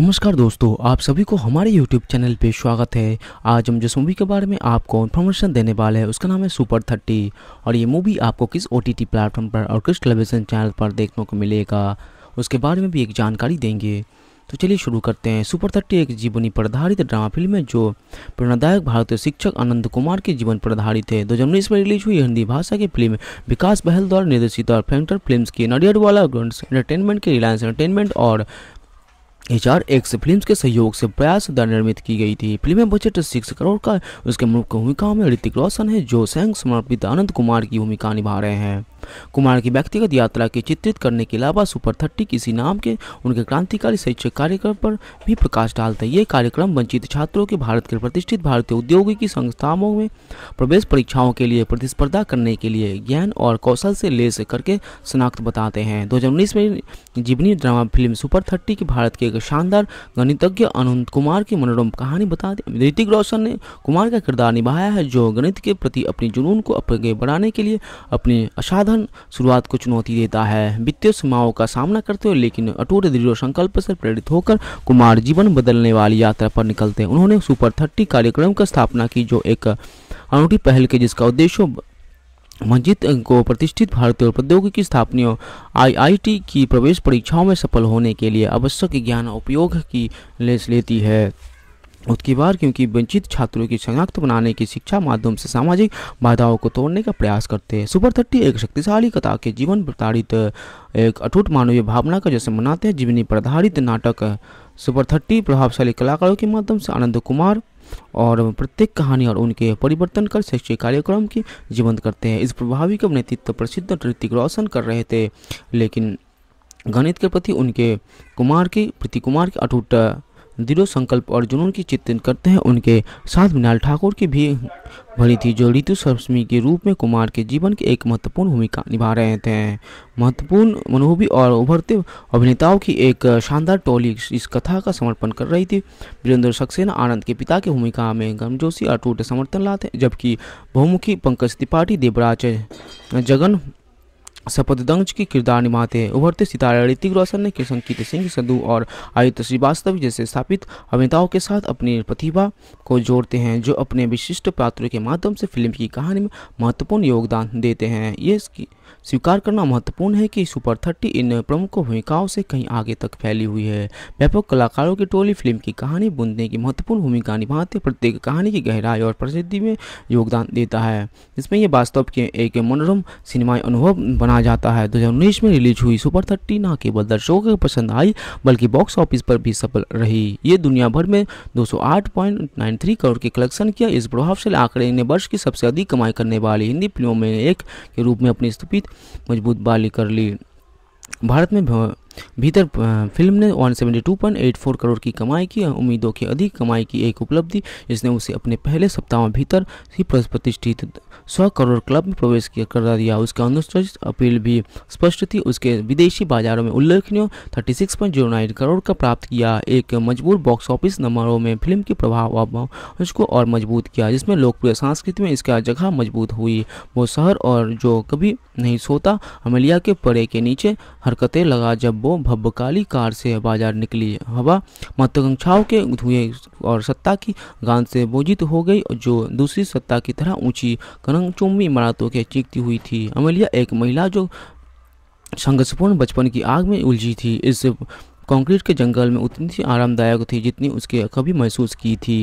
नमस्कार दोस्तों आप सभी को हमारे YouTube चैनल पे स्वागत है आज हम जिस मूवी के बारे में आपको इन्फॉर्मेशन देने वाले हैं उसका नाम है सुपर थर्टी और ये मूवी आपको किस ओ टी प्लेटफॉर्म पर और किस टेलीविज़न चैनल पर देखने को मिलेगा उसके बारे में भी एक जानकारी देंगे तो चलिए शुरू करते हैं सुपर थर्टी एक जीवनी पर आधारित ड्रामा फिल्म है जो प्रेरणादायक भारतीय शिक्षक अनंत कुमार के जीवन पर आधारित है दो जनवरी इसमें रिलीज हुई हिंदी भाषा की फिल्म विकास बहल द्वारा निर्देशित और फेंटर फिल्म्स की नडियर वाला एंटरटेनमेंट के रिलायंस एंटरटेनमेंट और एच आर एक्स फिल्म के सहयोग से प्रयास द्वारा निर्मित की गई थी फिल्म में बजट सिक्स करोड़ का उसके मुख्य भूमिका में ऋतिक रोशन है जो सैंग समर्पित आनंद कुमार की भूमिका निभा रहे हैं कुमार की व्यक्तिगत यात्रा के चित्रित करने के अलावा सुपर थर्टी किसी नाम के उनके क्रांतिकारी शैक्षिक कार्यक्रम पर भी प्रकाश डालते ये कार्यक्रम वंचित छात्रों के भारत के प्रतिष्ठित भारतीय औद्योगिकी संस्थाओं में प्रवेश परीक्षाओं के लिए प्रतिस्पर्धा करने के लिए ज्ञान और कौशल से लेस करके शनाख्त बताते हैं दो में जीवनी ड्रामा फिल्म सुपर थर्टी की भारत के तो शानदार गणितज्ञ अनंत कुमार की मनोरम कहानी बता दी ऋतिक रोशन ने कुमार का किरदार निभाया है जो गणित के प्रति अपने जुनून को आगे बढ़ाने के लिए अपनी असाधारण शुरुआत को चुनौती देता है वित्तीय सीमाओं का सामना करते हुए लेकिन अटूट दृढ़ संकल्प से प्रेरित होकर कुमार जीवन बदलने वाली यात्रा पर निकलते हैं उन्होंने सुपर थर्टी कार्यक्रम की स्थापना की जो एक अनूठी पहल की जिसका उद्देश्य मस्जिद को प्रतिष्ठित भारतीय प्रौद्योगिकी स्थापनियों आईआईटी की प्रवेश परीक्षाओं में सफल होने के लिए आवश्यक ज्ञान उपयोग की लेस लेती है उसके बाद क्योंकि वंचित छात्रों की शनाख्त बनाने की शिक्षा माध्यम से सामाजिक बाधाओं को तोड़ने का प्रयास करते हैं सुपर थर्टी एक शक्तिशाली कथा के जीवन प्रताड़ित एक अटूट मानवीय भावना का जश्न मनाते हैं जीवनी पर आधारित नाटक सुपर थर्टी प्रभावशाली कलाकारों के माध्यम से आनंद कुमार और प्रत्येक कहानी और उनके परिवर्तन कर शैक्षिक कार्यक्रम की जीवंत करते हैं इस प्रभावी का नेतृत्व प्रसिद्ध ऋतिक रोशन कर रहे थे लेकिन गणित के प्रति उनके कुमार की प्रति कुमार की अटूट दृढ़ संकल्प और जुनून की चित्रण करते हैं उनके साथ मिनाल ठाकुर की भी भरी थी जो ऋतु सरसमी के रूप में कुमार के जीवन की एक महत्वपूर्ण भूमिका निभा रहे थे महत्वपूर्ण मनोहबी और उभरते अभिनेताओं की एक शानदार टोली इस कथा का समर्पण कर रही थी वीरेंद्र सक्सेना आनंद के पिता की भूमिका में गमजोशी अटूट समर्थन लाते जबकि बहुमुखी पंकज त्रिपाठी देवराज जगन शपथ दंग के किरदार निभाते हैं उभरते सितारे ऋतिक रोशन ने संकीत सिंह संधु और आयुक्त श्रीवास्तव जैसे स्थापित अभिनेताओं के साथ अपनी प्रतिभा को जोड़ते हैं जो अपने विशिष्ट पात्रों के माध्यम से फिल्म की कहानी में महत्वपूर्ण योगदान देते हैं ये स्वीकार करना महत्वपूर्ण है कि सुपर थर्टी इन प्रमुख भूमिकाओं से कहीं आगे तक फैली हुई है व्यापक कलाकारों की टोली फिल्म की कहानी बुनने की महत्वपूर्ण भूमिका निभाते प्रत्येक कहानी की गहराई और प्रसिद्धि में योगदान देता है इसमें यह वास्तव के एक मनोरम सिनेमाई अनुभव बना जाता है दो में रिलीज हुई सुपर थर्टी न केवल दर्शकों को पसंद आई बल्कि बॉक्स ऑफिस पर भी सफल रही ये दुनिया भर में दो करोड़ के कलेक्शन किया इस प्रभावशाली आंकड़े ने वर्ष की सबसे अधिक कमाई करने वाली हिंदी फिल्मों में एक के रूप में अपनी स्थिति स्थापित मजबूत बाली कर ली भारत में भीतर फिल्म ने 172.84 करोड़ की कमाई की उम्मीदों की अधिक कमाई की एक उपलब्धि जिसने उसे अपने पहले सप्ताह में भीतर ही प्रतिष्ठित 100 करोड़ क्लब में प्रवेश किया कर दिया उसका अनुसूचित अपील भी स्पष्ट थी उसके विदेशी बाजारों में उल्लेखनीय 36.09 करोड़ का प्राप्त किया एक मजबूर बॉक्स ऑफिस नंबरों में फिल्म के प्रभाव को और मजबूत किया जिसमें लोकप्रिय संस्कृति में इसका जगह मजबूत हुई वो शहर और जो कभी नहीं सोता अमलिया के पड़े के नीचे हरकतें लगा जब वो भव्यकाली कार से बाजार निकली हवा महत्वाकांक्षाओं के धुएं और सत्ता की गान से बोझित हो गई जो दूसरी सत्ता की तरह ऊंची कनंगचुम्बी इमारतों के चीखती हुई थी अमेलिया एक महिला जो संघर्षपूर्ण बचपन की आग में उलझी थी इस कंक्रीट के जंगल में उतनी ही आरामदायक थी जितनी उसके कभी महसूस की थी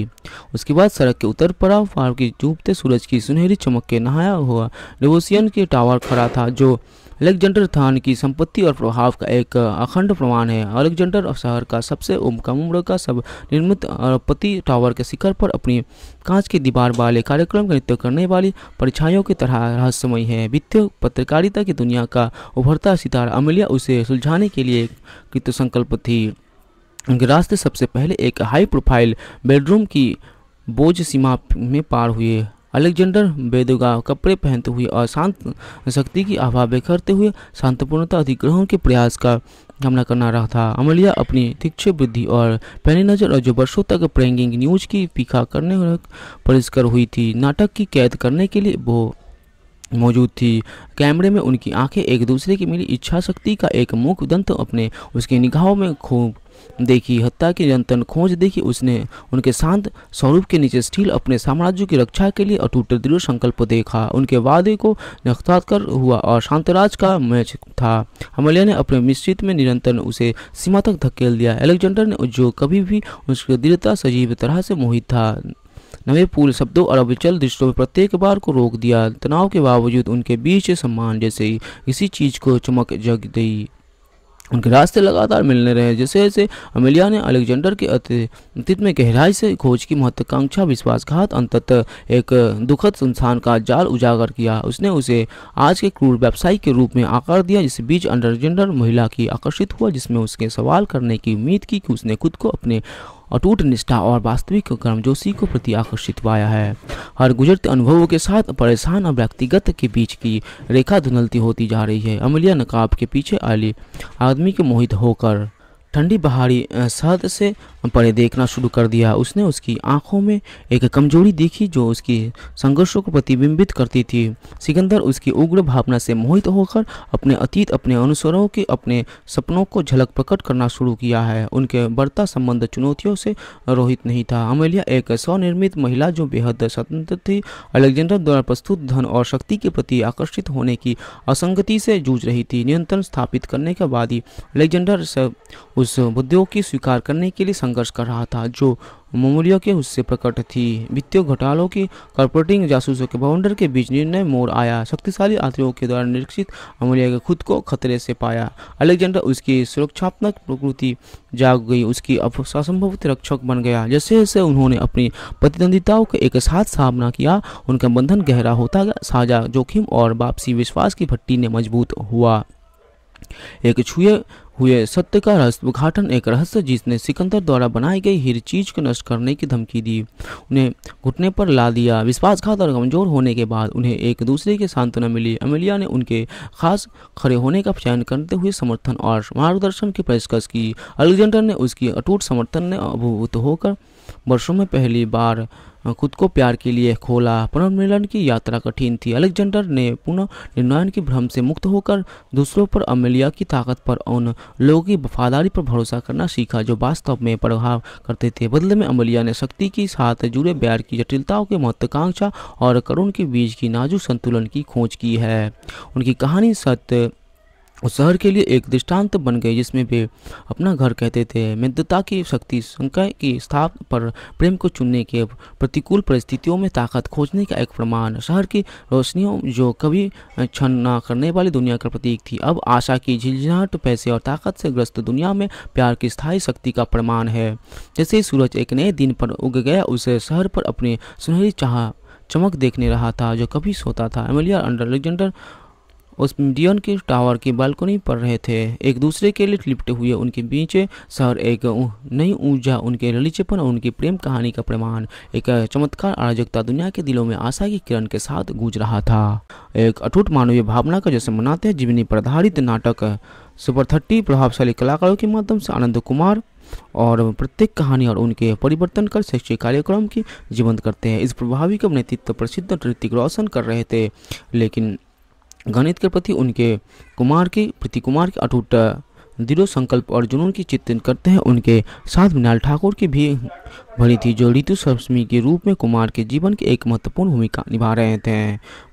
उसके बाद सड़क के उत्तर पड़ा फार्म की डूबते सूरज की सुनहरी चमक के नहाया हुआ रेवोसियन के टावर खड़ा था जो अलेक्जेंडर थान की संपत्ति और प्रभाव का एक अखंड प्रमाण है अलेक्जेंडर शहर का सबसे उम्र का सब निर्मित पति टावर के शिखर पर अपनी कांच की दीवार वाले कार्यक्रम का नृत्य करने वाली परछाइयों की तरह रहस्यमय है वित्तीय पत्रकारिता की दुनिया का उभरता सितारा अमलिया उसे सुलझाने के लिए कृत संकल्प थी रास्ते सबसे पहले एक हाई प्रोफाइल बेडरूम की बोझ सीमा में पार हुए अलेक्जेंडर बेदगा कपड़े पहनते हुए और शांत शक्ति की आभा बिखरते हुए शांतपूर्णता अधिग्रहण के प्रयास का हमला करना रहा था अमलिया अपनी तीक्ष बुद्धि और पहली नज़र और जो वर्षों तक प्रैंगिंग न्यूज की पीखा करने परिष्कर हुई थी नाटक की कैद करने के लिए वो मौजूद थी कैमरे में उनकी आंखें एक दूसरे की मिली इच्छा शक्ति का एक मुख दंत अपने उसके निगाहों में खूब देखी हत्या की निरंतर खोज देखी उसने उनके शांत स्वरूप के नीचे स्टील अपने साम्राज्य की रक्षा के लिए अटूट दृढ़ संकल्प देखा उनके वादे को नख्तार हुआ और शांतराज का मैच था हमलिया ने अपने मिश्रित में निरंतर उसे सीमा तक धकेल दिया एलेक्जेंडर ने जो कभी भी उसकी दृढ़ता सजीव तरह से मोहित था नवे पुल शब्दों और अविचल दृष्टों में प्रत्येक बार को रोक दिया तनाव के बावजूद उनके बीच सम्मान जैसे इसी चीज को चमक जग गई उनके रास्ते लगातार मिलने रहे जैसे जैसे अमेलिया ने अलेक्जेंडर के अतीत में गहराई से खोज की महत्वाकांक्षा विश्वासघात अंततः एक दुखद संस्थान का जाल उजागर किया उसने उसे आज के क्रूर व्यवसायी के रूप में आकार दिया जिस बीच अंडरजेंडर महिला की आकर्षित हुआ जिसमें उसके सवाल करने की उम्मीद की कि उसने खुद को अपने अटूट निष्ठा और वास्तविक गर्मजोशी को प्रति आकर्षित पाया है हर गुजरते अनुभवों के साथ परेशान और व्यक्तिगत के बीच की रेखा धुनलती होती जा रही है अमलिया नकाब के पीछे आली आदमी के मोहित होकर ठंडी बहाड़ी सर्द से परे देखना शुरू कर दिया उसने उसकी आंखों में एक कमजोरी देखी जो उसकी संघर्षों को प्रतिबिंबित करती थी सिकंदर उसकी उग्र भावना से मोहित होकर अपने अतीत अपने अनुसरों के अपने सपनों को झलक प्रकट करना शुरू किया है उनके बढ़ता संबंध चुनौतियों से रोहित नहीं था अमेलिया एक स्वनिर्मित महिला जो बेहद स्वतंत्र थी अलेक्जेंडर द्वारा प्रस्तुत धन और शक्ति के प्रति आकर्षित होने की असंगति से जूझ रही थी नियंत्रण स्थापित करने के बाद ही अलेक्जेंडर उस उद्योग की स्वीकार करने के लिए संघर्ष कर रहा था जो ममूलियों के उससे प्रकट थी वित्तीय घोटालों की कॉर्पोरेटिंग जासूसों के बाउंडर के बीच निर्णय मोर आया शक्तिशाली आतंकियों के द्वारा निरीक्षित अमूलिया के खुद को खतरे से पाया अलेक्जेंडर उसकी सुरक्षात्मक प्रकृति जाग गई उसकी असंभव रक्षक बन गया जैसे जैसे उन्होंने अपनी प्रतिद्वंदिताओं के एक साथ सामना किया उनका बंधन गहरा होता साझा जोखिम और वापसी विश्वास की भट्टी ने मजबूत हुआ एक छुए हुए सत्य का रहस्य उद्घाटन एक रहस्य जिसने सिकंदर द्वारा बनाई गई हर चीज को नष्ट करने की धमकी दी उन्हें घुटने पर ला दिया विश्वासघात और कमजोर होने के बाद उन्हें एक दूसरे की सांत्वना मिली अमेलिया ने उनके खास खड़े होने का चयन करते हुए समर्थन और मार्गदर्शन की पेशकश की अलेक्जेंडर ने उसकी अटूट समर्थन ने अभूत होकर वर्षों में पहली बार खुद को प्यार के लिए खोला पुनर्मिलन की यात्रा कठिन थी अलेक्जेंडर ने पुनः निर्णायन के भ्रम से मुक्त होकर दूसरों पर अमेलिया की ताकत पर उन लोगों की वफादारी पर भरोसा करना सीखा जो वास्तव में प्रभाव करते थे बदले में अमेलिया ने शक्ति के साथ जुड़े बैर की जटिलताओं के महत्वाकांक्षा और करुण के बीच की नाजुक संतुलन की खोज की है उनकी कहानी सत्य शहर के लिए एक दृष्टांत बन गए जिसमें वे अपना घर कहते थे मिद्धता की शक्ति संख्या की स्थाप पर प्रेम को चुनने के प्रतिकूल परिस्थितियों में ताकत खोजने का एक प्रमाण शहर की रोशनियों जो कभी क्षण न करने वाली दुनिया का प्रतीक थी अब आशा की झिझाट पैसे और ताकत से ग्रस्त दुनिया में प्यार की स्थायी शक्ति का प्रमाण है जैसे सूरज एक नए दिन पर उग गया उसे शहर पर अपनी सुनहरी चाह चमक देखने रहा था जो कभी सोता था एमिलिया अंडर एलेक्जेंडर उस डियन के टावर की बालकनी पर रहे थे एक दूसरे के लिए लिपटे हुए उनके बीच शहर एक नई ऊर्जा उनके ललीचेपन और उनकी प्रेम कहानी का प्रमाण एक चमत्कार अराजकता दुनिया के दिलों में आशा की किरण के साथ गूंज रहा था एक अटूट मानवीय भावना का जैसे मनाते हैं जीवनी पर आधारित नाटक सुपर थर्टी प्रभावशाली कलाकारों के माध्यम से आनंद कुमार और प्रत्येक कहानी और उनके परिवर्तन कर शैक्षिक कार्यक्रम की जीवंत करते हैं इस प्रभावी का नेतृत्व प्रसिद्ध ऋतिक रोशन कर रहे थे लेकिन गणित के प्रति उनके कुमार की प्रति कुमार की अटूट दृढ़ संकल्प और जुनून की चित्रण करते हैं उनके साथ मिनाल ठाकुर की भी भरी थी जो ऋतु सप्तमी के रूप में कुमार के जीवन की एक महत्वपूर्ण भूमिका निभा रहे थे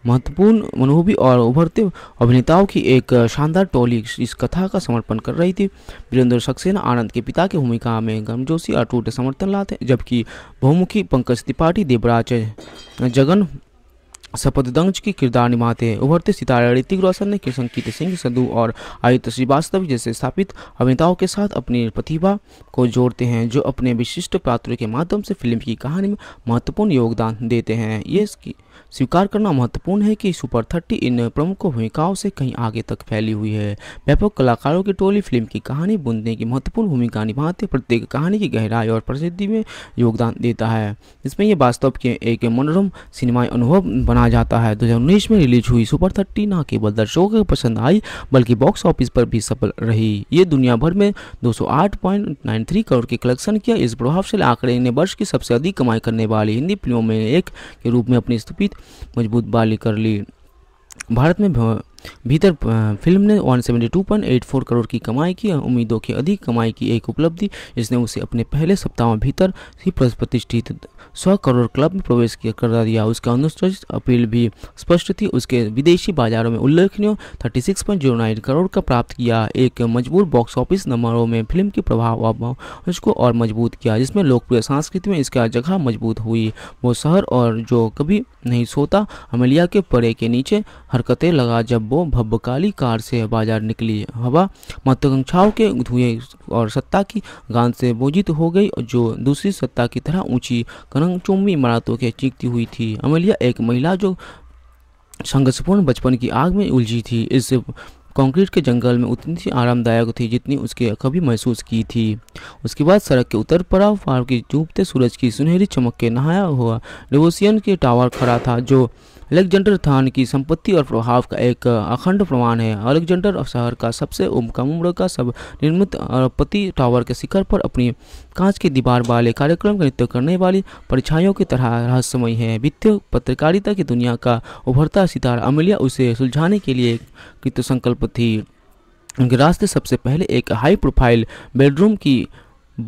महत्वपूर्ण मनोभी और उभरते अभिनेताओं की एक शानदार टोली इस कथा का समर्पण कर रही थी वीरेंद्र सक्सेना आनंद के पिता की भूमिका में गमजोशी अटूट समर्थन लाते जबकि बहुमुखी पंकज त्रिपाठी देवराज जगन शपथ दंश के किरदार निभाते हैं उभरते सितारे ऋतिक रोशन ने कृष्ण कीर्ति सिंह संधु और आयुत श्रीवास्तव जैसे स्थापित अभिनेताओं के साथ अपनी प्रतिभा को जोड़ते हैं जो अपने विशिष्ट पात्रों के माध्यम से फिल्म की कहानी में महत्वपूर्ण योगदान देते हैं ये स्वीकार करना महत्वपूर्ण है कि सुपर थर्टी इन प्रमुख भूमिकाओं से कहीं आगे तक फैली हुई है व्यापक कलाकारों की टोली फिल्म की कहानी बुनने की महत्वपूर्ण भूमिका निभाते प्रत्येक कहानी की गहराई और प्रसिद्धि में योगदान देता है इसमें यह वास्तव के एक मनोरम सिनेमाई अनुभव बना माना जाता है दो में रिलीज हुई सुपर थर्टी ना केवल दर्शकों को पसंद आई बल्कि बॉक्स ऑफिस पर भी सफल रही ये दुनिया भर में 208.93 करोड़ के कलेक्शन किया इस प्रभावशाली आंकड़े ने वर्ष की सबसे अधिक कमाई करने वाली हिंदी फिल्मों में एक के रूप में अपनी स्थित मजबूत बाली कर ली भारत में भीतर फिल्म ने 172.84 करोड़ की कमाई की उम्मीदों की अधिक कमाई की एक उपलब्धि जिसने उसे अपने पहले सप्ताह भीतर ही प्रतिष्ठित सौ करोड़ क्लब में प्रवेश कर दिया उसका अनुसूचित अपील भी स्पष्ट थी उसके विदेशी बाजारों में उल्लेखनीय thirty six point zero nine crore का प्राप्त किया एक मजबूत बॉक्स ऑफिस नंबरों में फिल्म के प्रभाव उसको और मजबूत किया जिसमें लोकप्रिय संस्कृति में इसका जगह मजबूत हुई वो शहर और जो कभी नहीं सोता अमलिया के परे के नीचे हरकतें लगा जब वो भव्यकाली कार से बाजार निकली हवा महत्वाकांक्षाओं के धुएं और सत्ता की गांध से बोझित हो गई जो दूसरी सत्ता की तरह ऊंची अनंग चुम्बी इमारतों के चीखती हुई थी अमेलिया एक महिला जो संघर्षपूर्ण बचपन की आग में उलझी थी इस कंक्रीट के जंगल में उतनी सी आरामदायक थी जितनी उसके कभी महसूस की थी उसके बाद सड़क के उतर पड़ा फार की डूबते सूरज की सुनहरी चमक के नहाया हुआ डिवोसियन के टावर खड़ा था जो अलेक्जेंडर थान की संपत्ति और प्रभाव का एक अखंड प्रमाण है अलेक्जेंडर शहर का सबसे कम उम्र का सब निर्मित पति टावर के शिखर पर अपनी कांच की दीवार वाले कार्यक्रम का नृत्य करने वाली परीक्षाओं की तरह रहस्यमय है वित्तीय पत्रकारिता की दुनिया का उभरता सितारा अमलिया उसे सुलझाने के लिए कृत संकल्प थी उनके रास्ते सबसे पहले एक हाई प्रोफाइल बेडरूम की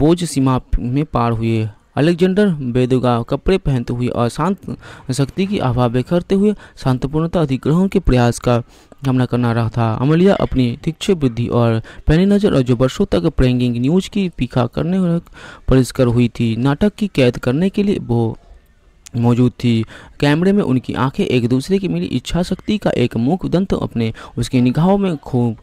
बोझ सीमा में पार हुए अलेक्जेंडर बेदुगा कपड़े पहनते हुए और शांत शक्ति की आभा बिखरते हुए शांतपूर्णता अधिग्रहण के प्रयास का हमला करना रहा था अमलिया अपनी तीक्ष बुद्धि और पहली नज़र और जो वर्षों तक प्रेंगिंग न्यूज की पीखा करने पर हुई थी नाटक की कैद करने के लिए वो मौजूद थी कैमरे में उनकी आंखें एक दूसरे की मिली इच्छा शक्ति का एक मूक दंत अपने उसकी निगाहों में खूब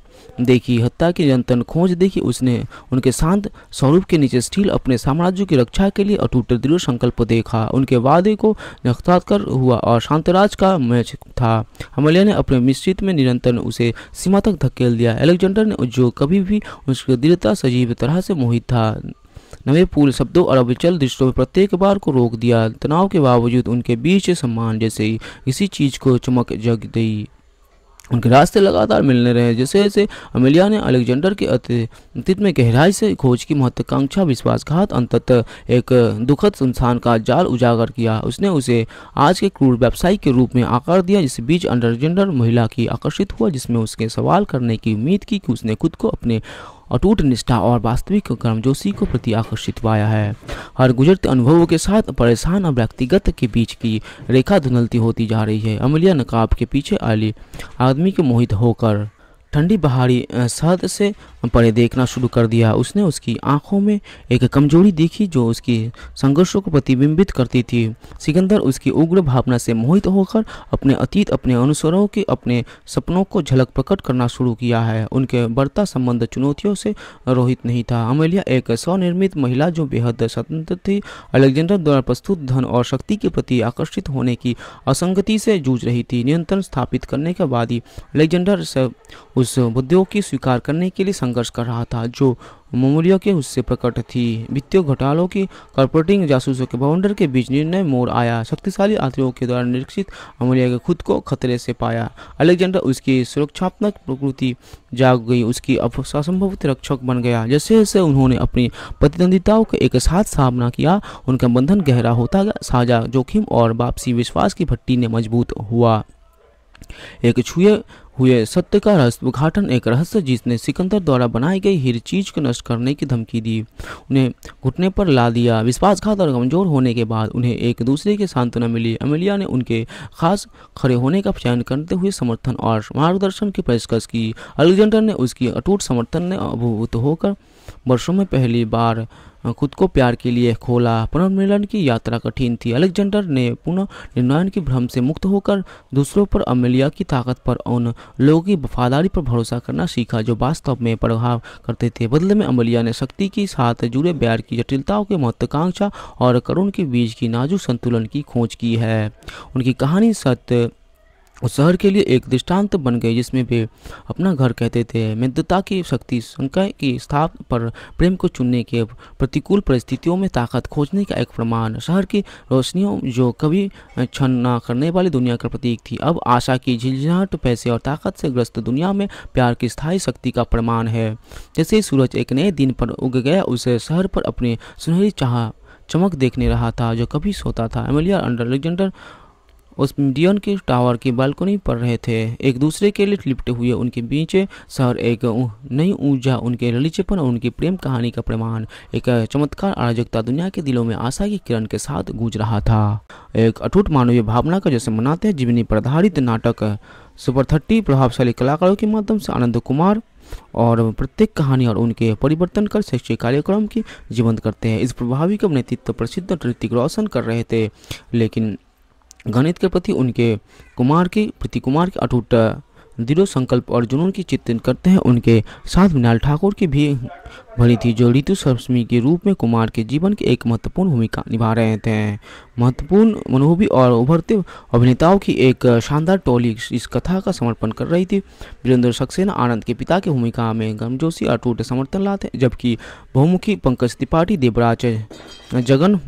देखी हत्या की जनतन खोज देखी उसने उनके शांत स्वरूप के नीचे स्टील अपने साम्राज्य की रक्षा के लिए अटूट दृढ़ संकल्प देखा उनके वादे को नख्ताकर हुआ और शांतराज का मैच था हमलिया ने अपने मिश्रित में निरंतर उसे सीमा तक धकेल दिया एलेक्जेंडर ने जो कभी भी उसकी दृढ़ता सजीव तरह से मोहित था नवे पुल शब्दों और अविचल दृष्टों में प्रत्येक बार को रोक दिया तनाव के बावजूद उनके बीच सम्मान जैसे किसी चीज़ को चमक जग दी उनके रास्ते लगातार मिलने रहे जैसे जैसे अमेलिया ने अलेक्जेंडर के अतीत में गहराई से खोज की महत्वाकांक्षा विश्वासघात अंतत एक दुखद संस्थान का जाल उजागर किया उसने उसे आज के क्रूर व्यवसायी के रूप में आकार दिया जिस बीच अंडरजेंडर महिला की आकर्षित हुआ जिसमें उसके सवाल करने की उम्मीद की कि उसने खुद को अपने अटूट निष्ठा और वास्तविक गर्मजोशी को प्रति आकर्षित पाया है हर गुजरते अनुभवों के साथ परेशान और व्यक्तिगत के बीच की रेखा धुंधलती होती जा रही है अमलिया नकाब के पीछे आली आदमी के मोहित होकर ठंडी बहारी शहद से पर देखना शुरू कर दिया उसने उसकी आंखों में एक कमजोरी देखी जो उसकी संघर्षों को प्रतिबिंबित करती थी सिकंदर उसकी उग्र भावना से मोहित होकर अपने अतीत अपने अनुसरों के अपने सपनों को झलक प्रकट करना शुरू किया है उनके बढ़ता संबंध चुनौतियों से रोहित नहीं था अमेलिया एक स्वनिर्मित महिला जो बेहद स्वतंत्र थी अलेक्जेंडर द्वारा प्रस्तुत धन और शक्ति के प्रति आकर्षित होने की असंगति से जूझ रही थी नियंत्रण स्थापित करने के बाद ही अलेक्जेंडर उस उद्योग की स्वीकार करने के लिए संघर्ष कर रहा था जो मोमोलिया के उससे प्रकट थी वित्तीय घोटालों की कॉर्पोरेटिंग जासूसों के बाउंडर के बीच निर्णय मोड़ आया शक्तिशाली आतंकियों के द्वारा निरीक्षित अमोलिया के खुद को खतरे से पाया अलेक्जेंडर उसकी सुरक्षात्मक प्रकृति जाग गई उसकी असंभवित रक्षक बन गया जैसे जैसे उन्होंने अपनी प्रतिद्वंदिताओं का एक साथ सामना किया उनका बंधन गहरा होता गया साझा जोखिम और वापसी विश्वास की भट्टी ने मजबूत हुआ एक छुए हुए सत्य का रहस्य उद्घाटन एक रहस्य जिसने सिकंदर द्वारा बनाई गई हर चीज को नष्ट करने की धमकी दी उन्हें घुटने पर ला दिया विश्वासघात और कमजोर होने के बाद उन्हें एक दूसरे की सांत्वना मिली अमेलिया ने उनके खास खड़े होने का चयन करते हुए समर्थन और मार्गदर्शन की पेशकश की अलेक्जेंडर ने उसकी अटूट समर्थन ने अभूत होकर वर्षों में पहली बार खुद को प्यार के लिए खोला पुनर्मिलन की यात्रा कठिन थी अलेक्जेंडर ने पुनः निर्णयन के भ्रम से मुक्त होकर दूसरों पर अमेलिया की ताकत पर उन लोगों की वफादारी पर भरोसा करना सीखा जो वास्तव में प्रभाव करते थे बदले में अमेलिया ने शक्ति के साथ जुड़े ब्यार की जटिलताओं के महत्वाकांक्षा और करुण के बीच की नाजुक संतुलन की खोज की है उनकी कहानी सत्य उस शहर के लिए एक दृष्टांत बन गए जिसमें वे अपना घर कहते थे मेदता की शक्ति संकाय की स्थाप पर प्रेम को चुनने के प्रतिकूल परिस्थितियों में ताकत खोजने का एक प्रमाण शहर की रोशनियों जो कभी क्षण न करने वाली दुनिया का प्रतीक थी अब आशा की झिझाहट पैसे और ताकत से ग्रस्त दुनिया में प्यार की स्थायी शक्ति का प्रमाण है जैसे सूरज एक नए दिन पर उग गया उसे शहर पर अपनी सुनहरी चाह चमक देखने रहा था जो कभी सोता था एमिलिया अंडर एलेक्जेंडर उस डियन के टावर की बालकनी पर रहे थे एक दूसरे के लिए लिपटे हुए उनके बीच शहर एक नई ऊर्जा उनके ललिचपन और उनकी प्रेम कहानी का प्रमाण एक चमत्कार अराजकता दुनिया के दिलों में आशा की किरण के साथ गूंज रहा था एक अटूट मानवीय भावना का जैसे मनाते हैं जीवनी पर आधारित नाटक सुपर थर्टी प्रभावशाली कलाकारों के माध्यम से आनंद कुमार और प्रत्येक कहानी और उनके परिवर्तन कर शैक्षिक कार्यक्रम की जीवंत करते हैं इस प्रभावी का नेतृत्व प्रसिद्ध ऋतिक रोशन कर रहे थे लेकिन गणित के प्रति उनके कुमार की प्रति कुमार की अटूट दृढ़ संकल्प और जुनून की चिंतन करते हैं उनके साथ मृणाल ठाकुर की भी भरी थी जो ऋतु सप्तमी के रूप में कुमार के जीवन की एक महत्वपूर्ण भूमिका निभा रहे थे महत्वपूर्ण मनोहबी और उभरते अभिनेताओं की एक शानदार टोली इस कथा का समर्पण कर रही थी वीरेंद्र सक्सेना आनंद के पिता की भूमिका में गर्मजोशी अटूट समर्थन लाते जबकि बहुमुखी पंकज त्रिपाठी देवराज जगन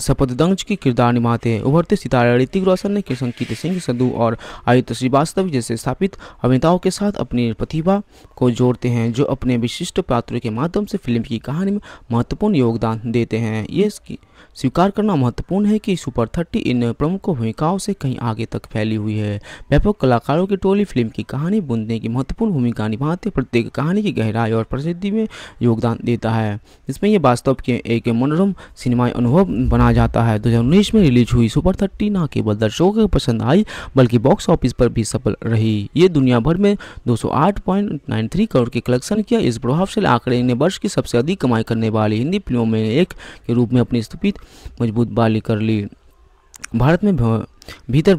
शपथ दंग के किरदार निभाते हैं उभरते सितारा ऋतिक रोशन ने कृष्ण कीर्ति सिंह संधु और आदित्य श्रीवास्तव जैसे स्थापित अभिनेताओं के साथ अपनी प्रतिभा को जोड़ते हैं जो अपने विशिष्ट पात्रों के माध्यम से फिल्म की कहानी में महत्वपूर्ण योगदान देते हैं ये स्वीकार करना महत्वपूर्ण है कि सुपर थर्टी इन प्रमुख भूमिकाओं से कहीं आगे तक फैली हुई है व्यापक कलाकारों की टोली फिल्म की कहानी बुनने की महत्वपूर्ण भूमिका निभाते प्रत्येक कहानी की गहराई और प्रसिद्धि में योगदान देता है इसमें यह वास्तव के एक मनोरम सिनेमाई अनुभव बना जाता है दो में रिलीज हुई सुपर थर्टी न केवल दर्शकों को पसंद आई बल्कि बॉक्स ऑफिस पर भी सफल रही ये दुनिया भर में दो करोड़ के कलेक्शन किया इस प्रभावशाली आंकड़े ने वर्ष की सबसे अधिक कमाई करने वाली हिंदी फिल्मों में एक के रूप में अपनी स्थापित मजबूत बाली कर ली भारत में भीतर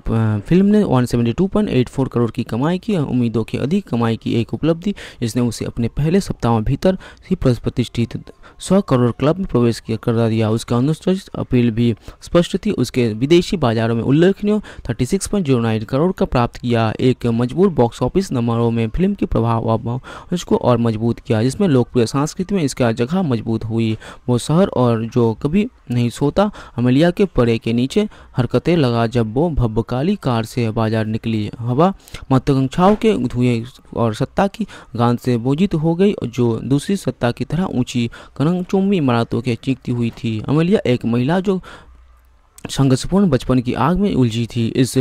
फिल्म ने 172.84 करोड़ की कमाई की उम्मीदों के अधिक कमाई की एक उपलब्धि जिसने उसे अपने पहले सप्ताह में भीतर ही प्रतिष्ठित सौ करोड़ क्लब में प्रवेश कर दिया उसका अनुसूचित अपील भी स्पष्ट थी उसके विदेशी बाजारों में उल्लेखनीय thirty six point zero nine crore का प्राप्त किया एक मजबूत बॉक्स ऑफिस नंबरों में फिल्म के प्रभाव उसको और मजबूत किया जिसमें लोकप्रिय संस्कृति में इसका जगह मजबूत हुई वो शहर और जो कभी नहीं सोता अमलिया के परे के नीचे हरकतें लगा जब वो भब्बकाली कार से बाजार निकली हवा महत्वाकांक्षाओं के धुएं और सत्ता की गांध से बोझित हो गई जो दूसरी सत्ता की तरह ऊंची कनंगचुम्बी इमारतों के चीखती हुई थी अमेलिया एक महिला जो संघर्षपूर्ण बचपन की आग में उलझी थी इस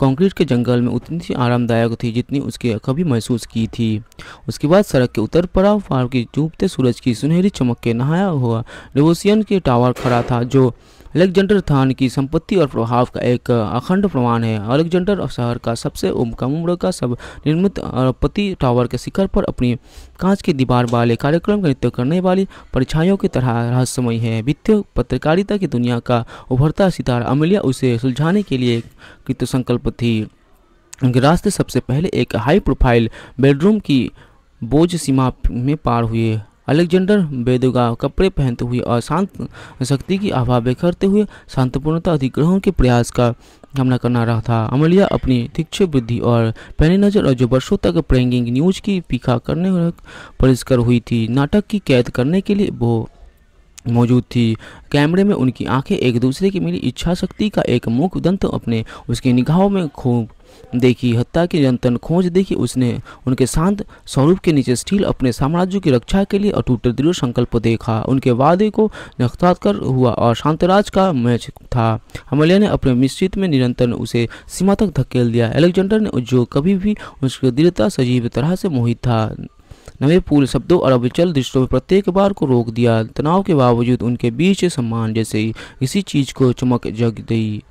कंक्रीट के जंगल में उतनी सी आरामदायक थी जितनी उसके कभी महसूस की थी उसके बाद सड़क के उतर पड़ा फार की डूबते सूरज की सुनहरी चमक के नहाया हुआ डिवोसियन के टावर खड़ा था जो अलेक्जेंडर थान की संपत्ति और प्रभाव का एक अखंड प्रमाण है अलेक्जेंडर शहर का सबसे कम उम्र का सब निर्मित पति टावर के शिखर पर अपनी कांच की दीवार वाले कार्यक्रम का नृत्य करने वाली परछाइयों की तरह रहस्यमय है वित्तीय पत्रकारिता की दुनिया का उभरता सितार अमलिया उसे सुलझाने के लिए संकल्प थी रास्ते सबसे पहले एक हाई प्रोफाइल बेडरूम की बोझ सीमा में पार हुए अलेक्जेंडर बेदुगा कपड़े पहनते हुए और शांत शक्ति की आभा बेखरते हुए शांतपूर्णता अधिग्रहण के प्रयास का सामना करना रहा था अमलिया अपनी तीक्षण बुद्धि और पहले नजर और जो वर्षों तक प्रेंगिंग न्यूज की पीखा करने परिष्कर हुई थी नाटक की कैद करने के लिए वो मौजूद थी कैमरे में उनकी आंखें एक दूसरे की मिली इच्छा शक्ति का एक मुख दंत अपने उसकी निगाहों में खूब देखी हत्या की यंत्र खोज देखी उसने उनके शांत स्वरूप के नीचे स्टील अपने साम्राज्य की रक्षा के लिए अटूट दृढ़ संकल्प देखा उनके वादे को नख्ताकर हुआ और शांतराज का मैच था हमलिया ने अपने मिश्रित में निरंतर उसे सीमा तक धकेल दिया एलेक्जेंडर ने जो कभी भी उसकी दृढ़ता सजीव तरह से मोहित था नवे पुल शब्दों और अविचल दृष्टों में प्रत्येक बार को रोक दिया तनाव के बावजूद उनके बीच सम्मान जैसे ही इसी चीज को चमक जग गई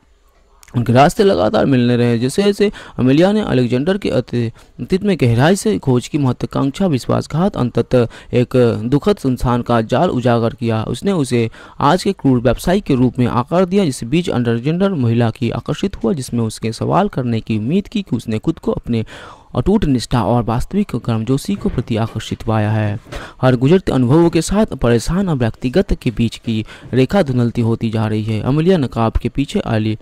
उनके रास्ते लगातार मिलने रहे जैसे जैसे अमेलिया ने अलेक्जेंडर के अतीत में गहराई से खोज की महत्वाकांक्षा विश्वासघात अंततः एक दुखद संस्थान का जाल उजागर किया उसने उसे आज के क्रूर व्यवसाय के रूप में आकार दिया जिस बीच अंडरजेंडर महिला की आकर्षित हुआ जिसमें उसके सवाल करने की उम्मीद की कि उसने खुद को अपने अटूट निष्ठा और वास्तविक गर्मजोशी को प्रति आकर्षित पाया है हर गुजरते अनुभवों के साथ परेशान और व्यक्तिगत के बीच की रेखा धुंधलती होती जा रही है अमलिया नकाब के पीछे आली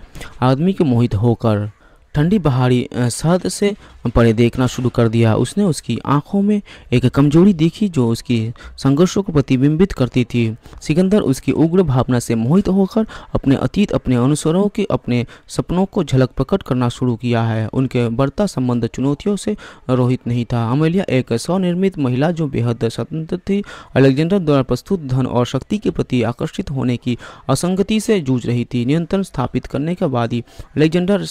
आदमी के मोहित होकर ठंडी बहाड़ी सर्द से परे देखना शुरू कर दिया उसने उसकी आंखों में एक कमजोरी देखी जो उसकी संघर्षों को प्रतिबिंबित करती थी सिकंदर उसकी उग्र भावना से मोहित होकर अपने अतीत अपने अनुसरों के अपने सपनों को झलक प्रकट करना शुरू किया है उनके बढ़ता संबंध चुनौतियों से रोहित नहीं था अमेलिया एक स्वनिर्मित महिला जो बेहद स्वतंत्र थी अलेक्जेंडर द्वारा प्रस्तुत धन और शक्ति के प्रति आकर्षित होने की असंगति से जूझ रही थी नियंत्रण स्थापित करने के बाद ही अलेक्जेंडर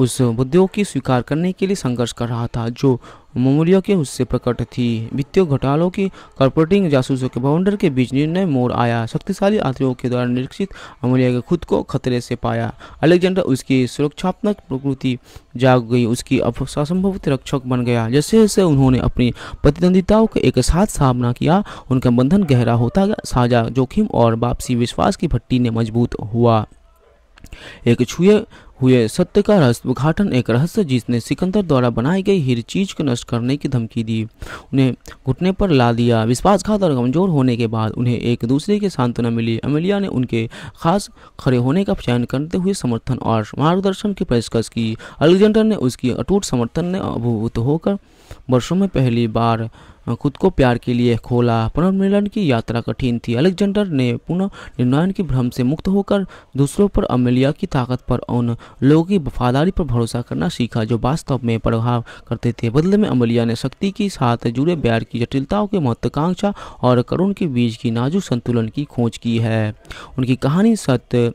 उस उद्योग की स्वीकार करने के लिए संघर्ष कर रहा था जो मूल्यों के उससे प्रकट थी वित्तीय घोटालों की कॉर्पोरेटिंग जासूसों के बाउंडर के बीच निर्णय मोड़ आया शक्तिशाली आतियों के द्वारा निरीक्षित अमूल्य के खुद को खतरे से पाया अलेक्जेंडर उसकी सुरक्षात्मक प्रकृति जाग गई उसकी असंभवित रक्षक बन गया जैसे जैसे उन्होंने अपनी प्रतिद्वंदिताओं का एक साथ सामना किया उनका बंधन गहरा होता गया साझा जोखिम और वापसी विश्वास की भट्टी ने मजबूत हुआ एक छुए हुए सत्य का रहस्य उद्घाटन एक रहस्य जिसने सिकंदर द्वारा बनाई गई हर चीज को नष्ट करने की धमकी दी उन्हें घुटने पर ला दिया विश्वासघात और कमजोर होने के बाद उन्हें एक दूसरे के सांत्वना मिली अमेलिया ने उनके खास खड़े होने का चयन करते हुए समर्थन और मार्गदर्शन की पेशकश की अलेक्जेंडर ने उसकी अटूट समर्थन ने अभिभूत होकर वर्षों में पहली बार खुद को प्यार के लिए खोला पुनर्मिलन की यात्रा कठिन थी अलेक्जेंडर ने पुनः निर्णायन के भ्रम से मुक्त होकर दूसरों पर अमेलिया की ताकत पर उन लोगों की वफादारी पर भरोसा करना सीखा जो वास्तव में प्रभाव करते थे बदले में अमेलिया ने शक्ति के साथ जुड़े बैर की जटिलताओं के महत्वाकांक्षा और करुण के बीच की नाजुक संतुलन की खोज की है उनकी कहानी सत्य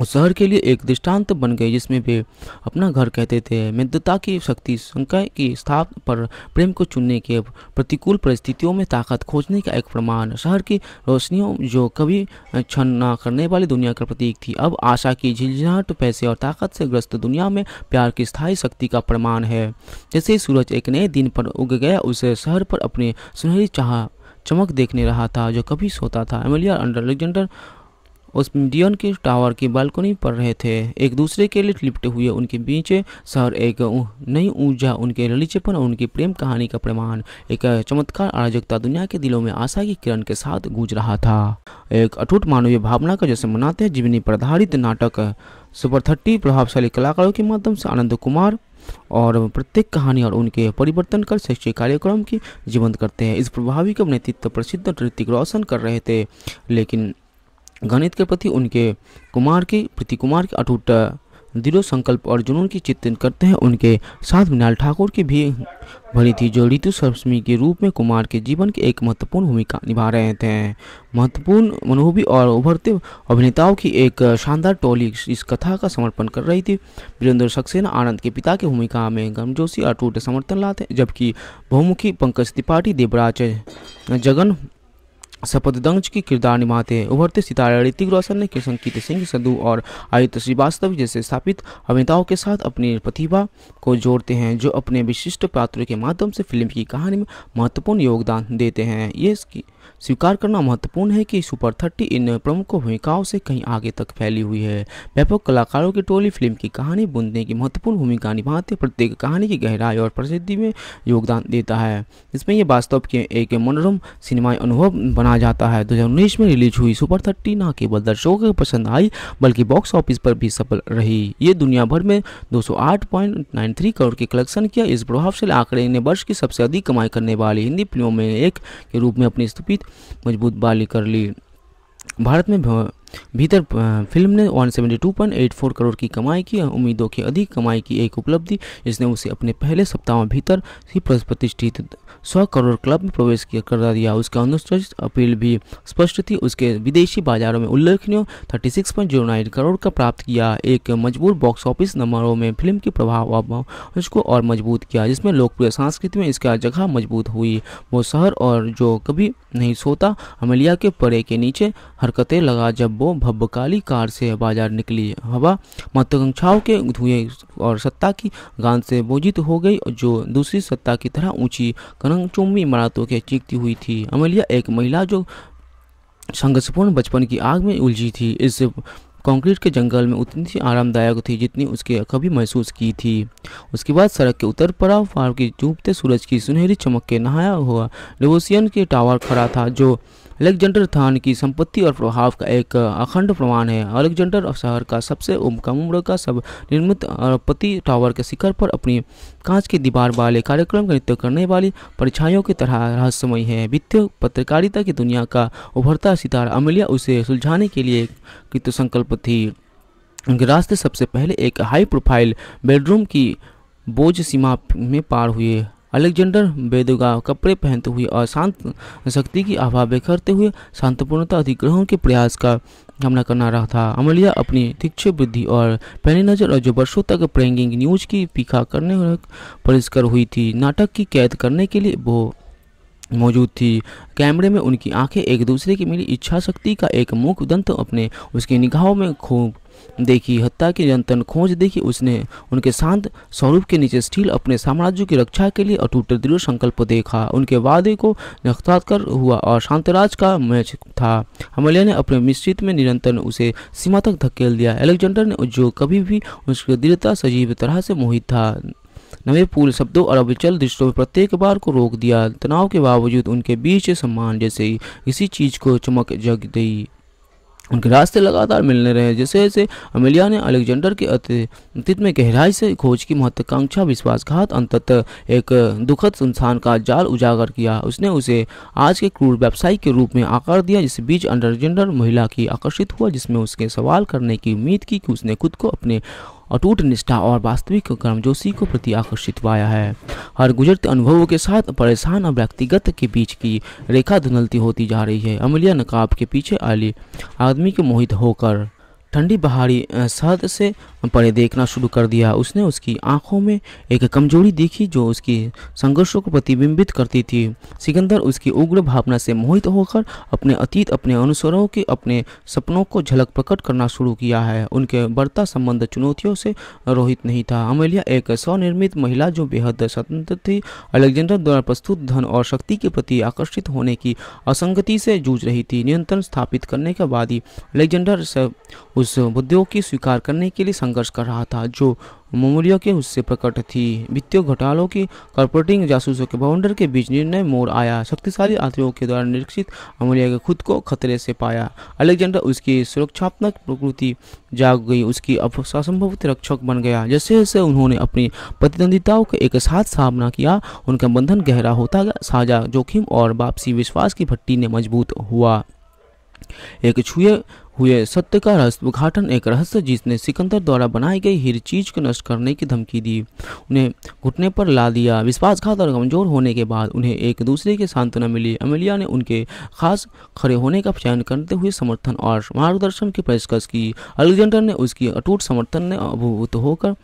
उस शहर के लिए एक दृष्टांत बन गए जिसमें वे अपना घर कहते थे मेदता की शक्ति संकाय की स्थाप पर प्रेम को चुनने के प्रतिकूल परिस्थितियों में ताकत खोजने का एक प्रमाण शहर की रोशनियों जो कभी क्षण न करने वाली दुनिया का प्रतीक थी अब आशा की झिलझिलाहट पैसे और ताकत से ग्रस्त दुनिया में प्यार की स्थायी शक्ति का प्रमाण है जैसे ही सूरज एक नए दिन पर उग गया उसे शहर पर अपनी सुनहरी चाह चमक देखने रहा था जो कभी सोता था एमिलिया अंडर अलेक्जेंडर उस डियन के टावर की बालकनी पर रहे थे एक दूसरे के लिए लिपटे हुए उनके बीच शहर एक नई ऊर्जा उनके ललीचेपन और उनकी प्रेम कहानी का प्रमाण एक चमत्कार अराजकता दुनिया के दिलों में आशा की किरण के साथ गूंज रहा था एक अटूट मानवीय भावना का जैसे मनाते हैं जीवनी पर आधारित नाटक सुपर थर्टी प्रभावशाली कलाकारों के माध्यम से आनंद कुमार और प्रत्येक कहानी और उनके परिवर्तन कर शैक्षिक कार्यक्रम की जीवंत करते हैं इस प्रभावी का नेतृत्व प्रसिद्ध ऋतिक रोशन कर रहे थे लेकिन गणित के प्रति उनके कुमार के प्रति कुमार के अटूट दृढ़ संकल्प और जुनून की चित्रण करते हैं उनके साथ मिनाल ठाकुर की भी भरी थी जो ऋतु सरसमी के रूप में कुमार के जीवन की एक महत्वपूर्ण भूमिका निभा रहे थे महत्वपूर्ण मनोहबी और उभरते अभिनेताओं की एक शानदार टोली इस कथा का समर्पण कर रही थी वीरेंद्र सक्सेना आनंद के पिता की भूमिका में गर्मजोशी अटूट समर्थन लाते जबकि बहुमुखी पंकज त्रिपाठी देवराज जगन शपथ दंश की किरदार निभाते हैं उभरते सितारे ऋतिक रोशन ने कृष्ण कीर्ति सिंह संधु और आयुत श्रीवास्तव जैसे स्थापित अभिनेताओं के साथ अपनी प्रतिभा को जोड़ते हैं जो अपने विशिष्ट पात्रों के माध्यम से फिल्म की कहानी में महत्वपूर्ण योगदान देते हैं ये इसकी स्वीकार करना महत्वपूर्ण है कि सुपर थर्टी इन प्रमुख भूमिकाओं से कहीं आगे तक फैली हुई है व्यापक कलाकारों की टोली फिल्म की कहानी बुनने की महत्वपूर्ण भूमिका निभाते प्रत्येक कहानी की गहराई और प्रसिद्धि में योगदान देता है इसमें यह वास्तव के एक मनोरम सिनेमाई अनुभव बना जाता है दो में रिलीज हुई सुपर थर्टी न केवल दर्शकों को पसंद आई बल्कि बॉक्स ऑफिस पर भी सफल रही ये दुनिया भर में दो करोड़ के कलेक्शन किया इस प्रभावशाली आंकड़े ने वर्ष की सबसे अधिक कमाई करने वाली हिंदी फिल्मों में एक के रूप में अपनी स्थिति स्थापित मजबूत बाली कर ली भारत में भीतर फिल्म ने 172.84 करोड़ की कमाई की उम्मीदों की अधिक कमाई की एक उपलब्धि जिसने उसे अपने पहले सप्ताह में भीतर ही प्रतिष्ठित 100 करोड़ क्लब में प्रवेश किया कर दिया उसका अनुसूचित अपील भी स्पष्ट थी उसके विदेशी बाजारों में उल्लेखनीय 36.09 करोड़ का प्राप्त किया एक मजबूत बॉक्स ऑफिस नंबरों में फिल्म के प्रभाव उसको और मजबूत किया जिसमें लोकप्रिय संस्कृति में इसका जगह मजबूत हुई वो शहर और जो कभी नहीं सोता अमलिया के पड़े के नीचे हरकतें लगा जब वो भव्यकाली कार से बाजार निकली हवा महत्वाकांक्षाओं के धुएं और सत्ता की गांध से बोझित हो गई जो दूसरी सत्ता की तरह ऊंची कनंगचुम्बी इमारतों के चीखती हुई थी अमलिया एक महिला जो संघर्षपूर्ण बचपन की आग में उलझी थी इस कंक्रीट के जंगल में उतनी ही आरामदायक थी जितनी उसके कभी महसूस की थी उसके बाद सड़क के उत्तर पड़ाव पार की डूबते सूरज की सुनहरी चमक के नहाया हुआ डेवोसियन के टावर खड़ा था जो अलेक्जेंडर थान की संपत्ति और प्रभाव का एक अखंड प्रमाण है अलेक्जेंडर शहर का सबसे कम उम्र का सब निर्मित पति टावर के शिखर पर अपनी कांच की दीवार वाले कार्यक्रम का नृत्य करने वाली परछाइयों की तरह रहस्यमय है वित्तीय पत्रकारिता की दुनिया का उभरता सितारा अमलिया उसे सुलझाने के लिए कृत संकल्प थी रास्ते सबसे पहले एक हाई प्रोफाइल बेडरूम की बोझ सीमा में पार हुए अलेक्जेंडर बेदुगा कपड़े पहनते हुए और शांत शक्ति की आभा बिखरते हुए शांतपूर्णता अधिग्रहण के प्रयास का हमला करना रहा था अमलिया अपनी तीक्ष बुद्धि और पहली नज़र और जो वर्षों तक प्रेंगिंग न्यूज की पीखा करने परिष्कर हुई थी नाटक की कैद करने के लिए वो मौजूद थी कैमरे में उनकी आंखें एक दूसरे की मिली इच्छा शक्ति का एक मुख दंत अपने उसके निगाहों में खूब देखी हत्या की निरंतर खोज देखी उसने उनके शांत स्वरूप के नीचे स्टील अपने साम्राज्य की रक्षा के लिए अटूट दृढ़ संकल्प देखा उनके वादे को नक्षात्कार हुआ और शांतराज का मैच था हमलिया ने अपने मिश्रित में निरंतर उसे सीमा तक धकेल दिया एलेक्जेंडर ने जो कभी भी उसकी दृढ़ता सजीव तरह से मोहित था नवे पुल शब्दों और अविचल दृष्टों में प्रत्येक बार को रोक दिया तनाव के बावजूद उनके बीच सम्मान जैसे ही इसी चीज को चमक जग गई उनके रास्ते लगातार मिलने रहे जैसे जैसे अमेलिया ने अलेक्जेंडर के अतीत में गहराई से खोज की महत्वाकांक्षा विश्वासघात अंततः एक दुखद संसान का जाल उजागर किया उसने उसे आज के क्रूर व्यवसायी के रूप में आकार दिया जिस बीच अंडरजेंडर महिला की आकर्षित हुआ जिसमें उसके सवाल करने की उम्मीद की कि उसने खुद को अपने अटूट निष्ठा और वास्तविक कर्मजोशी को प्रति आकर्षित पाया है हर गुजरते अनुभवों के साथ परेशान और व्यक्तिगत के बीच की रेखा धुनलती होती जा रही है अमलिया नकाब के पीछे आली आदमी के मोहित होकर ठंडी बहाड़ी सर्द से परे देखना शुरू कर दिया उसने उसकी आंखों में एक कमजोरी देखी जो उसकी संघर्षों को प्रतिबिंबित करती थी सिकंदर उसकी उग्र भावना से मोहित होकर अपने अतीत अपने अनुसरों के अपने सपनों को झलक प्रकट करना शुरू किया है उनके बढ़ता संबंध चुनौतियों से रोहित नहीं था अमेलिया एक स्वनिर्मित महिला जो बेहद स्वतंत्र थी अलेक्जेंडर द्वारा प्रस्तुत धन और शक्ति के प्रति आकर्षित होने की असंगति से जूझ रही थी नियंत्रण स्थापित करने के बाद ही अलेक्जेंडर से उस उद्योग की स्वीकार करने के लिए संघर्ष कर रहा था जो मूल्यों के उससे प्रकट थी वित्तीय घोटालों की कॉर्पोरेटिंग जासूसों के बाउंडर के बीच निर्णय मोर आया शक्तिशाली आतंकियों के द्वारा निरीक्षित अमूलिया के खुद को खतरे से पाया अलेक्जेंडर उसकी सुरक्षात्मक प्रकृति जाग गई उसकी असंभव रक्षक बन गया जैसे जैसे उन्होंने अपनी प्रतिद्वंदिताओं का एक साथ सामना किया उनका बंधन गहरा होता गया साझा जोखिम और वापसी विश्वास की भट्टी ने मजबूत हुआ एक छुए हुए सत्य का रहस्य उद्घाटन एक रहस्य जिसने सिकंदर द्वारा बनाई गई हर चीज को नष्ट करने की धमकी दी उन्हें घुटने पर ला दिया विश्वासघात और कमजोर होने के बाद उन्हें एक दूसरे के सांत्वना मिली अमेलिया ने उनके खास खड़े होने का चयन करते हुए समर्थन और मार्गदर्शन की पेशकश की अलेक्जेंडर ने उसकी अटूट समर्थन ने अभिभूत होकर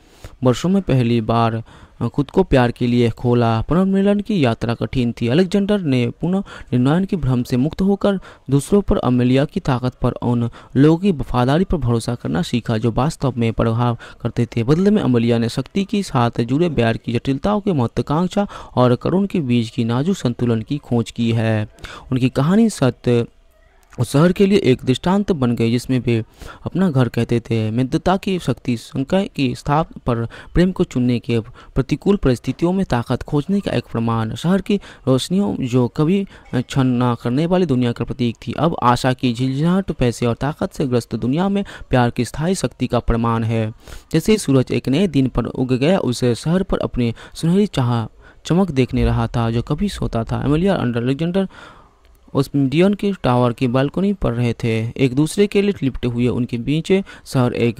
वर्षों में पहली बार खुद को प्यार के लिए खोला पुनर्मिलन की यात्रा कठिन थी अलेक्जेंडर ने पुनः निर्णायन के भ्रम से मुक्त होकर दूसरों पर अमेलिया की ताकत पर उन लोगों की वफादारी पर भरोसा करना सीखा जो वास्तव में प्रभाव करते थे बदले में अमेलिया ने शक्ति के साथ जुड़े प्यार की जटिलताओं के महत्वाकांक्षा और करुण के बीच की नाजुक संतुलन की खोज की है उनकी कहानी सत्य शहर के लिए एक दृष्टांत बन गए जिसमें वे अपना घर कहते थे मित्रता की शक्ति संख्या की स्थाप पर प्रेम को चुनने के प्रतिकूल परिस्थितियों में ताकत खोजने का एक प्रमाण शहर की रोशनियों जो कभी क्षण न करने वाली दुनिया का प्रतीक थी अब आशा की झिझाहट पैसे और ताकत से ग्रस्त दुनिया में प्यार की स्थायी शक्ति का प्रमाण है जैसे सूरज एक नए दिन पर उग गया उसे शहर पर अपनी सुनहरी चाह चमक देखने रहा था जो कभी सोता था एमिलिया अंडर एलेक्जेंडर उस डियन के टावर की बालकनी पर रहे थे एक दूसरे के लिए लिपटे हुए उनके बीच शहर एक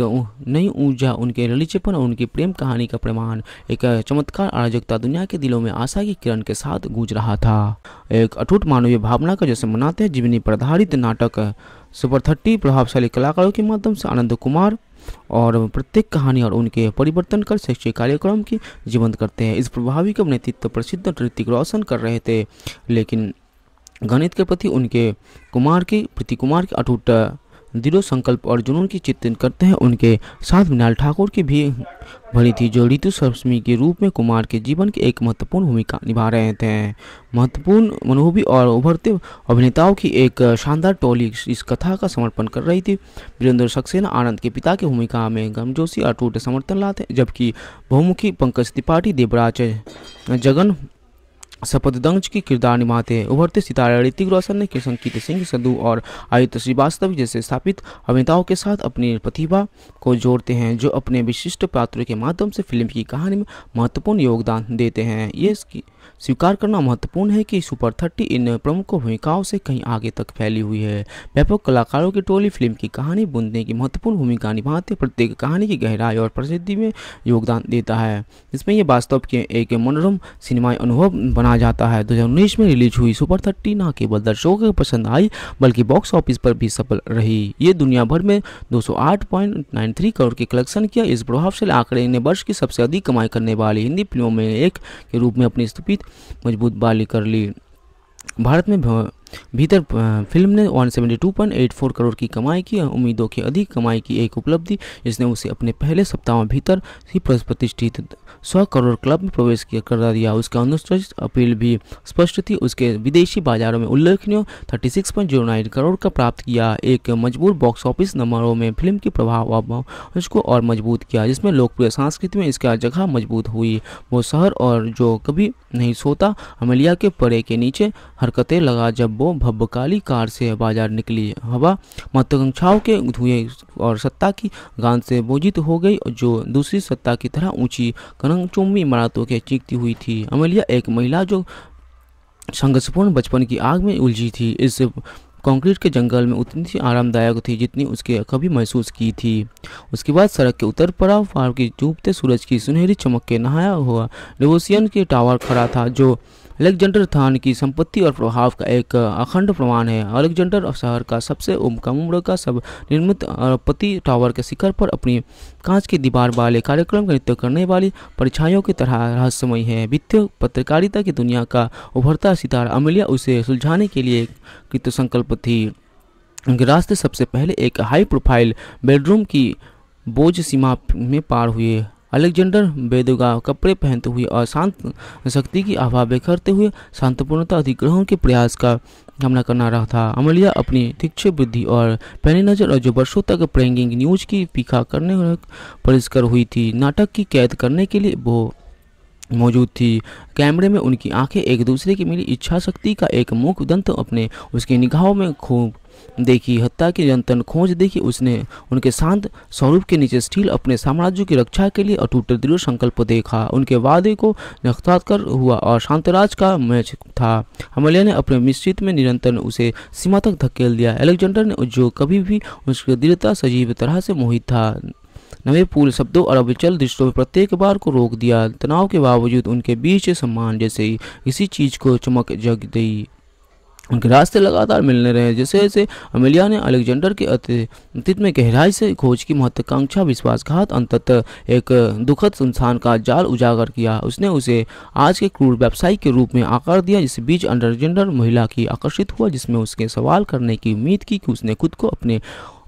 नई ऊर्जा उनके ललिचपन और उनकी प्रेम कहानी का प्रमाण एक चमत्कार अराजकता दुनिया के दिलों में आशा की किरण के साथ गूंज रहा था एक अटूट मानवीय भावना का जैसे मनाते हैं जीवनी पर आधारित नाटक सुपर थर्टी प्रभावशाली कलाकारों के माध्यम से आनंद कुमार और प्रत्येक कहानी और उनके परिवर्तन कर शैक्षिक कार्यक्रम की जीवंत करते हैं इस प्रभावी का नेतृत्व प्रसिद्ध ऋतिक रोशन कर रहे थे लेकिन गणित के प्रति उनके कुमार की प्रति कुमार की अटूट दृढ़ संकल्प और जुनून की चित्रण करते हैं उनके साथ मृणाल ठाकुर की भी भरी थी जो ऋतु सरस्मी के रूप में कुमार के जीवन की एक महत्वपूर्ण भूमिका निभा रहे थे महत्वपूर्ण मनोहबी और उभरते अभिनेताओं की एक शानदार टोली इस कथा का समर्पण कर रही थी वीरेंद्र सक्सेना आनंद के पिता की भूमिका में गमजोशी अटूट समर्थन लाते जबकि बहुमुखी पंकज त्रिपाठी देवराज जगन शपथ दंश की किरदार निभाते हैं उभरते सितारे ऋतिक रोशन ने किशन कीर्त सिंह संधु और आयुत श्रीवास्तव जैसे स्थापित अभिनेताओं के साथ अपनी प्रतिभा को जोड़ते हैं जो अपने विशिष्ट पात्रों के माध्यम से फिल्म की कहानी में महत्वपूर्ण योगदान देते हैं ये स्वीकार करना महत्वपूर्ण है कि सुपर थर्टी इन प्रमुख भूमिकाओं से कहीं आगे तक फैली हुई है व्यापक कलाकारों की टोली फिल्म की कहानी बुनने की महत्वपूर्ण भूमिका निभाते प्रत्येक कहानी की गहराई और प्रसिद्धि में योगदान देता है इसमें यह वास्तव के एक मनोरम सिनेमाई अनुभव बना माना जाता है दो में रिलीज हुई सुपर थर्टी न केवल दर्शकों को पसंद आई बल्कि बॉक्स ऑफिस पर भी सफल रही ये दुनिया भर में 208.93 करोड़ के कलेक्शन किया इस प्रभावशाली आंकड़े ने वर्ष की सबसे अधिक कमाई करने वाली हिंदी फिल्मों में एक के रूप में अपनी स्थित मजबूत बाली कर ली भारत में भीतर फिल्म ने 172.84 करोड़ की कमाई की उम्मीदों की अधिक कमाई की एक उपलब्धि जिसने उसे अपने पहले सप्ताह भीतर ही प्रतिष्ठित सौ करोड़ क्लब में प्रवेश कर दिया उसका अनुसूचित अपील भी स्पष्ट थी उसके विदेशी बाजारों में उल्लेखनीय थर्टी सिक्स करोड़ का प्राप्त किया एक मजबूत बॉक्स ऑफिस नंबरों में फिल्म की प्रभाव उसको और मजबूत किया जिसमें लोकप्रिय संस्कृति में इसका जगह मजबूत हुई वो शहर और जो कभी नहीं सोता अमलिया के परे के नीचे हरकतें लगा जब वो भव्यकाली कार से बाजार निकली हवा महत्वाकांक्षाओं के धुएं और सत्ता की गांध से बोझित हो गई जो दूसरी सत्ता की तरह ऊंची अनंग चुम्बी मरातों के चीखती हुई थी अमेलिया एक महिला जो संघर्षपूर्ण बचपन की आग में उलझी थी इस कंक्रीट के जंगल में उतनी सी आरामदायक थी जितनी उसके कभी महसूस की थी उसके बाद सड़क के उतर पड़ा फार की डूबते सूरज की सुनहरी चमक के नहाया हुआ लेवोसियन के टावर खड़ा था जो अलेक्जेंडर थान की संपत्ति और प्रभाव का एक अखंड प्रमाण है अलेक्जेंडर शहर का सबसे कम उम्र का सब निर्मित पति टावर के शिखर पर अपनी कांच की दीवार वाले कार्यक्रम का नृत्य करने वाली परछाइयों की तरह रहस्यमय है वित्तीय पत्रकारिता की दुनिया का उभरता सितार अमलिया उसे सुलझाने के लिए कृत संकल्प थी रास्ते सबसे पहले एक हाई प्रोफाइल बेडरूम की बोझ सीमा में पार हुए अलेक्जेंडर बेदुगा कपड़े पहनते हुए और शांत शक्ति की आभा बिखरते हुए शांतपूर्णता अधिग्रहण के प्रयास का हमला करना रहा था अमलिया अपनी तीक्ष्ण बुद्धि और पहली नज़र और जो वर्षों तक प्रेंगिंग न्यूज की पीखा करने पर हुई थी नाटक की कैद करने के लिए वो मौजूद थी कैमरे में उनकी आंखें एक दूसरे की मिली इच्छा शक्ति का एक मुख दंत अपने उसकी निगाहों में खूब देखी हत्या की जनतन खोज देखी उसने उनके शांत स्वरूप के नीचे स्टील अपने साम्राज्य की रक्षा के लिए अटूट दृढ़ संकल्प देखा उनके वादे को नख्ताकर हुआ और शांतराज का मैच था हमलिया ने अपने मिश्रित में निरंतर उसे सीमा तक धकेल दिया एलेक्जेंडर ने जो कभी भी उसकी दृढ़ता सजीव तरह से मोहित था नवे पुल शब्दों और अविचल दृष्टों में प्रत्येक बार को रोक दिया तनाव के बावजूद उनके बीच सम्मान जैसे ही किसी चीज़ को चमक जग दी उनके रास्ते लगातार मिलने रहे जैसे जैसे अमेलिया ने अलेक्जेंडर के अतीत में गहराई से खोज की महत्वाकांक्षा विश्वासघात अंततः एक दुखद संस्थान का जाल उजागर किया उसने उसे आज के क्रूर व्यवसायी के रूप में आकार दिया जिस बीच अंडरजेंडर महिला की आकर्षित हुआ जिसमें उसके सवाल करने की उम्मीद की कि उसने खुद को अपने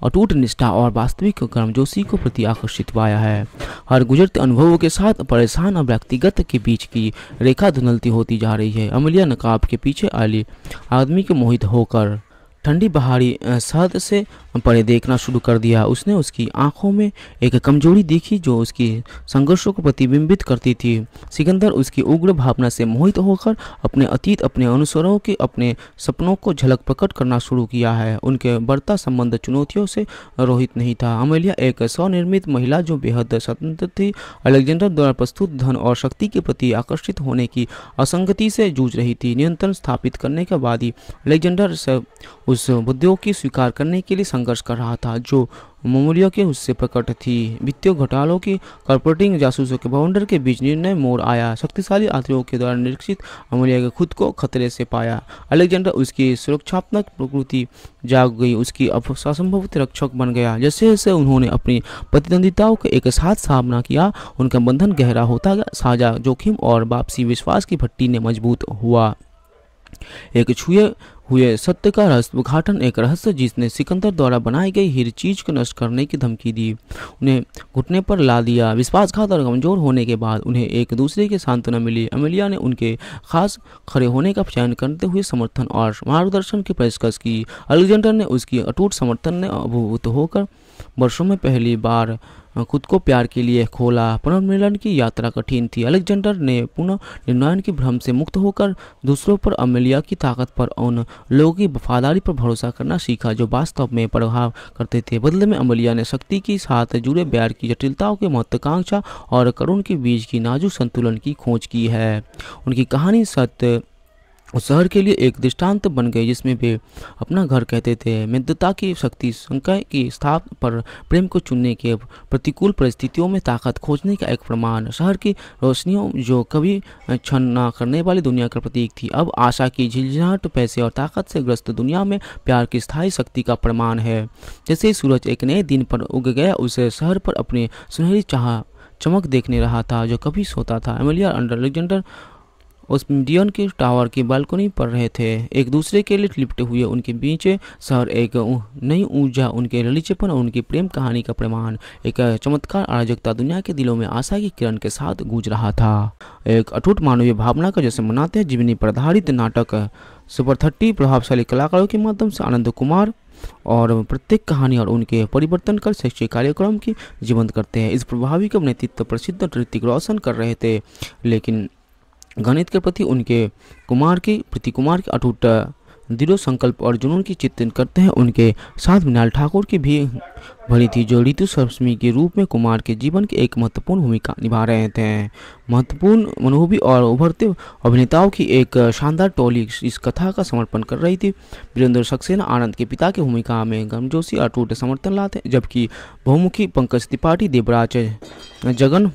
अटूट निष्ठा और वास्तविक गर्मजोशी को प्रति आकर्षित पाया है हर गुजरते अनुभवों के साथ परेशान और व्यक्तिगत के बीच की रेखा धुनलती होती जा रही है अमलिया नकाब के पीछे आली आदमी के मोहित होकर ठंडी बहारी शहद से पर देखना शुरू कर दिया उसने उसकी आंखों में एक कमजोरी देखी जो उसकी संघर्षों को प्रतिबिंबित करती थी सिकंदर उसकी उग्र भावना से मोहित होकर अपने अतीत अपने अनुसरों के अपने सपनों को झलक प्रकट करना शुरू किया है उनके बढ़ता संबंध चुनौतियों से रोहित नहीं था अमेलिया एक स्वनिर्मित महिला जो बेहद स्वतंत्र थी अलेक्जेंडर द्वारा प्रस्तुत धन और शक्ति के प्रति आकर्षित होने की असंगति से जूझ रही थी नियंत्रण स्थापित करने के बाद ही अलेक्जेंडर उस उद्योग की स्वीकार करने के लिए संघर्ष कर रहा था जो मोमोलिया के उससे प्रकट थी वित्तीय घोटालों की कॉर्पोरेटिंग जासूसों के बाउंडर के बीच निर्णय मोड़ आया शक्तिशाली आतंकियों के द्वारा निरीक्षित अमोलिया के खुद को खतरे से पाया अलेक्जेंडर उसकी सुरक्षात्मक प्रकृति जाग गई उसकी असंभवित रक्षक बन गया जैसे जैसे उन्होंने अपनी प्रतिद्वंदिताओं के एक साथ सामना किया उनका बंधन गहरा होता गया साझा जोखिम और वापसी विश्वास की भट्टी ने मजबूत हुआ एक छुए हुए सत्य का रहस्य उद्घाटन एक रहस्य जिसने सिकंदर द्वारा बनाई गई हर चीज को नष्ट करने की धमकी दी उन्हें घुटने पर ला दिया विश्वासघात और कमजोर होने के बाद उन्हें एक दूसरे की सांत्वना मिली अमेलिया ने उनके खास खड़े होने का चयन करते हुए समर्थन और मार्गदर्शन की पेशकश की अलेक्जेंडर ने उसकी अटूट समर्थन ने अभूत होकर वर्षों में पहली बार खुद को प्यार के लिए खोला पुनर्मिलन की यात्रा कठिन थी अलेक्जेंडर ने पुनः निर्णयन के भ्रम से मुक्त होकर दूसरों पर अमेलिया की ताकत पर उन लोगों की वफादारी पर भरोसा करना सीखा जो वास्तव में प्रभाव करते थे बदले में अमेलिया ने शक्ति के साथ जुड़े ब्यार की जटिलताओं के महत्वाकांक्षा और करुण के बीच की नाजुक संतुलन की खोज की है उनकी कहानी सत्य शहर के लिए एक दृष्टांत बन गए जिसमें वे अपना घर कहते थे मिद्धता की शक्ति संकाय की स्थाप पर प्रेम को चुनने के प्रतिकूल परिस्थितियों में ताकत खोजने का एक प्रमाण शहर की रोशनियों जो कभी क्षण न करने वाली दुनिया का प्रतीक थी अब आशा की झिलझाट पैसे और ताकत से ग्रस्त दुनिया में प्यार की स्थायी शक्ति का प्रमाण है जैसे सूरज एक नए दिन पर उग गया उसे शहर पर अपनी सुनहरी चाह चमक देखने रहा था जो कभी सोता था एमिलिया अंडर एलेक्जेंडर उस डियन के टावर की बालकोनी पर रहे थे एक दूसरे के लिए लिपटे हुए उनके बीच शहर एक नई ऊर्जा उनके ललिचपन और उनकी प्रेम कहानी का प्रमाण एक चमत्कार आयोजकता दुनिया के दिलों में आशा की किरण के साथ गूंज रहा था एक अटूट मानवीय भावना का जैसे मनाते हैं जीवनी पर आधारित नाटक सुपर थर्टी प्रभावशाली कलाकारों के माध्यम से आनंद कुमार और प्रत्येक कहानी और उनके परिवर्तन कर शैक्षिक कार्यक्रम की जीवंत करते हैं इस प्रभावी का नेतृत्व प्रसिद्ध ऋतिक रोशन कर रहे थे लेकिन गणित के प्रति उनके कुमार की प्रति कुमार की अटूट दृढ़ संकल्प और जुनून की चित्रण करते हैं उनके साथ मिनाल ठाकुर की भी भरी थी जो ऋतु सरस्मी के रूप में कुमार के जीवन की एक महत्वपूर्ण भूमिका निभा रहे थे महत्वपूर्ण मनोभी और उभरते अभिनेताओं की एक शानदार टोली इस कथा का समर्पण कर रही थी वीरेंद्र सक्सेना आनंद के पिता की भूमिका में गमजोशी अटूट समर्थन लाते जबकि बहुमुखी पंकज त्रिपाठी देवराज जगन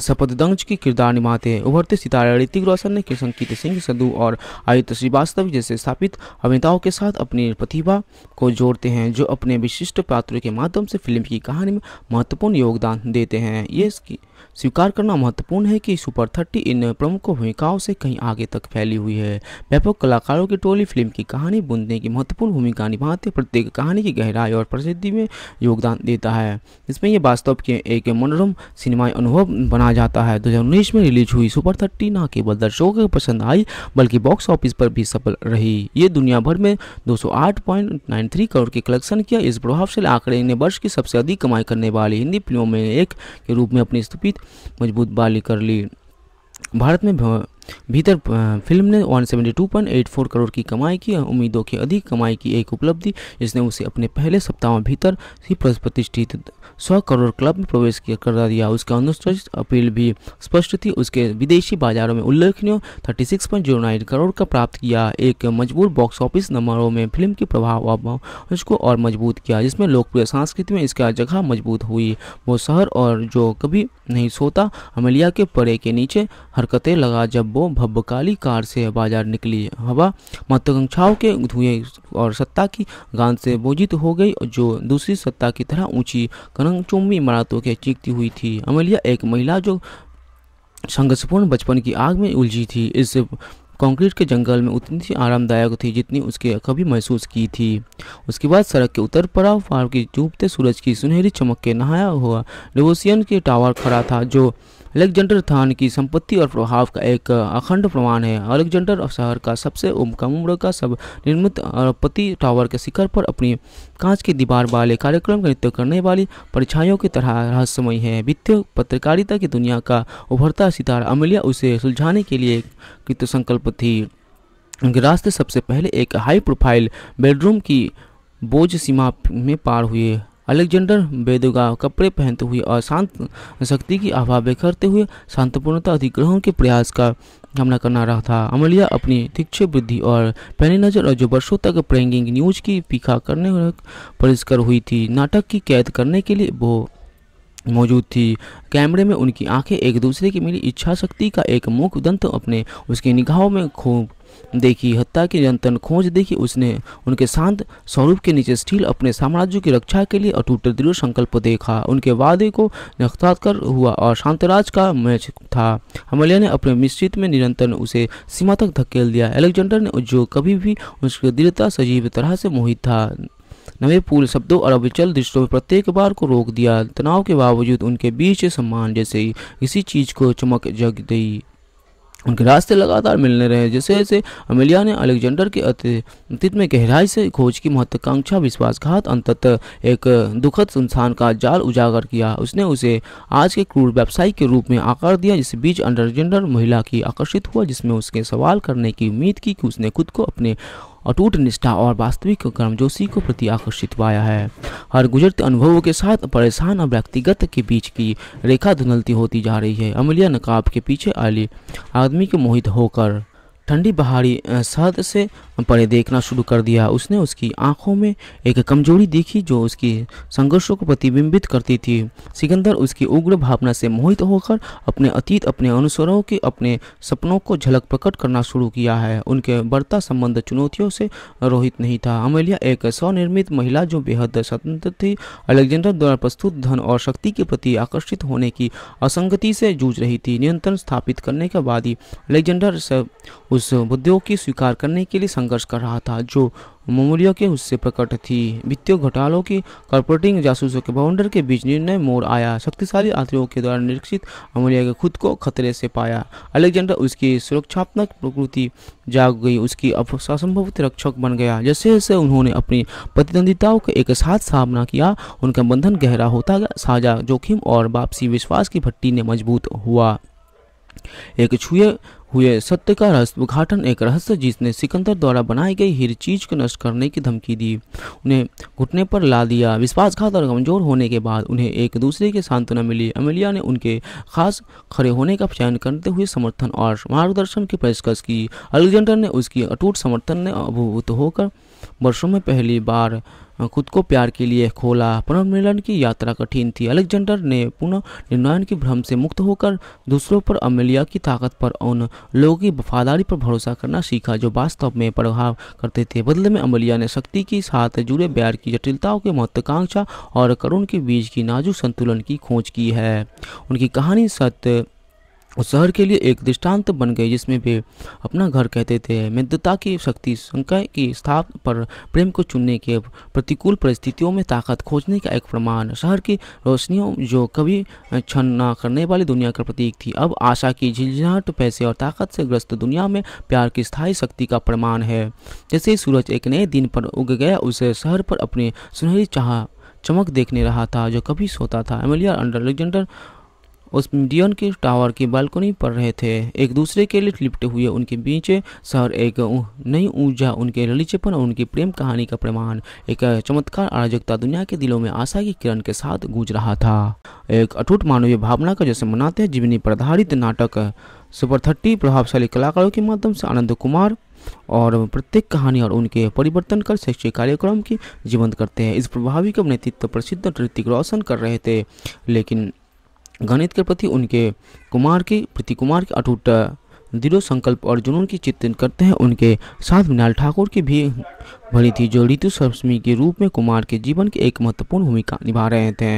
शपथ दंग की किरदार निभाते हैं उभरते सितारे ऋतिक रोशन ने संकीत सिंह संधु और आदित्य श्रीवास्तव जैसे स्थापित अभिनेताओं के साथ अपनी प्रतिभा को जोड़ते हैं जो अपने विशिष्ट पात्रों के माध्यम से फिल्म की कहानी में महत्वपूर्ण योगदान देते हैं ये इसकी स्वीकार करना महत्वपूर्ण है कि सुपर थर्टी इन प्रमुख भूमिकाओं से कहीं आगे तक फैली हुई है व्यापक कलाकारों की टोली फिल्म की कहानी बुनने की महत्वपूर्ण भूमिका निभाते प्रत्येक कहानी की गहराई और प्रसिद्धि में योगदान देता है इसमें यह वास्तव के एक मनोरम सिनेमाई अनुभव बना जाता है दो में रिलीज हुई सुपर थर्टी न केवल दर्शकों को पसंद आई बल्कि बॉक्स ऑफिस पर भी सफल रही ये दुनिया भर में दो करोड़ के कलेक्शन किया इस प्रभावशाली आंकड़े ने वर्ष की सबसे अधिक कमाई करने वाली हिंदी फिल्मों में एक के रूप में अपनी स्थापित मजबूत बाली कर ली भारत में भीतर फिल्म ने 172.84 करोड़ की कमाई की उम्मीदों के अधिक कमाई की एक उपलब्धि जिसने उसे अपने पहले सप्ताह में भीतर ही प्रतिष्ठित सौ करोड़ क्लब में प्रवेश कर दिया उसका अनुसूचित अपील भी स्पष्ट थी उसके विदेशी बाजारों में उल्लेखनीय thirty six point zero nine crore का प्राप्त किया एक मजबूत बॉक्स ऑफिस नंबरों में फिल्म के प्रभाव उसको और मजबूत किया जिसमें लोकप्रिय संस्कृति में इसका जगह मजबूत हुई वो शहर और जो कभी नहीं सोता अमेलिया के परे के नीचे हरकतें लगा जब वो भव्यकाली कार से बाजार निकली हवा महत्वाकांक्षाओं के धुएं और सत्ता की गांध से बोझित हो गई जो दूसरी सत्ता की तरह ऊंची कन संग चुम्बी मरातों के चीखती हुई थी अमेलिया एक महिला जो संघर्षपूर्ण बचपन की आग में उलझी थी इस कंक्रीट के जंगल में उतनी ही आरामदायक थी जितनी उसके कभी महसूस की थी उसके बाद सड़क के उत्तर पड़ा फार की डूबते सूरज की सुनहरी चमक के नहाया हुआ डेवोसियन के टावर खड़ा था जो अलेक्जेंडर थान की संपत्ति और प्रभाव का एक अखंड प्रमाण है अलेक्जेंडर शहर का सबसे कम उम्र का सब निर्मित पति टावर के शिखर पर अपनी कांच की दीवार वाले कार्यक्रम का नृत्य करने वाली परिछाइयों की तरह रहस्यमय है वित्तीय पत्रकारिता की दुनिया का उभरता सितार अमलिया उसे सुलझाने के लिए कृत संकल्प थी रास्ते सबसे पहले एक हाई प्रोफाइल बेडरूम की बोझ सीमा में पार हुए अलेक्जेंडर बेदुगा कपड़े पहनते हुए और शांत शक्ति की आभा बिखरते हुए शांतपूर्णता अधिग्रहण के प्रयास का सामना करना रहा था अमलिया अपनी तीक्ष्ण बुद्धि और पहली नज़र और जो वर्षों तक प्रेंगिंग न्यूज की पीखा करने पर हुई थी नाटक की कैद करने के लिए वो मौजूद थी कैमरे में उनकी आंखें एक दूसरे की मिली इच्छा शक्ति का एक मुख दंत अपने उसकी निगाहों में खूब देखी हत्या की यंत्र खोज देखी उसने उनके शांत स्वरूप के नीचे स्टील अपने साम्राज्य की रक्षा के लिए अटूट दृढ़ संकल्प देखा उनके वादे को कर हुआ और शांतराज का मैच था हमलिया ने अपने मिश्रित में निरंतर उसे सीमा तक धकेल दिया एलेक्जेंडर ने जो कभी भी उसकी दृढ़ता सजीव तरह से मोहित था नवे पुल शब्दों और अविचल दृष्टों में प्रत्येक बार को रोक दिया तनाव के बावजूद उनके बीच सम्मान जैसे ही इसी चीज को चमक जग गई उनके रास्ते लगातार मिलने रहे जैसे जैसे अमेलिया ने अलेक्जेंडर के अतीत में गहराई से खोज की महत्वाकांक्षा विश्वासघात अंततः एक दुखद इंसान का जाल उजागर किया उसने उसे आज के क्रूर व्यवसायी के रूप में आकार दिया जिस बीच अंडरजेंडर महिला की आकर्षित हुआ जिसमें उसके सवाल करने की उम्मीद की कि उसने खुद को अपने अटूट निष्ठा और वास्तविक गर्मजोशी को प्रति आकर्षित पाया है हर गुजरते अनुभवों के साथ परेशान और व्यक्तिगत के बीच की रेखा धुंधलती होती जा रही है अमलिया नकाब के पीछे आली आदमी के मोहित होकर ठंडी पहाड़ी सरहद से परे देखना शुरू कर दिया उसने उसकी आंखों में एक कमजोरी देखी जो उसकी संघर्षों को प्रतिबिंबित करती थी सिकंदर उसकी उग्र भावना से मोहित होकर अपने अतीत अपने अनुसरों के अपने सपनों को झलक प्रकट करना शुरू किया है उनके बढ़ता संबंध चुनौतियों से रोहित नहीं था अमेलिया एक स्वनिर्मित महिला जो बेहद स्वतंत्र थी अलेक्जेंडर द्वारा प्रस्तुत धन और शक्ति के प्रति आकर्षित होने की असंगति से जूझ रही थी नियंत्रण स्थापित करने के बाद ही अलेक्जेंडर उस उस मुद्दों की स्वीकार करने के लिए संघर्ष कर रहा था जो मूल्यों के उससे प्रकट थी वित्तीय घोटालों की कॉर्पोरेटिंग जासूसों के बाउंडर के बीच निर्णय मोड़ आया शक्तिशाली आतंकियों के द्वारा निरीक्षित अमूल्य के खुद को खतरे से पाया अलेक्जेंडर उसकी सुरक्षात्मक प्रकृति जाग गई उसकी असंभव रक्षक बन गया जैसे जैसे उन्होंने अपनी प्रतिद्वंदिताओं का एक साथ सामना किया उनका बंधन गहरा होता गया साझा जोखिम और वापसी विश्वास की भट्टी ने मजबूत हुआ एक छुए हुए सत्य का रहस्य उद्घाटन एक रहस्य जिसने सिकंदर द्वारा बनाई गई हर चीज को नष्ट करने की धमकी दी उन्हें घुटने पर ला दिया विश्वासघात और कमजोर होने के बाद उन्हें एक दूसरे की सांत्वना मिली अमेलिया ने उनके खास खड़े होने का चयन करते हुए समर्थन और मार्गदर्शन की पेशकश की अलेक्जेंडर ने उसकी अटूट समर्थन ने अभिभूत होकर वर्षों में पहली बार खुद को प्यार के लिए खोला पुनर्मिलन की यात्रा कठिन थी अलेक्जेंडर ने पुनः निर्णायन के भ्रम से मुक्त होकर दूसरों पर अमेलिया की ताकत पर उन लोगों की वफादारी पर भरोसा करना सीखा जो वास्तव में प्रभाव करते थे बदले में अमेलिया ने शक्ति के साथ जुड़े प्यार की जटिलताओं के महत्वाकांक्षा और करुण के बीच की नाजुक संतुलन की खोज की है उनकी कहानी सत्य उस शहर के लिए एक दृष्टांत बन गए जिसमें वे अपना घर कहते थे मित्रता की शक्ति संकाय की स्थाप पर प्रेम को चुनने के प्रतिकूल परिस्थितियों में ताकत खोजने का एक प्रमाण शहर की रोशनियों जो कभी क्षण न करने वाली दुनिया का प्रतीक थी अब आशा की झिझाहट पैसे और ताकत से ग्रस्त दुनिया में प्यार की स्थायी शक्ति का प्रमाण है जैसे ही सूरज एक नए दिन पर उग गया उसे शहर पर अपनी सुनहरी चाह चमक देखने रहा था जो कभी सोता था एमिलिया अंडर अलेक्जेंडर उस डियन के टावर की बालकनी पर रहे थे एक दूसरे के लिए लिपटे हुए उनके बीच शहर एक नई ऊर्जा उनके ललीचेपन और उनकी प्रेम कहानी का प्रमाण एक चमत्कार अराजकता दुनिया के दिलों में आशा की किरण के साथ गूंज रहा था एक अटूट मानवीय भावना का जैसे मनाते हैं जीवनी पर आधारित नाटक सुपर थर्टी प्रभावशाली कलाकारों के माध्यम से आनंद कुमार और प्रत्येक कहानी और उनके परिवर्तन कर शैक्षिक कार्यक्रम की जीवंत करते हैं इस प्रभावी का नेतृत्व प्रसिद्ध ऋतिक रोशन कर रहे थे लेकिन गणित के प्रति उनके कुमार के प्रति कुमार के अटूट दृढ़ संकल्प और जुनून की चित्रण करते हैं उनके साथ मृणाल ठाकुर की भी भरी थी जो ऋतु सप्तमी के रूप में कुमार के जीवन की एक महत्वपूर्ण भूमिका निभा रहे थे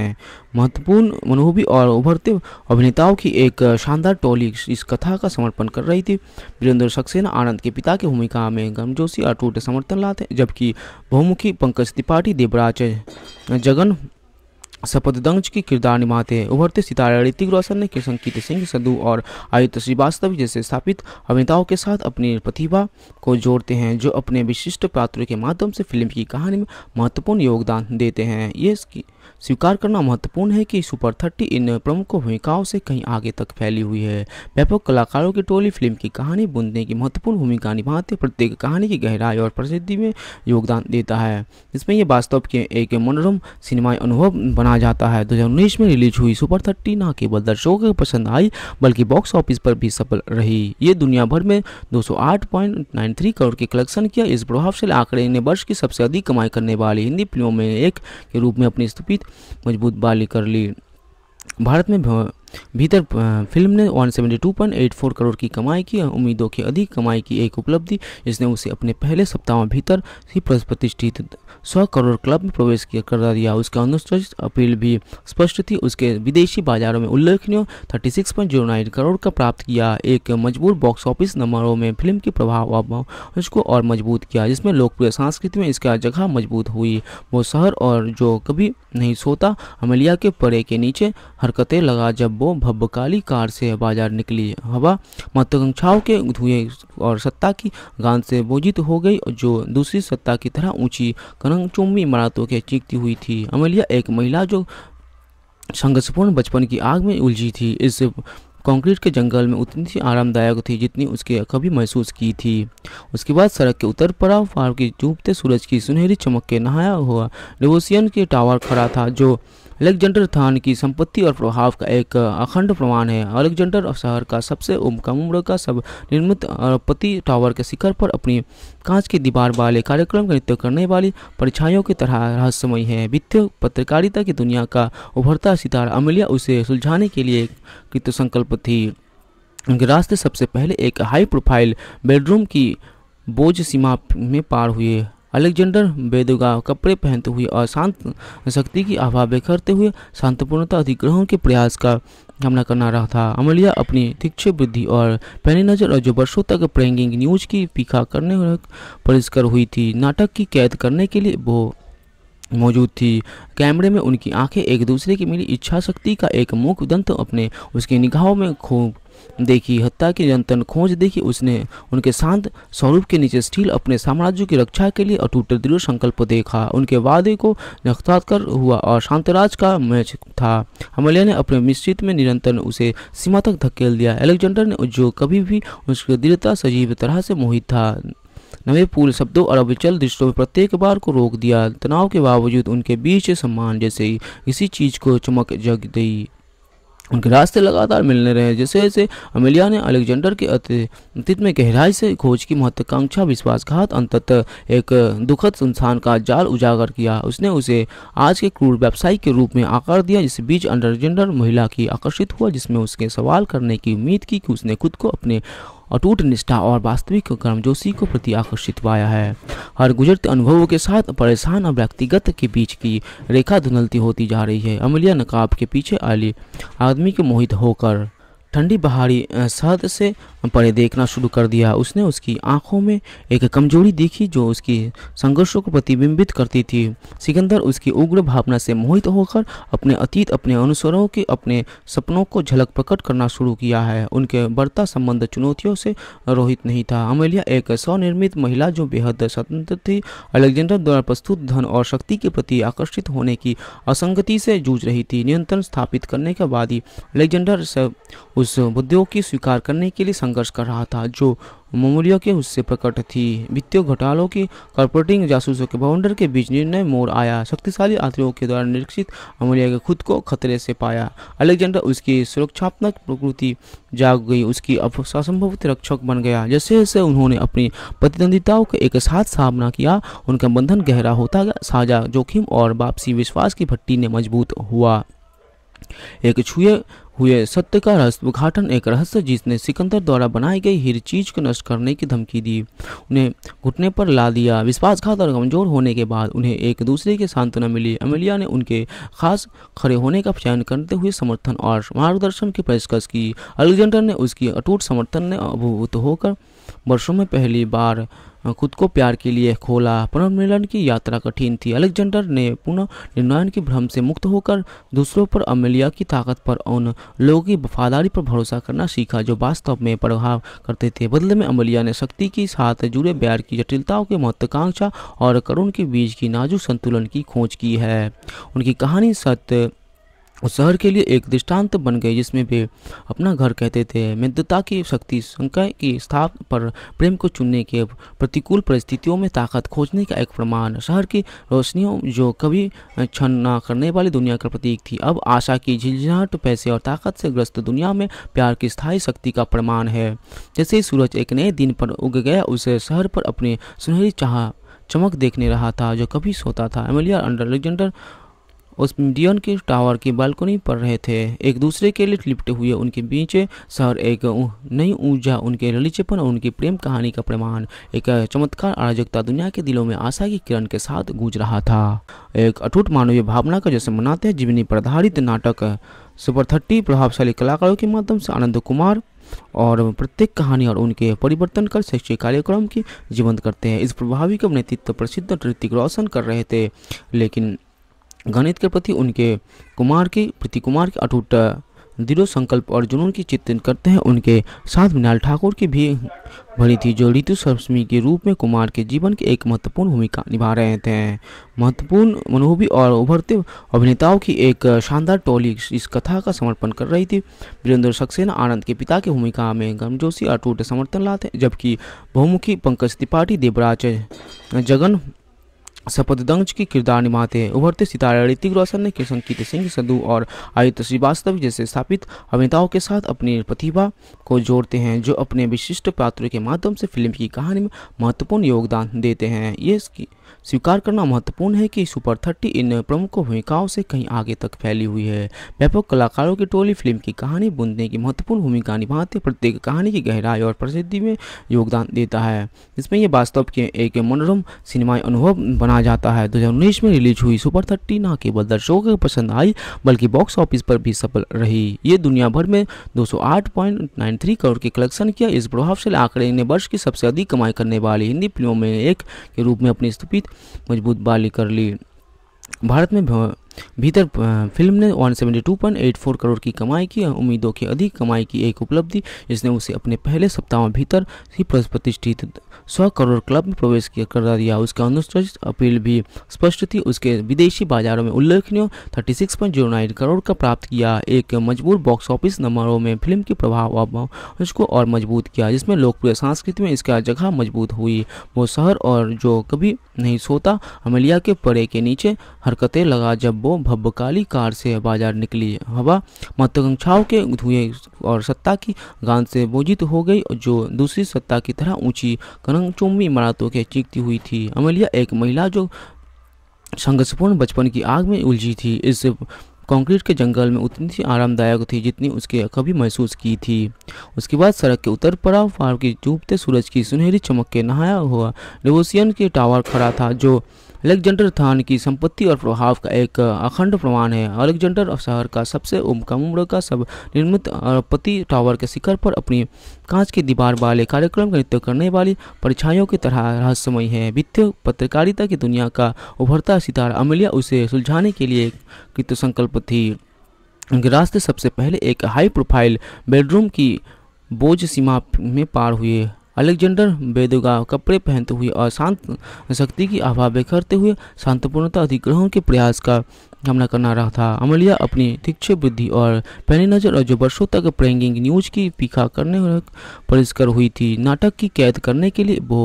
महत्वपूर्ण मनोभी और उभरते अभिनेताओं की एक शानदार टोली इस कथा का समर्पण कर रही थी वीरेंद्र सक्सेना आनंद के पिता की भूमिका में गमजोशी अटूट समर्थन लाते जबकि बहुमुखी पंकज त्रिपाठी देवराज जगन शपथ दंश के किरदार निभाते हैं उभरते सितारा ऋतिक रोशन ने कृष्ण कीर्ति सिंह सद्धू और आयुत श्रीवास्तव जैसे स्थापित अभिनेताओं के साथ अपनी प्रतिभा को जोड़ते हैं जो अपने विशिष्ट पात्रों के माध्यम से फिल्म की कहानी में महत्वपूर्ण योगदान देते हैं ये स्वीकार करना महत्वपूर्ण है कि सुपर थर्टी इन प्रमुख भूमिकाओं से कहीं आगे तक फैली हुई है व्यापक कलाकारों की टोली फिल्म की कहानी बुनने की महत्वपूर्ण भूमिका निभाते प्रत्येक कहानी की गहराई और प्रसिद्धि में योगदान देता है इसमें यह वास्तव के एक मनोरम सिनेमाई अनुभव बना जाता है दो में रिलीज हुई सुपर थर्टी न केवल दर्शकों को पसंद आई बल्कि बॉक्स ऑफिस पर भी सफल रही ये दुनिया भर में दो करोड़ के कलेक्शन किया इस प्रभावशाली आंकड़े ने वर्ष की सबसे अधिक कमाई करने वाली हिंदी फिल्मों में एक के रूप में अपनी स्थिति स्थापित मजबूत बाली कर ली भारत में भीतर फिल्म ने 172.84 करोड़ की कमाई की उम्मीदों की अधिक कमाई की एक उपलब्धि जिसने उसे अपने पहले सप्ताह भीतर ही प्रतिष्ठित 100 करोड़ क्लब में प्रवेश कर दिया उसका अनुसूचित अपील भी स्पष्ट थी उसके विदेशी बाजारों में उल्लेखनीय 36.09 करोड़ का प्राप्त किया एक मजबूत बॉक्स ऑफिस नंबरों में फिल्म की प्रभाव को और मजबूत किया जिसमें लोकप्रिय संस्कृति में इसका जगह मजबूत हुई वो शहर और जो कभी नहीं सोता अमलिया के परे के नीचे हरकतें लगा जब वो भव्यकाली कार से बाजार निकली हवा महत्वाकांक्षाओं के धुएं और सत्ता की गान से बोझित हो गई जो दूसरी सत्ता की तरह ऊंची कनंग चुम्बी इमारतों के चीखती हुई थी अमेलिया एक महिला जो संघर्षपूर्ण बचपन की आग में उलझी थी इस कंक्रीट के जंगल में उतनी ही आरामदायक थी जितनी उसके कभी महसूस की थी उसके बाद सड़क के उत्तर पड़ाव फार की डूबते सूरज की सुनहरी चमक के नहाया हुआ रिवोसियन के टावर खड़ा था जो अलेक्जेंडर थान की संपत्ति और प्रभाव का एक अखंड प्रमाण है अलेक्जेंडर शहर का सबसे कम उम्र का सब निर्मित पति टावर के शिखर पर अपनी कांच की दीवार वाले कार्यक्रम का नृत्य करने वाली परीक्षाओं की तरह रहस्यमय है वित्तीय पत्रकारिता की दुनिया का उभरता सितारा अमलिया उसे सुलझाने के लिए कृत संकल्प थी उनके रास्ते सबसे पहले एक हाई प्रोफाइल बेडरूम की बोझ सीमा में पार हुए अलेक्जेंडर बेदुगा कपड़े पहनते हुए और शांत शक्ति की आभा बिखरते हुए शांतपूर्णता अधिग्रहण के प्रयास का हमला करना रहा था अमलिया अपनी तीक्ष बुद्धि और पैनी नज़र और जो वर्षों तक प्रेंगिंग न्यूज की पीखा करने परिष्कर हुई थी नाटक की कैद करने के लिए वो मौजूद थी कैमरे में उनकी आंखें एक दूसरे की मिली इच्छा शक्ति का एक मुख दंत अपने उसकी निगाहों में खूब देखी हत्या की निरंतर खोज देखी उसने उनके शांत स्वरूप के नीचे स्टील अपने साम्राज्य की रक्षा के लिए अटूट दृढ़ संकल्प देखा उनके वादे को नक्षात्कार हुआ और शांतराज का मैच था हमलिया ने अपने मिश्रित में निरंतर उसे सीमा तक धकेल दिया एलेक्जेंडर ने जो कभी भी उसकी दृढ़ता सजीव तरह से मोहित था नवे पुल शब्दों और अविचल दृष्टों में प्रत्येक बार को रोक दिया तनाव के बावजूद उनके बीच सम्मान जैसे इसी चीज को चमक जग गई उनके रास्ते लगातार मिलने रहे जैसे जैसे अमेलिया ने अलेक्जेंडर के अतीत में गहराई से खोज की महत्वाकांक्षा विश्वासघात अंततः एक दुखद संस्थान का जाल उजागर किया उसने उसे आज के क्रूर व्यवसायी के रूप में आकार दिया इस बीच अंडरजेंडर महिला की आकर्षित हुआ जिसमें उसके सवाल करने की उम्मीद की कि उसने खुद को अपने अटूट निष्ठा और वास्तविक गर्मजोशी को प्रति आकर्षित पाया है हर गुजरते अनुभवों के साथ परेशान और व्यक्तिगत के बीच की रेखा धुनलती होती जा रही है अमलिया नकाब के पीछे आली आदमी के मोहित होकर ठंडी पहाड़ी सरहद से परे देखना शुरू कर दिया उसने उसकी आंखों में एक कमजोरी देखी जो उसकी संघर्षों को प्रतिबिंबित करती थी सिकंदर उसकी उग्र भावना से मोहित होकर अपने अतीत अपने अनुसरों के अपने सपनों को झलक प्रकट करना शुरू किया है उनके बढ़ता संबंध चुनौतियों से रोहित नहीं था अमेलिया एक स्वनिर्मित महिला जो बेहद स्वतंत्र थी अलेक्जेंडर द्वारा प्रस्तुत धन और शक्ति के प्रति आकर्षित होने की असंगति से जूझ रही थी नियंत्रण स्थापित करने के बाद ही अलेक्जेंडर उस उद्योग की स्वीकार करने के लिए संघर्ष कर रहा था जो ममूलियों के उससे प्रकट थी वित्तीय घोटालों की कॉर्पोरेटिंग जासूसों के बाउंडर के बीच निर्णय मोड़ आया शक्तिशाली आतंकियों के द्वारा निरीक्षित अमूलिया के खुद को खतरे से पाया अलेक्जेंडर उसकी सुरक्षात्मक प्रकृति जाग गई उसकी असंभव रक्षक बन गया जैसे जैसे उन्होंने अपनी प्रतिद्वंदिताओं का एक साथ सामना किया उनका बंधन गहरा होता गया साझा जोखिम और वापसी विश्वास की भट्टी ने मजबूत हुआ एक छुए हुए सत्य का रहस्य उद्घाटन एक रहस्य जिसने सिकंदर द्वारा बनाई गई हर चीज को नष्ट करने की धमकी दी उन्हें घुटने पर ला दिया विश्वासघात और कमजोर होने के बाद उन्हें एक दूसरे की सांत्वना मिली अमेलिया ने उनके खास खड़े होने का चयन करते हुए समर्थन और मार्गदर्शन की पेशकश की अलेक्जेंडर ने उसकी अटूट समर्थन ने अभूत होकर वर्षों में पहली बार खुद को प्यार के लिए खोला पुनर्मिलन की यात्रा कठिन थी अलेक्जेंडर ने पुनः निर्णायन के भ्रम से मुक्त होकर दूसरों पर अमेलिया की ताकत पर उन लोगों की वफादारी पर भरोसा करना सीखा जो वास्तव में प्रभाव करते थे बदले में अमेलिया ने शक्ति के साथ जुड़े प्यार की जटिलताओं के महत्वाकांक्षा और करुण के बीच की नाजुक संतुलन की खोज की है उनकी कहानी सत्य शहर के लिए एक दृष्टांत बन गए जिसमें वे अपना घर कहते थे मित्रता की शक्ति संकाय की स्थाप पर प्रेम को चुनने के प्रतिकूल परिस्थितियों में ताकत खोजने का एक प्रमाण शहर की रोशनियों जो कभी क्षण न करने वाली दुनिया का प्रतीक थी अब आशा की झिझझाहट पैसे और ताकत से ग्रस्त दुनिया में प्यार की स्थायी शक्ति का प्रमाण है जैसे सूरज एक नए दिन पर उग गया उसे शहर पर अपनी सुनहरी चाह चमक देखने रहा था जो कभी सोता था एमिलिया अंडर एलेक्जेंडर उस डियन के टावर की बालकनी पर रहे थे एक दूसरे के लिए लिपटे हुए उनके बीच शहर एक नई ऊर्जा उनके ललिचपन और उनकी प्रेम कहानी का प्रमाण एक चमत्कार अराजकता दुनिया के दिलों में आशा की किरण के साथ गूंज रहा था एक अटूट मानवीय भावना का जैसे मनाते हैं जीवनी पर आधारित नाटक सुपर थर्टी प्रभावशाली कलाकारों के माध्यम से आनंद कुमार और प्रत्येक कहानी और उनके परिवर्तन कर शैक्षिक कार्यक्रम की जीवंत करते हैं इस प्रभावी का नेतृत्व प्रसिद्ध ऋतिक रोशन कर रहे थे लेकिन गणित के प्रति उनके कुमार की प्रति कुमार की अटूट दृढ़ संकल्प और जुनून की चित्रण करते हैं उनके साथ मिनाल ठाकुर की भी भरी थी जो ऋतु सप्तमी के रूप में कुमार के जीवन की एक महत्वपूर्ण भूमिका निभा रहे थे महत्वपूर्ण मनोहबी और उभरते अभिनेताओं की एक शानदार टोली इस कथा का समर्पण कर रही थी वीरेंद्र सक्सेना आनंद के पिता की भूमिका में गमजोशी अटूट समर्थन लाते जबकि बहुमुखी पंकज त्रिपाठी देवराज जगन शपथ सपददंज के किरदार निभाते हैं उभरते सितारे ऋतिक रोशन ने संकीत सिंह संधु और आयुत श्रीवास्तव जैसे स्थापित अभिनेताओं के साथ अपनी प्रतिभा को जोड़ते हैं जो अपने विशिष्ट पात्रों के माध्यम से फिल्म की कहानी में महत्वपूर्ण योगदान देते हैं ये स्वीकार करना महत्वपूर्ण है कि सुपर थर्टी इन प्रमुख भूमिकाओं से कहीं आगे तक फैली हुई है व्यापक कलाकारों की टोली फिल्म की कहानी बुनने की महत्वपूर्ण भूमिका निभाते प्रत्येक कहानी की गहराई और प्रसिद्धि में योगदान देता है इसमें यह वास्तव के एक मनोरम सिनेमाई अनुभव बना जाता है दो में रिलीज हुई सुपर थर्टी न केवल दर्शकों को पसंद आई बल्कि बॉक्स ऑफिस पर भी सफल रही ये दुनिया भर में दो करोड़ के कलेक्शन किया इस प्रभावशाली आंकड़े ने वर्ष की सबसे अधिक कमाई करने वाली हिंदी फिल्मों में एक के रूप में अपनी स्थापित मजबूत बाली कर ली भारत में भीतर फिल्म ने 172.84 करोड़ की कमाई की उम्मीदों की अधिक कमाई की एक उपलब्धि जिसने उसे अपने पहले सप्ताह भीतर ही प्रतिष्ठित सौ करोड़ क्लब में प्रवेश कर दिया उसका अनुसूचित अपील भी स्पष्ट थी उसके विदेशी बाजारों में उल्लेखनीय थर्टी सिक्स करोड़ का प्राप्त किया एक मजबूत बॉक्स ऑफिस नंबरों में फिल्म के प्रभाव उसको और मजबूत किया जिसमें लोकप्रिय संस्कृति में इसका जगह मजबूत हुई वो शहर और जो कभी नहीं सोता अमलिया के परे के नीचे हरकतें लगा जब वो भब्बकाली कार से बाजार निकली हवा महत्वाकांक्षाओं के धुएं और सत्ता की गांध से बोझित हो गई जो दूसरी सत्ता की तरह ऊंची कनंगचुम्बी इमारतों के चीखती हुई थी अमलिया एक महिला जो संघर्षपूर्ण बचपन की आग में उलझी थी इस कंक्रीट के जंगल में उतनी सी आरामदायक थी जितनी उसके कभी महसूस की थी उसके बाद सड़क के उतर पड़ा फार की डूबते सूरज की सुनहरी चमक के नहाया हुआ लेवोसियन के टावर खड़ा था जो अलेक्जेंडर थान की संपत्ति और प्रभाव का एक अखंड प्रमाण है अलेक्जेंडर शहर का सबसे कम उम्र का सब निर्मित पति टावर के शिखर पर अपनी कांच की दीवार वाले कार्यक्रम का नृत्य करने वाली परछाइयों की तरह रहस्यमय है वित्तीय पत्रकारिता की दुनिया का उभरता सितारा अमलिया उसे सुलझाने के लिए कृत संकल्प थी रास्ते सबसे पहले एक हाई प्रोफाइल बेडरूम की बोझ सीमा में पार हुए अलेक्जेंडर बेदुगा कपड़े पहनते हुए और शांत शक्ति की आभा बिखरते हुए शांतपूर्णता अधिग्रहण के प्रयास का हमला करना रहा था अमलिया अपनी तीक्ष्ण बुद्धि और पहली नज़र और जो वर्षों तक प्रेंगिंग न्यूज की पीखा करने परिष्कर हुई थी नाटक की कैद करने के लिए वो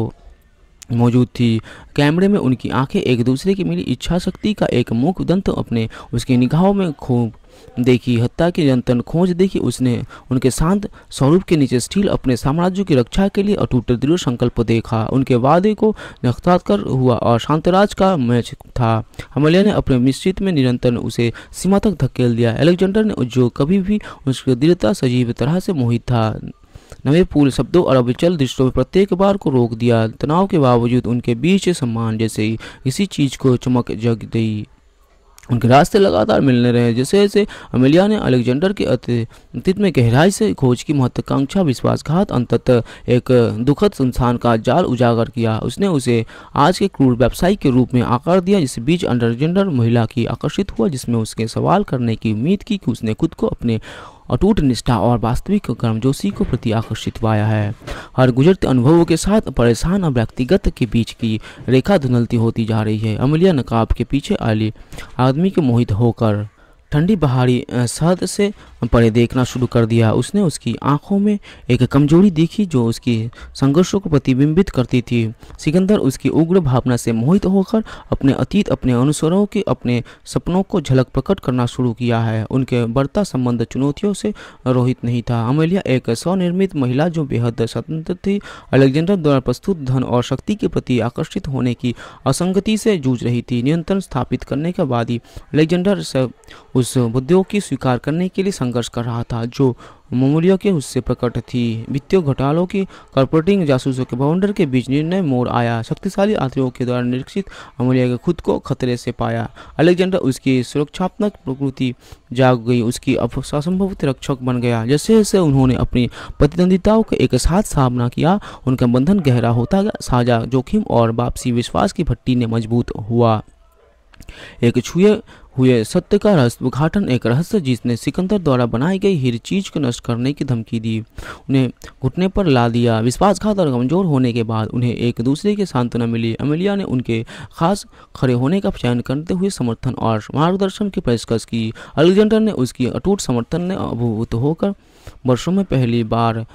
मौजूद थी कैमरे में उनकी आंखें एक दूसरे की मिली इच्छा शक्ति का एक मुख दंत अपने उसकी निगाहों में खूब देखी हत्या की यंत्र खोज देखी उसने उनके शांत स्वरूप के नीचे स्टील अपने साम्राज्य की रक्षा के लिए अटूट दृढ़ संकल्प देखा उनके वादे को नख्तार हुआ और शांतराज का मैच था हमले ने अपने मिश्रित में निरंतर उसे सीमा तक धकेल दिया एलेक्जेंडर ने जो कभी भी उसकी दृढ़ता सजीव तरह से मोहित था नवे पुल शब्दों और अविचल दृष्टों में प्रत्येक बार को रोक दिया तनाव के बावजूद उनके बीच सम्मान जैसे ही इसी चीज को चमक जग गई उनके रास्ते लगातार मिलने रहे जैसे जैसे अमेलिया ने अलेक्जेंडर के अतीत में गहराई से खोज की महत्वाकांक्षा विश्वासघात अंततः एक दुखद संस्थान का जाल उजागर किया उसने उसे आज के क्रूर व्यवसायी के रूप में आकार दिया जिस बीच अंडरजेंडर महिला की आकर्षित हुआ जिसमें उसके सवाल करने की उम्मीद की कि उसने खुद को अपने अटूट निष्ठा और वास्तविक गर्मजोशी को प्रति आकर्षित पाया है हर गुजरते अनुभवों के साथ परेशान और व्यक्तिगत के बीच की रेखा धुनलती होती जा रही है अमलिया नकाब के पीछे आली आदमी के मोहित होकर ठंडी बहारी शहद से परे देखना शुरू कर दिया उसने उसकी आंखों में एक कमजोरी देखी जो उसकी संघर्षों को प्रतिबिंबित करती थी सिकंदर उसकी उग्र भावना से मोहित होकर अपने अतीत अपने अनुसरों के अपने सपनों को झलक प्रकट करना शुरू किया है उनके बढ़ता संबंध चुनौतियों से रोहित नहीं था अमेलिया एक स्वनिर्मित महिला जो बेहद स्वतंत्र थी अलेक्जेंडर द्वारा प्रस्तुत धन और शक्ति के प्रति आकर्षित होने की असंगति से जूझ रही थी नियंत्रण स्थापित करने के बाद ही अलेक्जेंडर उस उद्योग की स्वीकार करने के लिए संघर्ष कर रहा था जो ममूलिया के उससे प्रकट थी वित्तीय घोटालों की कॉर्पोरेटिंग जासूसों के बाउंडर के बीच निर्णय मोड़ आया शक्तिशाली आतंकियों के द्वारा निरीक्षित अमोलिया के खुद को खतरे से पाया अलेक्जेंडर उसकी सुरक्षात्मक प्रकृति जाग गई उसकी असंभवित रक्षक बन गया जैसे जैसे उन्होंने अपनी प्रतिद्वंदिताओं का एक साथ सामना किया उनका बंधन गहरा होता गया साझा जोखिम और वापसी विश्वास की भट्टी ने मजबूत हुआ एक छुए हुए सत्य का रहस्य उद्घाटन एक रहस्य जिसने सिकंदर द्वारा बनाई गई हर चीज को नष्ट करने की धमकी दी उन्हें घुटने पर ला दिया विश्वासघात और कमजोर होने के बाद उन्हें एक दूसरे की सांत्वना मिली अमेलिया ने उनके खास खड़े होने का चयन करते हुए समर्थन और मार्गदर्शन की पेशकश की अलेक्जेंडर ने उसकी अटूट समर्थन ने अभूत होकर वर्षों में पहली बार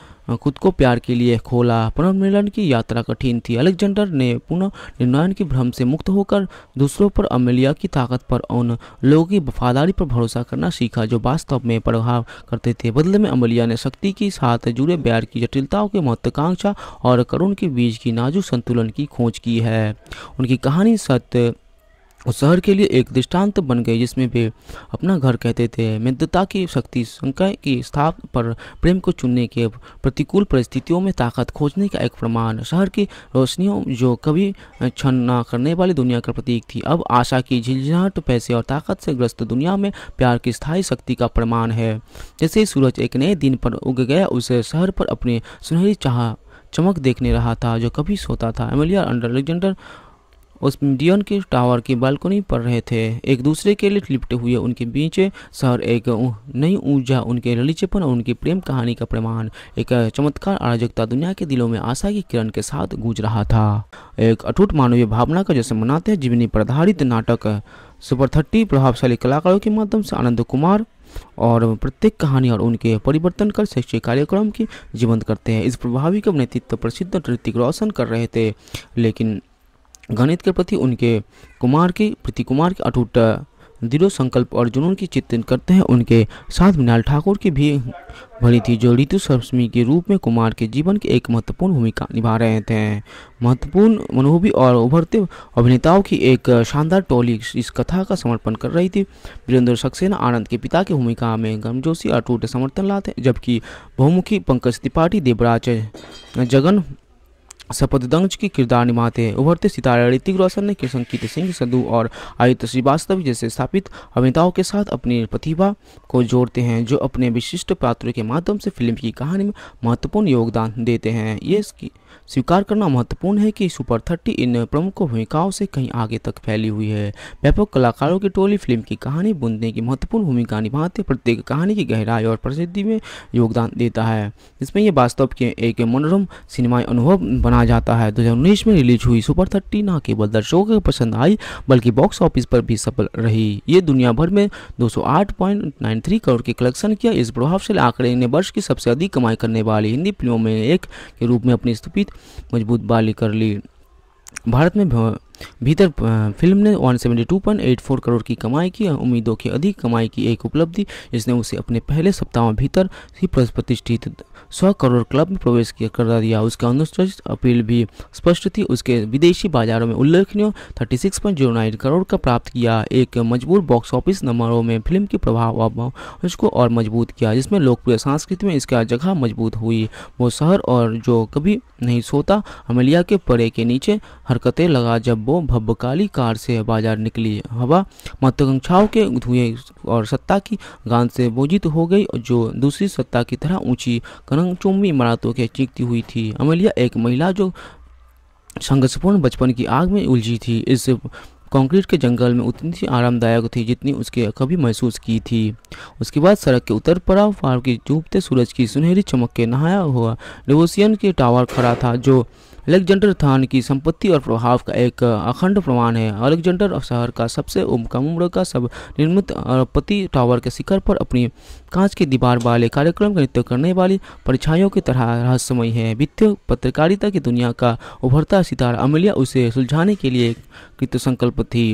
खुद को प्यार के लिए खोला पुनर्मिलन की यात्रा कठिन थी अलेक्जेंडर ने पुनः निर्णायन के भ्रम से मुक्त होकर दूसरों पर अमेलिया की ताकत पर उन लोगों की वफादारी पर भरोसा करना सीखा जो वास्तव में प्रभाव करते थे बदले में अमेलिया ने शक्ति के साथ जुड़े ब्यार की जटिलताओं के महत्वाकांक्षा और करुण के बीच की नाजुक संतुलन की खोज की है उनकी कहानी सत्य उस शहर के लिए एक दृष्टांत बन गए जिसमें वे अपना घर कहते थे मित्रता की शक्ति संकाय की स्थाप पर प्रेम को चुनने के प्रतिकूल परिस्थितियों में ताकत खोजने का एक प्रमाण शहर की रोशनियों जो कभी क्षण न करने वाली दुनिया का प्रतीक थी अब आशा की झिझाट पैसे और ताकत से ग्रस्त दुनिया में प्यार की स्थायी शक्ति का प्रमाण है जैसे सूरज एक नए दिन पर उग गया उसे शहर पर अपनी सुनहरी चाह चमक देखने रहा था जो कभी सोता था एमिलिया अंडर एलेक्जेंडर उस डियन के टावर की बालकनी पर रहे थे एक दूसरे के लिए लिपटे हुए उनके बीच शहर एक नई ऊर्जा उनके ललीचेपन और उनकी प्रेम कहानी का प्रमाण एक चमत्कार अराजकता दुनिया के दिलों में आशा की किरण के साथ गूंज रहा था एक अटूट मानवीय भावना का जैसे मनाते हैं जीवनी पर आधारित नाटक सुपर थर्टी प्रभावशाली कलाकारों के माध्यम से आनंद कुमार और प्रत्येक कहानी और उनके परिवर्तन कर शैक्षिक कार्यक्रम की जीवंत करते हैं इस प्रभावी का नेतृत्व प्रसिद्ध ऋतिक रोशन कर रहे थे लेकिन गणित के प्रति उनके कुमार की प्रति कुमार की अटूट दृढ़ संकल्प और जुनून की चिंतन करते हैं उनके साथ मिनाल ठाकुर की भी भरी थी जो ऋतु सप्तमी के रूप में कुमार के जीवन की एक महत्वपूर्ण भूमिका निभा रहे थे महत्वपूर्ण मनोहबी और उभरते अभिनेताओं की एक शानदार टोली इस कथा का समर्पण कर रही थी वीरेंद्र सक्सेना आनंद के पिता की भूमिका में गमजोशी अटूट समर्थन लाते जबकि बहुमुखी पंकज त्रिपाठी देवराज जगन शपथ दंग के किरदार निभाते हैं उभरते सितारा ऋतिक रोशन ने संकीत सिंह संधु और आयुक्त श्रीवास्तव जैसे स्थापित अभिनेताओं के साथ अपनी प्रतिभा को जोड़ते हैं जो अपने विशिष्ट पात्रों के माध्यम से फिल्म की कहानी में महत्वपूर्ण योगदान देते हैं ये इसकी स्वीकार करना महत्वपूर्ण है कि सुपर थर्टी इन प्रमुख भूमिकाओं से कहीं आगे तक फैली हुई है व्यापक कलाकारों की टोली फिल्म की कहानी बुनने की महत्वपूर्ण भूमिका निभाते प्रत्येक कहानी की गहराई और प्रसिद्धि में योगदान देता है इसमें यह वास्तव के एक मनोरम सिनेमाई अनुभव बना जाता है दो में रिलीज हुई सुपर थर्टी न केवल दर्शकों को पसंद आई बल्कि बॉक्स ऑफिस पर भी सफल रही ये दुनिया भर में दो करोड़ के कलेक्शन किया इस प्रभावशाली आंकड़े ने वर्ष की सबसे अधिक कमाई करने वाली हिंदी फिल्मों में एक के रूप में अपनी स्थिति जीत मजबूत बाली कर ली भारत में भीतर फिल्म ने 172.84 करोड़ की कमाई की उम्मीदों की अधिक कमाई की एक उपलब्धि जिसने उसे अपने पहले सप्ताह भीतर ही प्रतिष्ठित सौ करोड़ क्लब में प्रवेश कर दिया उसका अनुसूचित अपील भी स्पष्ट थी उसके विदेशी बाजारों में उल्लेखनीय thirty six point zero nine crore का प्राप्त किया एक मजबूत बॉक्स ऑफिस नंबरों में फिल्म के प्रभाव उसको और मजबूत किया जिसमें लोकप्रिय संस्कृति में इसका जगह मजबूत हुई वो शहर और जो कभी नहीं सोता अमलिया के पड़े के नीचे हरकतें लगा जब वो भव्यकाली कार से बाजार निकली हवा महत्वाकांक्षाओं के धुएं और सत्ता की गांध से बोजित हो गई जो दूसरी सत्ता की तरह ऊंची कनंगचुम्बी इमारतों के चीखती हुई थी अमेलिया एक महिला जो संघर्षपूर्ण बचपन की आग में उलझी थी इस कंक्रीट के जंगल में उतनी ही आरामदायक थी जितनी उसके कभी महसूस की थी उसके बाद सड़क के उतर पड़ा फार की डूबते सूरज की सुनहरी चमक के नहाया हुआ डेवोसियन के टावर खड़ा था जो अलेक्जेंडर थान की संपत्ति और प्रभाव का एक अखंड प्रमाण है अलेक्जेंडर शहर का सबसे कम उम्र का सब निर्मित पति टावर के शिखर पर अपनी कांच की दीवार वाले कार्यक्रम का नृत्य करने वाली परीक्षाओं की तरह रहस्यमय है वित्तीय पत्रकारिता की दुनिया का उभरता सितार अमलिया उसे सुलझाने के लिए कृत संकल्प थी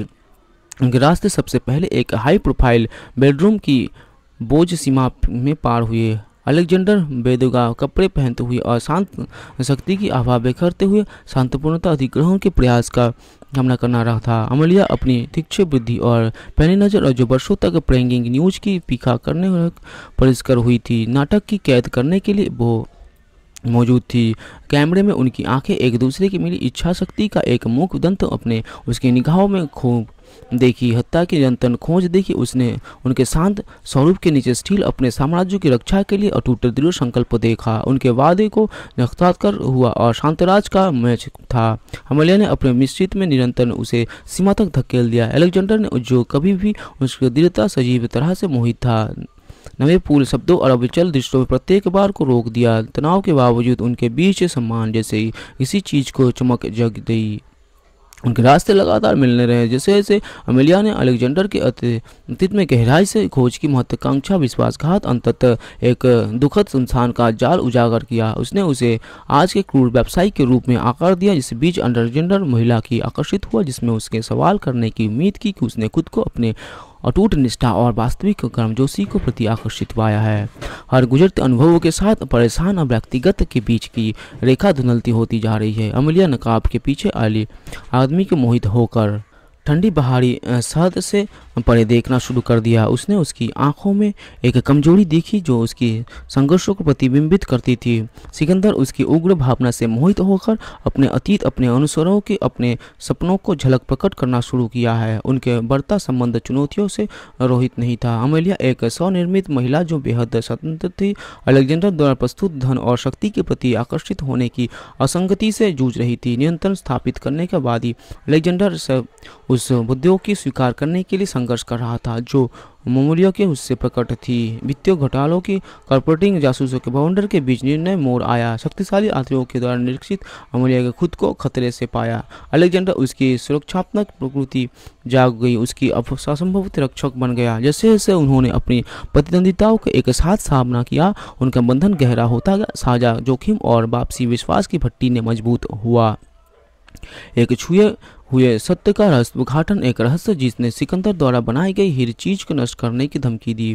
रास्ते सबसे पहले एक हाई प्रोफाइल बेडरूम की बोझ सीमा में पार हुए अलेक्जेंडर बेदुगा कपड़े पहनते हुए और शांत शक्ति की आभा बेखरते हुए शांतपूर्णता अधिग्रहण के प्रयास का हमला करना रहा था अमलिया अपनी तीक्षण बुद्धि और पहली नज़र और जो वर्षों तक प्रेंगिंग न्यूज की पीखा करने परिष्कर हुई थी नाटक की कैद करने के लिए वो मौजूद थी कैमरे में उनकी आंखें एक दूसरे की मिली इच्छा शक्ति का एक मुख दंत अपने उसकी निगाहों में खूब देखी हत्या की यंतन खोज देखी उसने उनके शांत स्वरूप के नीचे स्टील अपने साम्राज्य की रक्षा के लिए अटूट दृढ़ संकल्प देखा उनके वादे को कर हुआ और शांतराज का मैच था हमलिया ने अपने मिश्रित में निरंतर उसे सीमा तक धकेल दिया एलेक्जेंडर ने जो कभी भी उसकी दृढ़ता सजीव तरह से मोहित था नवे पुल शब्दों और अविचल दृष्टों में प्रत्येक बार को रोक दिया तनाव के बावजूद उनके बीच सम्मान जैसे ही इसी चीज को चमक जग गई उनके रास्ते लगातार मिलने रहे जैसे जैसे अमेलिया ने अलेक्जेंडर के अतीत में गहराई से खोज की महत्वाकांक्षा विश्वासघात अंततः एक दुखद संसान का जाल उजागर किया उसने उसे आज के क्रूर व्यवसायी के रूप में आकार दिया जिस बीच अंडरजेंडर महिला की आकर्षित हुआ जिसमें उसके सवाल करने की उम्मीद की कि उसने खुद को अपने अटूट निष्ठा और वास्तविक गर्मजोशी को प्रति आकर्षित पाया है हर गुजरते अनुभवों के साथ परेशान और व्यक्तिगत के बीच की रेखा धुनलती होती जा रही है अमलिया नकाब के पीछे आली आदमी के मोहित होकर ठंडी बहाड़ी सर्द से परे देखना शुरू कर दिया उसने उसकी आंखों में एक कमजोरी देखी जो उसकी संघर्षों को प्रतिबिंबित करती थी सिकंदर उसकी उग्र भावना से मोहित होकर अपने अतीत अपने अनुसरों के अपने सपनों को झलक प्रकट करना शुरू किया है उनके बढ़ता संबंध चुनौतियों से रोहित नहीं था अमेलिया एक स्वनिर्मित महिला जो बेहद स्वतंत्र थी अलेक्जेंडर द्वारा प्रस्तुत धन और शक्ति के प्रति आकर्षित होने की असंगति से जूझ रही थी नियंत्रण स्थापित करने के बाद ही अलेक्जेंडर उस उस मुद्दों की स्वीकार करने के लिए संघर्ष कर रहा था जो मूल्यों के उससे प्रकट थी वित्तीय घोटालों की कॉर्पोरेटिंग जासूसों के बाउंडर के बीच निर्णय मोड़ आया शक्तिशाली आतंकियों के द्वारा निरीक्षित अमूलिया के खुद को खतरे से पाया अलेक्जेंडर उसकी सुरक्षात्मक प्रकृति जाग गई उसकी असंभव रक्षक बन गया जैसे जैसे उन्होंने अपनी प्रतिद्वंदिताओं का एक साथ सामना किया उनका बंधन गहरा होता गया साझा जोखिम और वापसी विश्वास की भट्टी ने मजबूत हुआ एक छुए हुए सत्य का रहस्य उद्घाटन एक रहस्य जिसने सिकंदर द्वारा बनाई गई हर चीज को नष्ट करने की धमकी दी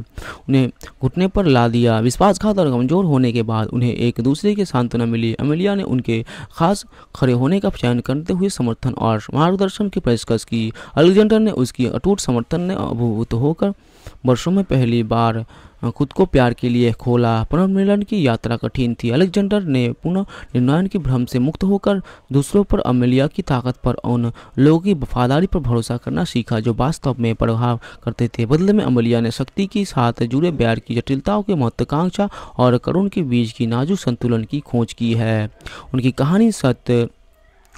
उन्हें घुटने पर ला दिया विश्वासघात और कमजोर होने के बाद उन्हें एक दूसरे की सांत्वना मिली अमेलिया ने उनके खास खड़े होने का चयन करते हुए समर्थन और मार्गदर्शन की पेशकश की अलेक्जेंडर ने उसकी अटूट समर्थन ने अभिभूत होकर वर्षों में पहली बार खुद को प्यार के लिए खोला पुनर्मिलन की यात्रा कठिन थी अलेक्जेंडर ने पुनः निर्णायन के भ्रम से मुक्त होकर दूसरों पर अमेलिया की ताकत पर उन लोगों की वफादारी पर भरोसा करना सीखा जो वास्तव में प्रभाव करते थे बदले में अमेलिया ने शक्ति के साथ जुड़े प्यार की जटिलताओं के महत्वाकांक्षा और करुण के बीच की नाजुक संतुलन की खोज की है उनकी कहानी सत्य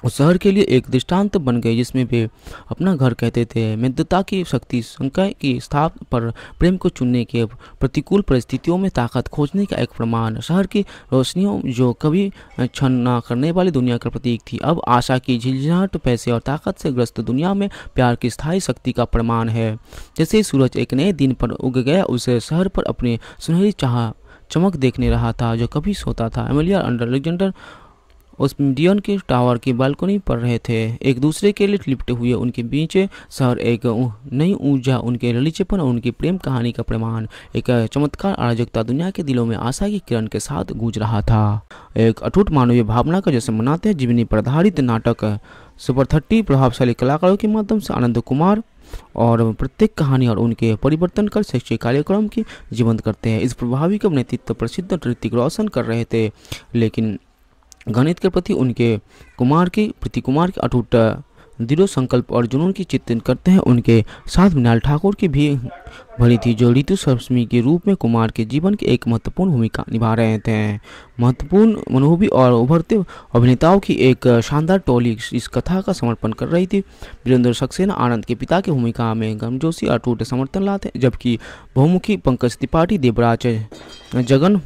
उस शहर के लिए एक दृष्टांत बन गए जिसमें वे अपना घर कहते थे मित्रता की शक्ति संकाय की स्थापना पर प्रेम को चुनने के प्रतिकूल परिस्थितियों में ताकत खोजने का एक प्रमाण शहर की रोशनियों जो कभी क्षण न करने वाली दुनिया का प्रतीक थी अब आशा की झिलझाहट पैसे और ताकत से ग्रस्त दुनिया में प्यार की स्थायी शक्ति का प्रमाण है जैसे सूरज एक नए दिन पर उग गया उसे शहर पर अपनी सुनहरी चाह चमक देखने रहा था जो कभी सोता था एमलिया अंडर एलेक्जेंडर उस डियन के टावर की बालकनी पर रहे थे एक दूसरे के लिए लिपटे हुए उनके बीच शहर एक नई ऊर्जा उनके ललीचेपन और उनकी प्रेम कहानी का प्रमाण एक चमत्कार अराजकता दुनिया के दिलों में आशा की किरण के साथ गूंज रहा था एक अटूट मानवीय भावना का जैसे मनाते हैं जीवनी पर आधारित नाटक सुपर थर्टी प्रभावशाली कलाकारों के माध्यम से आनंद कुमार और प्रत्येक कहानी और उनके परिवर्तन कर शैक्षिक कार्यक्रम की जीवंत करते हैं इस प्रभावी का नेतृत्व प्रसिद्ध ऋतिक रोशन कर रहे थे लेकिन गणित के प्रति उनके कुमार के प्रति कुमार के अटूट दृढ़ संकल्प और जुनून की चित्रण करते हैं उनके साथ मृणाल ठाकुर की भी भरी थी जो ऋतु सप्तमी के रूप में कुमार के जीवन की एक महत्वपूर्ण भूमिका निभा रहे थे महत्वपूर्ण मनोभी और उभरते अभिनेताओं की एक शानदार टोली इस कथा का समर्पण कर रही थी वीरेंद्र सक्सेना आनंद के पिता की भूमिका में गमजोशी अटूट समर्थन लाते जबकि बहुमुखी पंकज त्रिपाठी देवराज जगन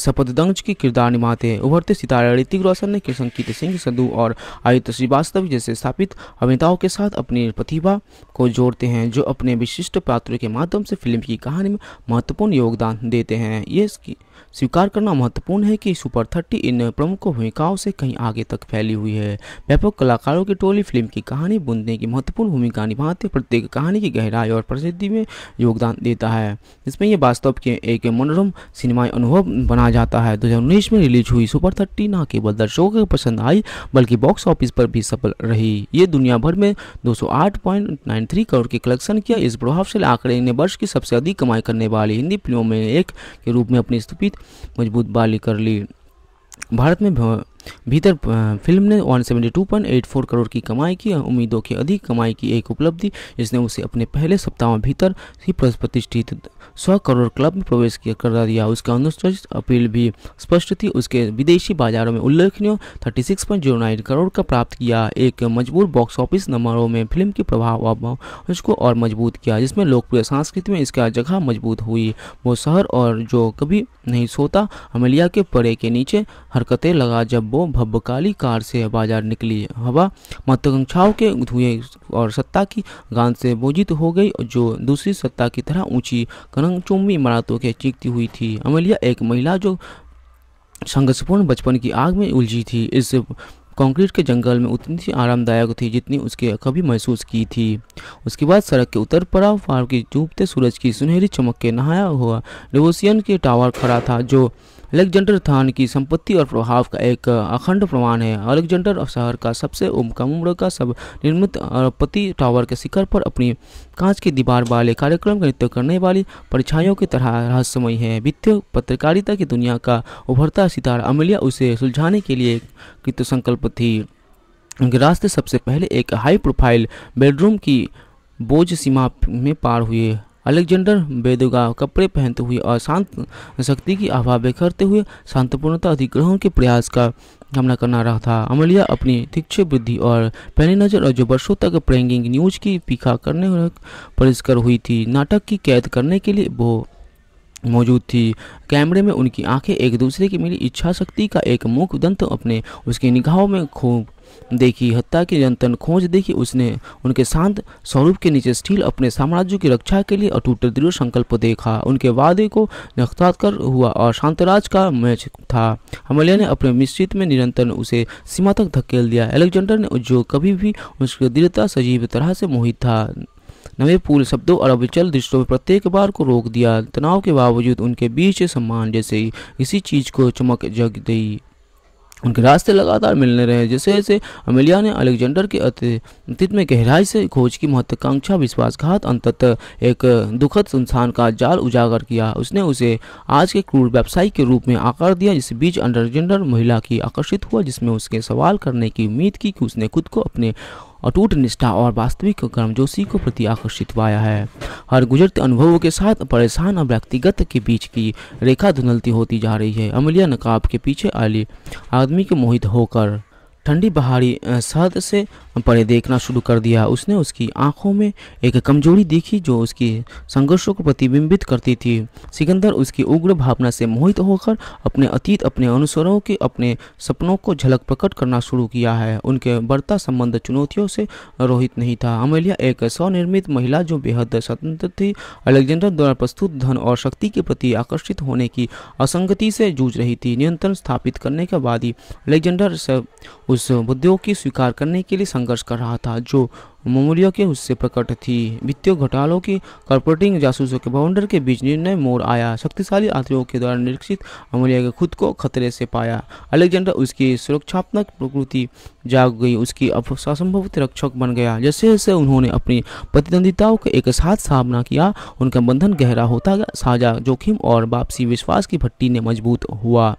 शपथ दंग के किरदार निभाते हैं उभरते सितारे ऋतिक रोशन ने कृष्ण कीर्ति सिंह संधु और आयुत श्रीवास्तव जैसे स्थापित अभिनेताओं के साथ अपनी प्रतिभा को जोड़ते हैं जो अपने विशिष्ट पात्रों के माध्यम से फिल्म की कहानी में महत्वपूर्ण योगदान देते हैं ये स्वीकार करना महत्वपूर्ण है कि सुपर थर्टी इन प्रमुख भूमिकाओं से कहीं आगे तक फैली हुई है व्यापक कलाकारों की टोली फिल्म की कहानी बुनने की महत्वपूर्ण भूमिका निभाते प्रत्येक कहानी की गहराई और प्रसिद्धि में योगदान देता है इसमें यह वास्तव के एक मनोरम सिनेमाई अनुभव बना जाता है दो में रिलीज हुई सुपर थर्टी न केवल दर्शकों को पसंद आई बल्कि बॉक्स ऑफिस पर भी सफल रही ये दुनिया भर में दो करोड़ के कलेक्शन किया इस प्रभावशाली आंकड़े ने वर्ष की सबसे अधिक कमाई करने वाली हिंदी फिल्मों में एक के रूप में अपनी स्थिति स्थापित मजबूत बाली कर ली भारत में भीतर फिल्म ने 172.84 करोड़ की कमाई की उम्मीदों की अधिक कमाई की एक उपलब्धि जिसने उसे अपने पहले सप्ताह भीतर ही प्रतिष्ठित सौ करोड़ क्लब में प्रवेश किया कर दिया उसका अनुसूचित अपील भी स्पष्ट थी उसके विदेशी बाजारों में उल्लेखनीय 36.09 करोड़ का प्राप्त किया एक मजबूत बॉक्स ऑफिस नंबरों में फिल्म के प्रभाव उसको और मजबूत किया जिसमें लोकप्रिय संस्कृति में इसका जगह मजबूत हुई वो शहर और जो कभी नहीं सोता अमलिया के परे के नीचे हरकतें लगा जब वो भव्यकाली कार से बाजार निकली हवा महत्वाकांक्षाओं के धुएं और सत्ता की गांध से बोझित हो गई जो दूसरी सत्ता की तरह ऊंची कन अचानक चुम्बी इमारतों के चीखती हुई थी अमेलिया एक महिला जो संघर्षपूर्ण बचपन की आग में उलझी थी इस कंक्रीट के जंगल में उतनी ही आरामदायक थी जितनी उसके कभी महसूस की थी उसके बाद सड़क के उत्तर पड़ाव पार की डूबते सूरज की सुनहरी चमक के नहाया हुआ डेवोसियन के टावर खड़ा था जो अलेक्जेंडर थान की संपत्ति और प्रभाव का एक अखंड प्रमाण है अलेक्जेंडर शहर का सबसे कम उम्र का सब निर्मित पति टावर के शिखर पर अपनी कांच की दीवार वाले कार्यक्रम का नृत्य करने वाली परछाइयों की तरह रहस्यमय है वित्तीय पत्रकारिता की दुनिया का उभरता सितारा अमलिया उसे सुलझाने के लिए कृत संकल्प थी रास्ते सबसे पहले एक हाई प्रोफाइल बेडरूम की बोझ सीमा में पार हुए अलेक्जेंडर बेदुगा कपड़े पहनते हुए और शांत शक्ति की आभा बिखरते हुए शांतपूर्णता अधिग्रहण के प्रयास का हमला करना रहा था अमलिया अपनी तीक्ष बुद्धि और पहली नज़र और जो वर्षों तक प्रेंगिंग न्यूज की पीखा करने परिष्कर हुई थी नाटक की कैद करने के लिए वो मौजूद थी कैमरे में उनकी आंखें एक दूसरे की मिली इच्छा शक्ति का एक मुख दंत अपने उसके निगाहों में खूब देखी हत्या की जनतन खोज देखी उसने उनके शांत स्वरूप के नीचे स्टील अपने साम्राज्य की रक्षा के लिए अटूट दृढ़ संकल्प देखा उनके वादे को नख्तात्कर हुआ और शांतराज का मैच था हमलिया ने अपने मिश्रित में निरंतर उसे सीमा तक धकेल दिया एलेक्जेंडर ने जो कभी भी उसकी दृढ़ता सजीव तरह से मोहित था नवे पुल शब्दों और अविचल दृष्टों में प्रत्येक बार को रोक दिया तनाव के बावजूद उनके बीच सम्मान जैसे इसी चीज को चमक जग गई उनके रास्ते लगातार मिलने रहे जैसे जैसे अमेलिया ने अलेक्जेंडर के अतीत में गहराई से खोज की महत्वाकांक्षा विश्वासघात अंततः एक दुखद संस्थान का जाल उजागर किया उसने उसे आज के क्रूर व्यवसायी के रूप में आकार दिया जिस बीच अंडरजेंडर महिला की आकर्षित हुआ जिसमें उसके सवाल करने की उम्मीद की कि उसने खुद को अपने अटूट निष्ठा और वास्तविक गर्मजोशी को प्रति आकर्षित पाया है हर गुजरते अनुभवों के साथ परेशान और व्यक्तिगत के बीच की रेखा धुनलती होती जा रही है अमलिया नकाब के पीछे आली आदमी के मोहित होकर ठंडी पहाड़ी सर्द से परे देखना शुरू कर दिया उसने उसकी आंखों में एक कमजोरी देखी जो उसकी संघर्षों को प्रतिबिंबित करती थी सिकंदर उसकी उग्र भावना से मोहित होकर अपने अतीत अपने अनुसरों के अपने सपनों को झलक प्रकट करना शुरू किया है उनके बढ़ता संबंध चुनौतियों से रोहित नहीं था अमेलिया एक स्वनिर्मित महिला जो बेहद स्वतंत्र थी अलेक्जेंडर द्वारा प्रस्तुत धन और शक्ति के प्रति आकर्षित होने की असंगति से जूझ रही थी नियंत्रण स्थापित करने के बाद ही अलेक्जेंडर उस उद्योग की स्वीकार करने के लिए संघर्ष कर रहा था जो मूल्यों के उससे प्रकट थी वित्तीय घोटालों की कॉर्पोरेटिंग जासूसों के बाउंडर के बीच निर्णय मोर आया शक्तिशाली आतंकियों के द्वारा निरीक्षित अमूल्य के खुद को खतरे से पाया अलेक्जेंडर उसकी सुरक्षात्मक प्रकृति जाग गई उसकी असंभव रक्षक बन गया जैसे जैसे उन्होंने अपनी प्रतिद्वंदिताओं के एक साथ सामना किया उनका बंधन गहरा होता गया साझा जोखिम और वापसी विश्वास की भट्टी ने मजबूत हुआ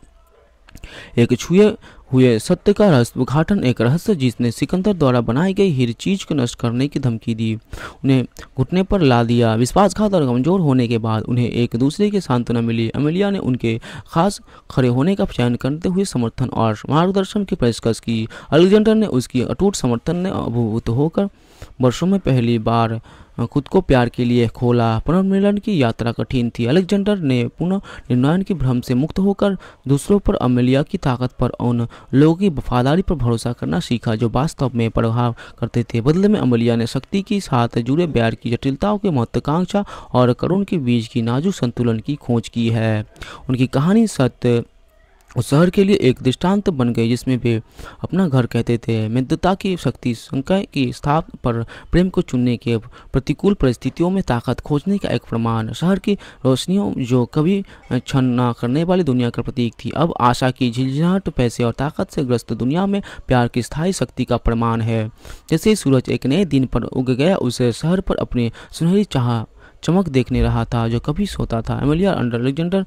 एक छुए हुए सत्य का रहस्य उद्घाटन एक रहस्य जिसने सिकंदर द्वारा बनाई गई हर चीज को नष्ट करने की धमकी दी उन्हें घुटने पर ला दिया विश्वासघात और कमजोर होने के बाद उन्हें एक दूसरे की सांत्वना मिली अमेलिया ने उनके खास खड़े होने का चयन करते हुए समर्थन और मार्गदर्शन की पेशकश की अलेक्जेंडर ने उसकी अटूट समर्थन ने अभिभूत होकर वर्षों में पहली बार खुद को प्यार के लिए खोला पुनर्मिलन की यात्रा कठिन थी अलेक्जेंडर ने पुनः निर्णायन के भ्रम से मुक्त होकर दूसरों पर अमेलिया की ताकत पर उन लोगों की वफादारी पर भरोसा करना सीखा जो वास्तव में प्रभाव करते थे बदले में अमेलिया ने शक्ति के साथ जुड़े प्यार की जटिलताओं के महत्वाकांक्षा और करुण के बीच की नाजुक संतुलन की खोज की है उनकी कहानी सत्य उस शहर के लिए एक दृष्टांत बन गए जिसमें वे अपना घर कहते थे मित्रता की शक्ति संख्या की स्थाप पर प्रेम को चुनने के प्रतिकूल परिस्थितियों में ताकत खोजने का एक प्रमाण शहर की रोशनियों जो कभी क्षण न करने वाली दुनिया का प्रतीक थी अब आशा की झिझझाहट पैसे और ताकत से ग्रस्त दुनिया में प्यार की स्थायी शक्ति का प्रमाण है जैसे सूरज एक नए दिन पर उग गया उसे शहर पर अपनी सुनहरी चाह चमक देखने रहा था जो कभी सोता था एमिलिया अंडर एलेक्जेंडर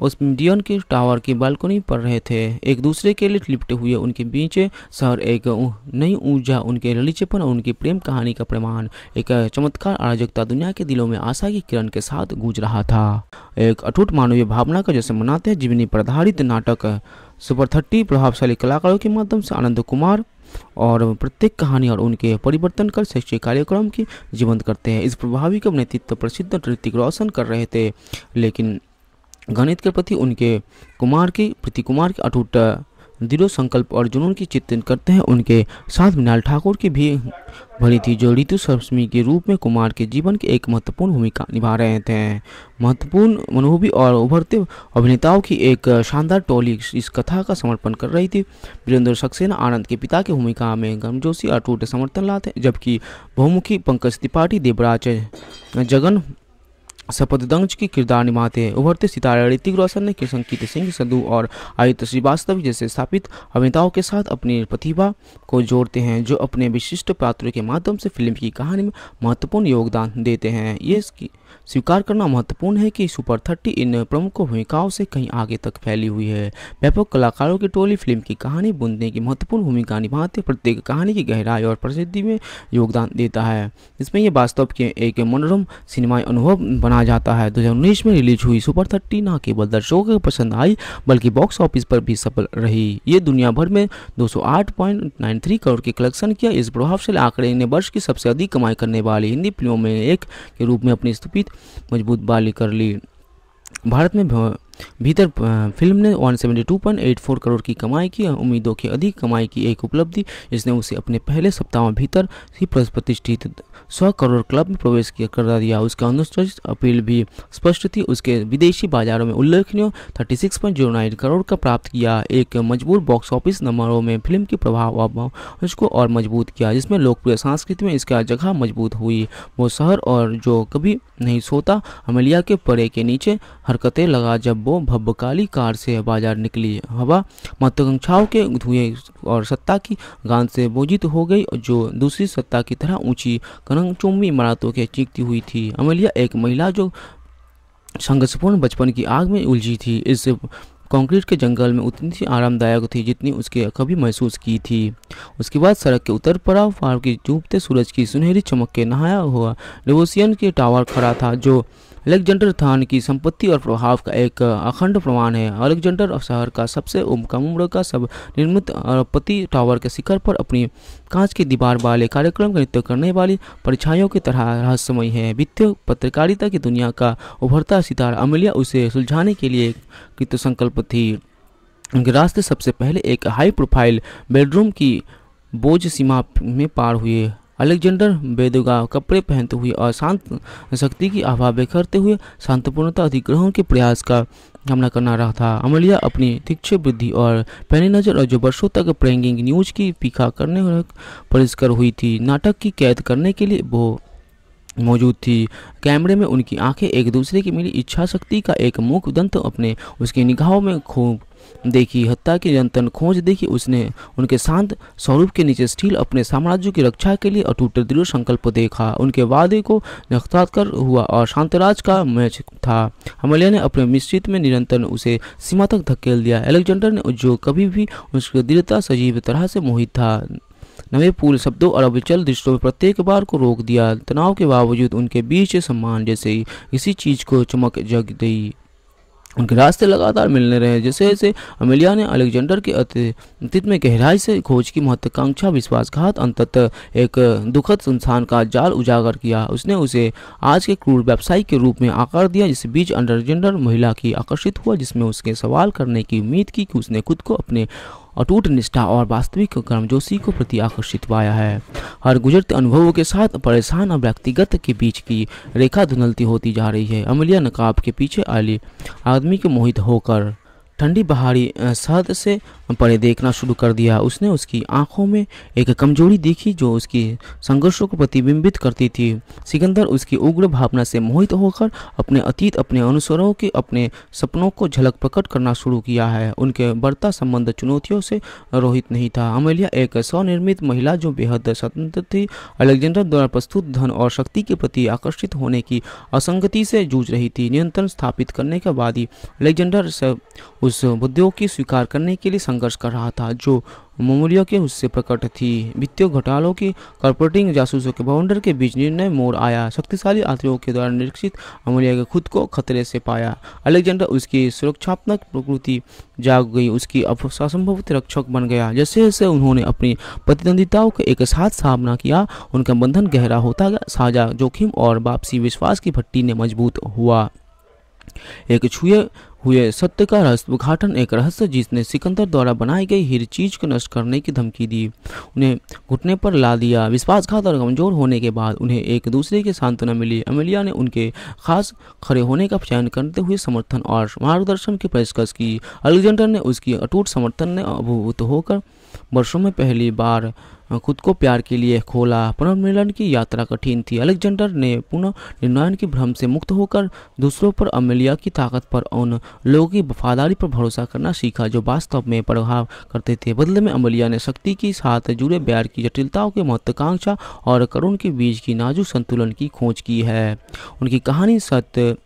उस डियन के टावर की बालकनी पर रहे थे एक दूसरे के लिए लिपटे हुए उनके बीच शहर एक नई ऊर्जा उनके ललीचेपन और उनकी प्रेम कहानी का प्रमाण एक चमत्कार अराजकता दुनिया के दिलों में आशा की किरण के साथ गूंज रहा था एक अटूट मानवीय भावना का जैसे मनाते हैं जीवनी पर आधारित नाटक सुपर थर्टी प्रभावशाली कलाकारों के माध्यम से आनंद कुमार और प्रत्येक कहानी और उनके परिवर्तन कर शैक्षिक कार्यक्रम की जीवंत करते हैं इस प्रभावी का नेतृत्व प्रसिद्ध ऋतिक रोशन कर रहे थे लेकिन गणित के प्रति उनके कुमार की प्रति कुमार की अटूट दृढ़ संकल्प और जुनून की चित्रित करते हैं उनके साथ मृणाल ठाकुर की भी भली थी जो ऋतु सप्तमी के रूप में कुमार के जीवन की एक महत्वपूर्ण भूमिका निभा रहे थे महत्वपूर्ण अनुभवी और उभरते अभिनेताओं की एक शानदार टोली इस कथा का समर्पण कर रही थी वीरेंद्र सक्सेना आनंद के पिता की भूमिका में गमजोशी अटूट समर्थन लाते जबकि बहुमुखी पंकज त्रिपाठी देवराज जगन शपथ दंग के किरदार निभाते हैं उभरते सितारे ऋतिक रोशन ने संकीत सिंह संधु और आयुत श्रीवास्तव जैसे स्थापित अभिनेताओं के साथ अपनी प्रतिभा को जोड़ते हैं जो अपने विशिष्ट पात्रों के माध्यम से फिल्म की कहानी में महत्वपूर्ण योगदान देते हैं ये स्वीकार करना महत्वपूर्ण है कि सुपर थर्टी इन प्रमुख भूमिकाओं से कहीं आगे तक फैली हुई है व्यापक कलाकारों की टोली फिल्म की कहानी बुनने की महत्वपूर्ण भूमिका निभाते प्रत्येक कहानी की गहराई और प्रसिद्धि में योगदान देता है इसमें यह वास्तव के एक मनोरम सिनेमाई अनुभव बना माना जाता है 2019 में रिलीज हुई सुपर थर्टी न केवल दर्शकों को पसंद आई बल्कि बॉक्स ऑफिस पर भी सफल रही ये दुनिया भर में 208.93 करोड़ के कलेक्शन किया इस प्रभावशाली आंकड़े ने वर्ष की सबसे अधिक कमाई करने वाली हिंदी फिल्मों में एक के रूप में अपनी स्थित मजबूत बाली कर ली भारत में भीतर फिल्म ने 172.84 करोड़ की कमाई की उम्मीदों की अधिक कमाई की एक उपलब्धि इसने उसे अपने पहले सप्ताह में भीतर ही प्रतिष्ठित सौ करोड़ क्लब में प्रवेश कर दिया उसका अनुसूचित अपील भी स्पष्ट थी उसके विदेशी बाजारों में उल्लेखनीय थर्टी सिक्स करोड़ का प्राप्त किया एक मजबूत बॉक्स ऑफिस नंबरों में फिल्म के प्रभाव उसको और मजबूत किया जिसमें लोकप्रिय संस्कृति में इसका जगह मजबूत हुई वो शहर और जो कभी नहीं सोता अमलिया के परे के नीचे हरकतें लगा जब वो भव्यकाली कार से बाजार निकली हवा महत्वाकांक्षाओं के धुएं और सत्ता की गांध से बोझित हो गई जो दूसरी सत्ता की तरह ऊंची कनंग चुम्बी मरातों के चीखती हुई थी अमेलिया एक महिला जो संघर्षपूर्ण बचपन की आग में उलझी थी इस कंक्रीट के जंगल में उतनी ही आरामदायक थी जितनी उसके कभी महसूस की थी उसके बाद सड़क के उतर पड़ा फार की डूबते सूरज की सुनहरी चमक के नहाया हुआ डेवोसियन के टावर खड़ा था जो अलेक्जेंडर थान की संपत्ति और प्रभाव का एक अखंड प्रमाण है अलेक्जेंडर शहर का सबसे कम उम्र का सब निर्मित पति टावर के शिखर पर अपनी कांच की दीवार वाले कार्यक्रम का नृत्य करने वाली परीक्षाओं की तरह रहस्यमय है वित्तीय पत्रकारिता की दुनिया का उभरता सितारा अमलिया उसे सुलझाने के लिए कृत संकल्प थी रास्ते सबसे पहले एक हाई प्रोफाइल बेडरूम की बोझ सीमा में पार हुए अलेक्जेंडर बेदुगा कपड़े पहनते हुए और शांत शक्ति की आभा बिखरते हुए शांतपूर्णता अधिग्रहण के प्रयास का सामना करना रहा था अमलिया अपनी दीक्षा बुद्धि और पहली नज़र और जो वर्षों तक प्रेंगिंग न्यूज की पीखा करने परिष्कर हुई थी नाटक की कैद करने के लिए वो मौजूद थी कैमरे में उनकी आंखें एक दूसरे की मिली इच्छा शक्ति का एक मुख दंत अपने उसकी निगाहों में खूब देखी हत्या की यंतन खोज देखी उसने उनके शांत स्वरूप के नीचे स्टील अपने साम्राज्य की रक्षा के लिए अटूट दृढ़ संकल्प देखा उनके वादे को नख्तात्कर हुआ और शांतराज का मैच था हमलिया ने अपने मिश्रित में निरंतर उसे सीमा तक धकेल दिया एलेक्जेंडर ने जो कभी भी उसकी दृढ़ता सजीव तरह से मोहित था नवे पुल शब्दों और अविचल दृष्टों में प्रत्येक बार को रोक दिया तनाव के बावजूद उनके बीच सम्मान जैसे ही इसी चीज को चमक जग गई उनके रास्ते लगातार मिलने रहे जैसे जैसे अमेलिया ने अलेक्जेंडर के अतीत में गहराई से खोज की महत्वाकांक्षा विश्वासघात अंततः एक दुखद संस्थान का जाल उजागर किया उसने उसे आज के क्रूर व्यवसायी के रूप में आकार दिया जिस बीच अंडरजेंडर महिला की आकर्षित हुआ जिसमें उसके सवाल करने की उम्मीद की कि उसने खुद को अपने अटूट निष्ठा और वास्तविक कर्मजोशी को प्रति आकर्षित पाया है हर गुजरते अनुभवों के साथ परेशान और व्यक्तिगत के बीच की रेखा धुंधलती होती जा रही है अमलिया नकाब के पीछे आली आदमी के मोहित होकर ठंडी बहारी शहद से परे देखना शुरू कर दिया उसने उसकी आंखों में एक कमजोरी देखी जो उसकी संघर्षों को प्रतिबिंबित करती थी सिकंदर उसकी उग्र भावना से मोहित होकर अपने अतीत अपने अनुसरों के अपने सपनों को झलक प्रकट करना शुरू किया है उनके बढ़ता संबंध चुनौतियों से रोहित नहीं था अमेलिया एक स्वनिर्मित महिला जो बेहद स्वतंत्र थी अलेक्जेंडर द्वारा प्रस्तुत धन और शक्ति के प्रति आकर्षित होने की असंगति से जूझ रही थी नियंत्रण स्थापित करने के बाद ही अलेक्जेंडर उस बुद्धियों की स्वीकार करने के लिए संघर्ष कर रहा था जो ममूलिया के उससे प्रकट थी वित्तीय घोटालों की कॉर्पोरेटिंग जासूसों के बाउंडर के बीच निर्णय मोड़ आया शक्तिशाली आतंकियों के द्वारा निरीक्षित अमूलिया के खुद को खतरे से पाया अलेक्जेंडर उसकी सुरक्षात्मक प्रकृति जाग गई उसकी असंभवित रक्षक बन गया जैसे जैसे उन्होंने अपनी प्रतिद्वंदिताओं का एक साथ सामना किया उनका बंधन गहरा होता गया साझा जोखिम और वापसी विश्वास की भट्टी ने मजबूत हुआ एक छुए हुए सत्य का रहस्य उद्घाटन एक रहस्य जिसने सिकंदर द्वारा बनाई गई हर चीज को नष्ट करने की धमकी दी उन्हें घुटने पर ला दिया विश्वासघात और कमजोर होने के बाद उन्हें एक दूसरे की सांत्वना मिली अमेलिया ने उनके खास खड़े होने का चयन करते हुए समर्थन और मार्गदर्शन की पेशकश की अलेक्जेंडर ने उसकी अटूट समर्थन ने अभूत होकर वर्षों में पहली बार खुद को प्यार के लिए खोला पुनर्मिलन की यात्रा कठिन थी अलेक्जेंडर ने पुनः निर्णायन के भ्रम से मुक्त होकर दूसरों पर अमेलिया की ताकत पर उन लोगों की वफादारी पर भरोसा करना सीखा जो वास्तव में प्रभाव करते थे बदले में अमेलिया ने शक्ति के साथ जुड़े ब्यार की जटिलताओं के महत्वाकांक्षा और करुण के बीच की नाजुक संतुलन की खोज की है उनकी कहानी सत्य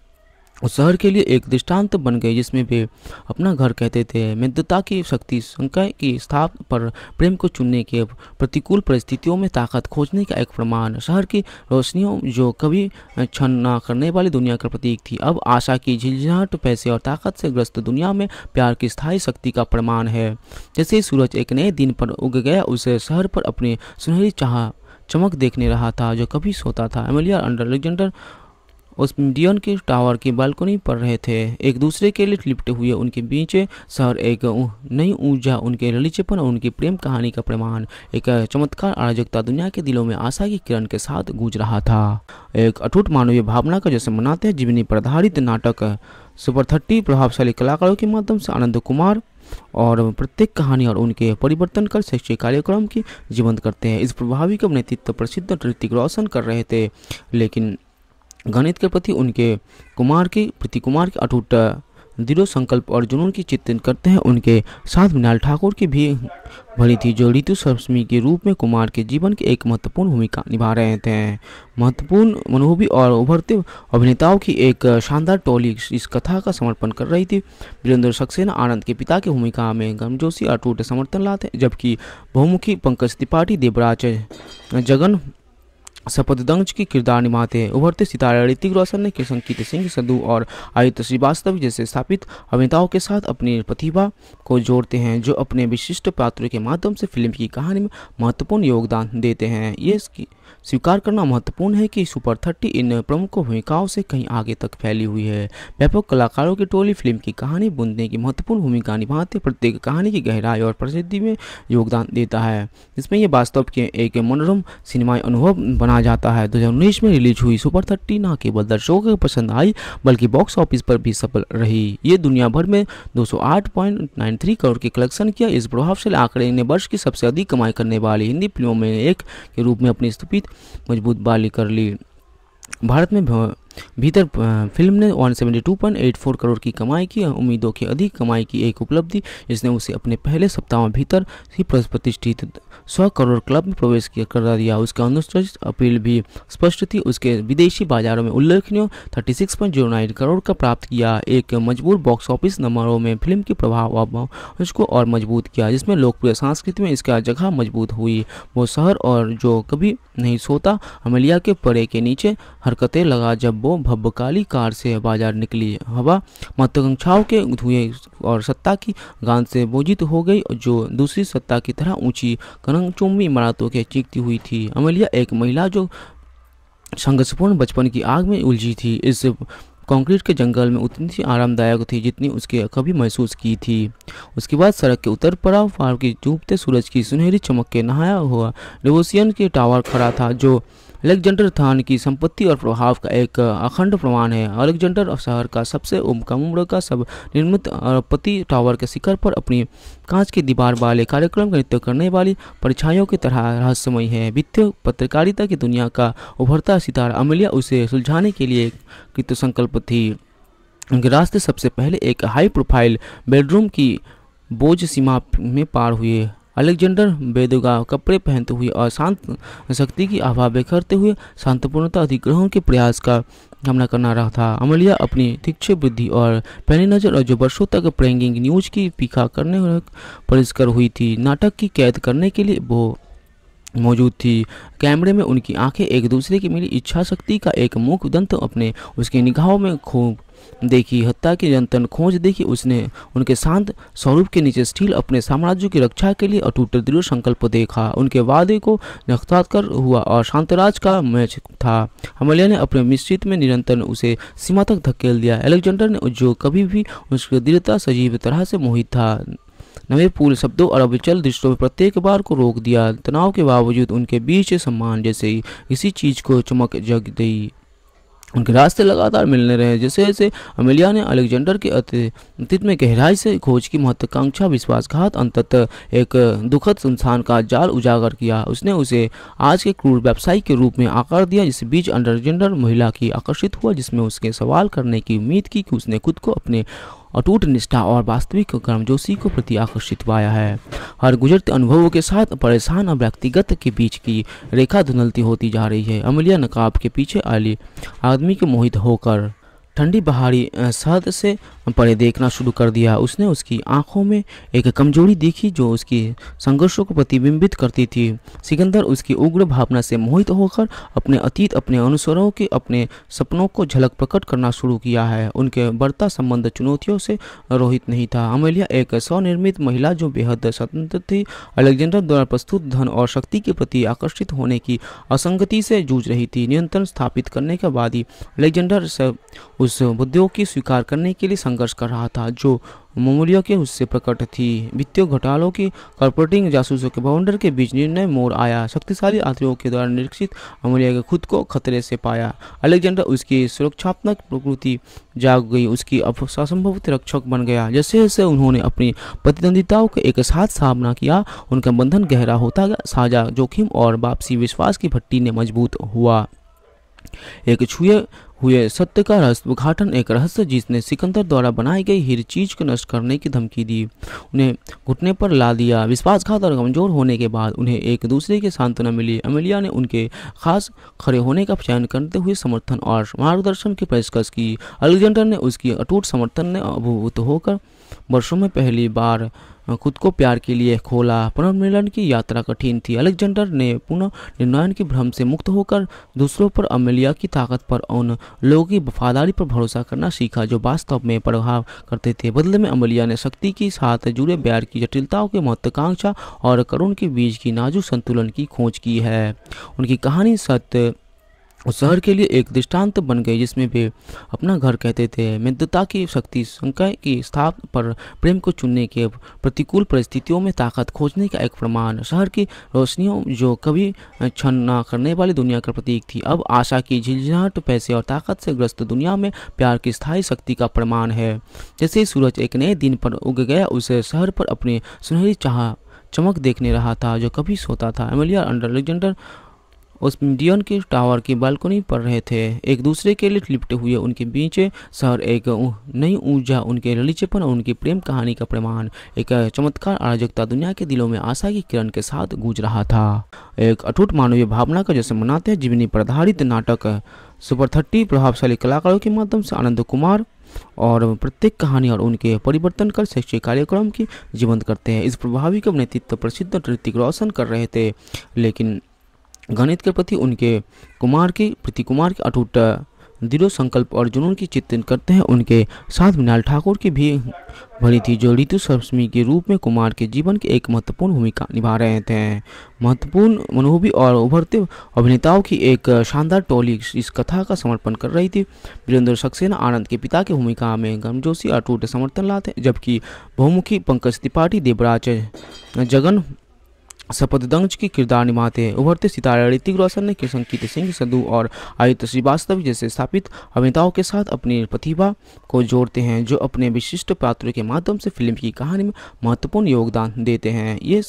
उस शहर के लिए एक दृष्टांत बन गए जिसमें वे अपना घर कहते थे मिद्धता की शक्ति संकय की स्थाप पर प्रेम को चुनने के प्रतिकूल परिस्थितियों में ताकत खोजने का एक प्रमाण शहर की रोशनियों जो कभी क्षण न करने वाली दुनिया का प्रतीक थी अब आशा की झिझाहट पैसे और ताकत से ग्रस्त दुनिया में प्यार की स्थायी शक्ति का प्रमाण है जैसे सूरज एक नए दिन पर उग गया उसे शहर पर अपनी सुनहरी चाह चमक देखने रहा था जो कभी सोता था एमिलिया अंडर एलेक्जेंडर उस डियन के टावर की बालकनी पर रहे थे एक दूसरे के लिए लिपटे हुए उनके बीच सर एक नई ऊर्जा उनके ललिचेपन और उनकी प्रेम कहानी का प्रमाण एक चमत्कार आयोजकता दुनिया के दिलों में आशा की किरण के साथ गूंज रहा था एक अटूट मानवीय भावना का जैसे मनाते हैं जीवनी पर आधारित नाटक सुपर थर्टी प्रभावशाली कलाकारों के माध्यम से आनंद कुमार और प्रत्येक कहानी और उनके परिवर्तन कर शैक्षिक कार्यक्रम की जीवंत करते हैं इस प्रभावी का नेतृत्व प्रसिद्ध ऋतिक रोशन कर रहे थे लेकिन गणित के प्रति उनके कुमार की प्रति कुमार की अटूट दृढ़ संकल्प और जुनून की चित्तन करते हैं उनके साथ मृणाल ठाकुर की भी भरी थी जो ऋतु सप्तमी के रूप में कुमार के जीवन की एक महत्वपूर्ण भूमिका निभा रहे थे महत्वपूर्ण मनोभी और उभरते अभिनेताओं की एक शानदार टोली इस कथा का समर्पण कर रही थी वीरेंद्र सक्सेना आनंद के पिता की भूमिका में गमजोशी अटूट समर्थन लाते जबकि बहुमुखी पंकज त्रिपाठी देवराज जगन शपथ दंग के किरदार निभाते हैं उभरते सितारे ऋतिक रोशन ने संकीत सिंह संधु और आयुक्त श्रीवास्तव जैसे स्थापित अभिनेताओं के साथ अपनी प्रतिभा को जोड़ते हैं जो अपने विशिष्ट पात्रों के माध्यम से फिल्म की कहानी में महत्वपूर्ण योगदान देते हैं ये स्वीकार करना महत्वपूर्ण है कि सुपर थर्टी इन प्रमुख भूमिकाओं से कहीं आगे तक फैली हुई है व्यापक कलाकारों की टोली फिल्म की कहानी बुनने की महत्वपूर्ण भूमिका निभाते प्रत्येक कहानी की गहराई और प्रसिद्धि में योगदान देता है इसमें यह वास्तव के एक मनोरम सिनेमाई अनुभव बना माना जाता है 2019 में रिलीज हुई सुपर थर्टी न केवल दर्शकों को पसंद आई बल्कि बॉक्स ऑफिस पर भी सफल रही ये दुनिया भर में दो करोड़ के कलेक्शन किया इस प्रभावशाली आंकड़े ने वर्ष की सबसे अधिक कमाई करने वाली हिंदी फिल्मों में एक के रूप में अपनी स्थिति मजबूत बाली कर ली भारत में भीतर फिल्म ने 172.84 करोड़ की कमाई की उम्मीदों की अधिक कमाई की एक उपलब्धि जिसने उसे अपने पहले सप्ताह में भीतर ही प्रतिष्ठित सौ करोड़ क्लब में प्रवेश कर दिया उसका अनुसूचित अपील भी स्पष्ट थी उसके विदेशी बाजारों में उल्लेखनीय थर्टी करोड़ का प्राप्त किया एक मजबूत बॉक्स ऑफिस नंबरों में फिल्म के प्रभाव उसको और मजबूत किया जिसमें लोकप्रिय संस्कृति में इसका जगह मजबूत हुई वो शहर और जो कभी नहीं सोता अमलिया के पड़े के नीचे हरकतें लगा जब वो भव्यकाली कार से बाजार निकली हवा महत्वाकांक्षाओं के धुएं और सत्ता की गांध से बोजित हो गई जो दूसरी सत्ता की तरह ऊंची कनंगचुम्बी इमारतों के चीखती हुई थी अमलिया एक महिला जो संघर्षपूर्ण बचपन की आग में उलझी थी इस कंक्रीट के जंगल में उतनी ही आरामदायक थी जितनी उसके कभी महसूस की थी उसके बाद सड़क के उतर पड़ा फार की डूबते सूरज की सुनहरी चमक के नहाया हुआ डिवोसियन के टावर खड़ा था जो अलेक्जेंडर थान की संपत्ति और प्रभाव का एक अखंड प्रमाण है अलेक्जेंडर शहर का सबसे कम उम्र का सब निर्मित पति टावर के शिखर पर अपनी कांच की दीवार वाले कार्यक्रम का नृत्य करने वाली परीक्षाओं की तरह रहस्यमय है वित्तीय पत्रकारिता की दुनिया का उभरता सितारा अमलिया उसे सुलझाने के लिए कृत संकल्प थी रास्ते सबसे पहले एक हाई प्रोफाइल बेडरूम की बोझ सीमा में पार हुए अलेक्जेंडर बेदुगा कपड़े पहनते हुए और शांत शक्ति की आभा बेखरते हुए शांतपूर्णता अधिग्रहण के प्रयास का हमला करना रहा था अमलिया अपनी तीक्षण बुद्धि और पहली नज़र और जो वर्षों तक प्रेंगिंग न्यूज की पीखा करने पर हुई थी नाटक की कैद करने के लिए वो मौजूद थी कैमरे में उनकी आंखें एक दूसरे की मिली इच्छा शक्ति का एक मुख दंत अपने उसकी निगाहों में खूब देखी हत्या की जंतन खोज देखी उसने उनके शांत स्वरूप के नीचे स्टील अपने साम्राज्य की रक्षा के लिए अटूट दृढ़ संकल्प देखा उनके वादे को कर हुआ और शांतराज का मैच था हमलिया ने अपने मिश्रित में निरंतर उसे सीमा तक धकेल दिया एलेक्जेंडर ने जो कभी भी उसकी दृढ़ता सजीव तरह से मोहित था नवे पुल शब्दों और अविचल दृष्टों में प्रत्येक बार को रोक दिया तनाव के बावजूद उनके बीच सम्मान जैसे इसी चीज को चमक जग दी उनके रास्ते लगातार मिलने रहे जैसे जैसे अमेलिया ने अलेक्जेंडर के अतीत में गहराई से खोज की महत्वाकांक्षा विश्वासघात अंततः एक दुखद इंसान का जाल उजागर किया उसने उसे आज के क्रूर व्यवसायी के रूप में आकार दिया जिस बीच अंडरजेंडर महिला की आकर्षित हुआ जिसमें उसके सवाल करने की उम्मीद की कि उसने खुद को अपने अटूट निष्ठा और वास्तविक गर्मजोशी को प्रति आकर्षित पाया है हर गुजरते अनुभवों के साथ परेशान और व्यक्तिगत के बीच की रेखा धुनलती होती जा रही है अमलिया नकाब के पीछे आली आदमी के मोहित होकर ठंडी बहाड़ी सर्द से परे देखना शुरू कर दिया उसने उसकी आंखों में एक कमजोरी देखी जो उसकी संघर्षों को प्रतिबिंबित करती थी सिकंदर उसकी उग्र भावना से मोहित होकर अपने अतीत अपने अनुसरों के अपने सपनों को झलक प्रकट करना शुरू किया है उनके बढ़ता संबंध चुनौतियों से रोहित नहीं था अमेलिया एक स्वनिर्मित महिला जो बेहद स्वतंत्र थी अलेक्जेंडर द्वारा प्रस्तुत धन और शक्ति के प्रति आकर्षित होने की असंगति से जूझ रही थी नियंत्रण स्थापित करने के बाद ही अलेक्जेंडर उस उस मुद्दों की स्वीकार करने के लिए संघर्ष कर रहा था जो मूल्यों के उससे प्रकट थी वित्तीय घोटालों की कॉर्पोरेटिंग जासूसों के बाउंडर के बीच निर्णय मोड़ आया शक्तिशाली आतियों के द्वारा निरीक्षित अमूल्य के खुद को खतरे से पाया अलेक्जेंडर उसकी सुरक्षात्मक प्रकृति जाग गई उसकी असंभवित रक्षक बन गया जैसे जैसे उन्होंने अपनी प्रतिद्वंदिताओं का एक साथ सामना किया उनका बंधन गहरा होता गया साझा जोखिम और वापसी विश्वास की भट्टी ने मजबूत हुआ एक छुए हुए सत्य का रहस्य उद्घाटन एक रहस्य जिसने सिकंदर द्वारा बनाई गई हर चीज को नष्ट करने की धमकी दी उन्हें घुटने पर ला दिया विश्वासघात और कमजोर होने के बाद उन्हें एक दूसरे की सांत्वना मिली अमेलिया ने उनके खास खड़े होने का चयन करते हुए समर्थन और मार्गदर्शन की पेशकश की अलेक्जेंडर ने उसकी अटूट समर्थन ने अभिभूत होकर वर्षों में पहली बार खुद को प्यार के लिए खोला पुनर्मिलन की यात्रा कठिन थी अलेक्जेंडर ने पुनः निर्णायन के भ्रम से मुक्त होकर दूसरों पर अमेलिया की ताकत पर उन लोगों की वफादारी पर भरोसा करना सीखा जो वास्तव में प्रभाव करते थे बदले में अमेलिया ने शक्ति के साथ जुड़े प्यार की जटिलताओं के महत्वाकांक्षा और करुण के बीच की नाजुक संतुलन की खोज की है उनकी कहानी सत्य उस शहर के लिए एक दृष्टांत बन गए जिसमें वे अपना घर कहते थे मित्रता की शक्ति संकाय की स्थाप पर प्रेम को चुनने के प्रतिकूल परिस्थितियों में ताकत खोजने का एक प्रमाण शहर की रोशनियों जो कभी क्षण न करने वाली दुनिया का प्रतीक थी अब आशा की झिलझिलाहट पैसे और ताकत से ग्रस्त दुनिया में प्यार की स्थायी शक्ति का प्रमाण है जैसे सूरज एक नए दिन पर उग गया उसे शहर पर अपनी सुनहरी चाह चमक देखने रहा था जो कभी सोता था एमिलिया अंडर एलेक्जेंडर उस डियन के टावर की बालकनी पर रहे थे एक दूसरे के लिए लिपटे हुए उनके बीच शहर एक नई ऊर्जा उनके ललिचपन और उनकी प्रेम कहानी का प्रमाण एक चमत्कार अराजकता दुनिया के दिलों में आशा की किरण के साथ गूंज रहा था एक अटूट मानवीय भावना का जैसे मनाते हैं जीवनी पर आधारित नाटक सुपर थर्टी प्रभावशाली कलाकारों के माध्यम से आनंद कुमार और प्रत्येक कहानी और उनके परिवर्तन कर शैक्षिक कार्यक्रम की जीवंत करते हैं इस प्रभावी का नेतृत्व प्रसिद्ध ऋतिक रोशन कर रहे थे लेकिन गणित के प्रति उनके कुमार के प्रति कुमार के अटूट दृढ़ संकल्प और जुनून की चित्रण करते हैं उनके साथ मृणाल ठाकुर की भी भरी थी जो ऋतु सप्तमी के रूप में कुमार के जीवन की एक महत्वपूर्ण भूमिका निभा रहे थे महत्वपूर्ण मनोभी और उभरते अभिनेताओं की एक शानदार टोली इस कथा का समर्पण कर रही थी वीरेंद्र सक्सेना आनंद के पिता की भूमिका में गमजोशी अटूट समर्थन लाते जबकि बहुमुखी पंकज त्रिपाठी देवराज जगन शपथ दंश के किरदार निभाते हैं उभरते सितारा ऋतिक रोशन ने किशन कीर्ति सिंह संधु और आदित्य श्रीवास्तव जैसे स्थापित अभिनेताओं के साथ अपनी प्रतिभा को जोड़ते हैं जो अपने विशिष्ट पात्रों के माध्यम से फिल्म की कहानी में महत्वपूर्ण योगदान देते हैं ये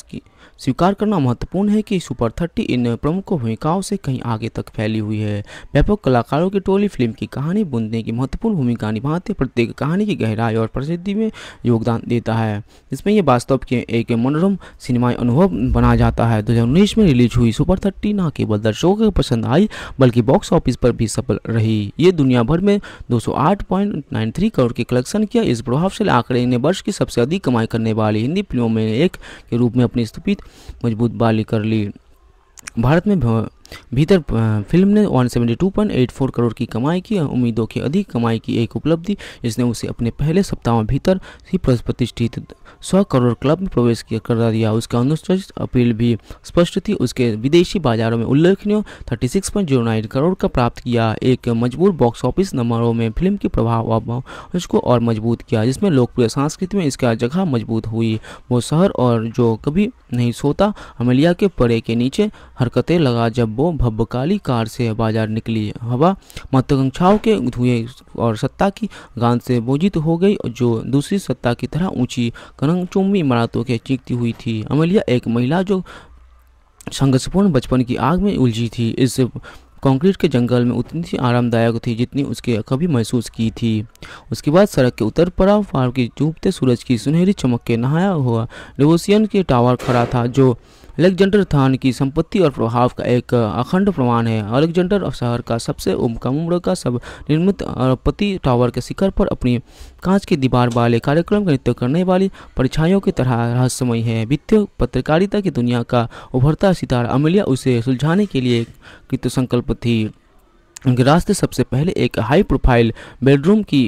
स्वीकार करना महत्वपूर्ण है कि सुपर थर्टी इन प्रमुख भूमिकाओं से कहीं आगे तक फैली हुई है व्यापक कलाकारों की टोली फिल्म की कहानी बुनने की महत्वपूर्ण भूमिका निभाते प्रत्येक कहानी की गहराई और प्रसिद्धि में योगदान देता है इसमें यह वास्तव के एक मनोरम सिनेमाई अनुभव बना जाता है दो में रिलीज हुई सुपर थर्टी न केवल दर्शकों को पसंद आई बल्कि बॉक्स ऑफिस पर भी सफल रही ये दुनिया भर में दो करोड़ के कलेक्शन किया इस प्रभावशाली आंकड़े ने वर्ष की सबसे अधिक कमाई करने वाली हिंदी फिल्मों में एक के रूप में अपनी स्थिति स्थापित मजबूत बाली कर ली भारत में भीतर फिल्म ने 172.84 करोड़ की कमाई की उम्मीदों की अधिक कमाई की एक उपलब्धि जिसने उसे अपने पहले सप्ताह भीतर ही प्रतिष्ठित 100 करोड़ क्लब में प्रवेश कर दिया उसका अनुसूचित अपील भी स्पष्ट थी उसके विदेशी बाजारों में उल्लेखनीय 36.09 करोड़ का प्राप्त किया एक मजबूत बॉक्स ऑफिस नंबरों में फिल्म के प्रभाव उसको और मजबूत किया जिसमें लोकप्रिय संस्कृति में इसका जगह मजबूत हुई वो शहर और जो कभी नहीं सोता अमलिया के परे के नीचे हरकतें लगा जब वो भव्यकाली कार से बाजार निकली हवा महत्वाकांक्षाओं के धुएं और सत्ता की गांध से बोझित हो गई जो दूसरी सत्ता की तरह ऊंची कनंगचुम्बी इमारतों के चीखती हुई थी अमलिया एक महिला जो संघर्षपूर्ण बचपन की आग में उलझी थी इस कंक्रीट के जंगल में उतनी ही आरामदायक थी जितनी उसके कभी महसूस की थी उसके बाद सड़क के उत्तर पड़ाव पार की डूबते सूरज की सुनहरी चमक के नहाया हुआ रेवोसियन के टावर खड़ा था जो अलेक्जेंडर थान की संपत्ति और प्रभाव का एक अखंड प्रमाण है अलेक्जेंडर शहर का सबसे कम उम्र का सब निर्मित पति टावर के शिखर पर अपनी कांच की दीवार वाले कार्यक्रम का नृत्य करने वाली परीक्षाओं की तरह रहस्यमय है वित्तीय पत्रकारिता की दुनिया का उभरता सितारा अमलिया उसे सुलझाने के लिए कृत संकल्प थी रास्ते सबसे पहले एक हाई प्रोफाइल बेडरूम की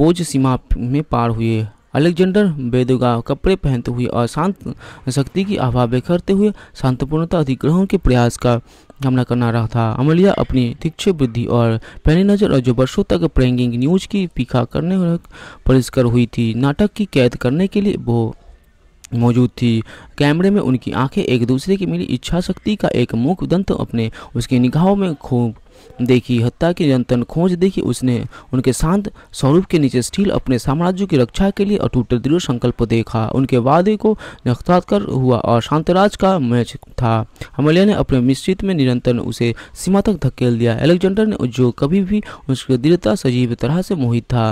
बोझ सीमा में पार हुए अलेक्जेंडर बेदगा कपड़े पहनते हुए और शांत शक्ति की आभा बिखरते हुए शांतपूर्णता अधिग्रहण के प्रयास का सामना करना रहा था अमलिया अपनी तीक्ष बुद्धि और पहली नज़र और जो वर्षों तक प्रेंगिंग न्यूज की पीखा करने परिष्कर हुई थी नाटक की कैद करने के लिए वो मौजूद थी कैमरे में उनकी आंखें एक दूसरे की मिली इच्छा शक्ति का एक मुख दंत अपने उसके निगाहों में खूब देखी हत्या की निरंतर खोज देखी उसने उनके शांत स्वरूप के नीचे स्टील अपने साम्राज्य की रक्षा के लिए अटूट दृढ़ संकल्प देखा उनके वादे को नक्षात्कार हुआ और शांतराज का मैच था हमलिया ने अपने मिश्रित में निरंतर उसे सीमा तक धकेल दिया एलेक्जेंडर ने जो कभी भी उसकी दृढ़ता सजीव तरह से मोहित था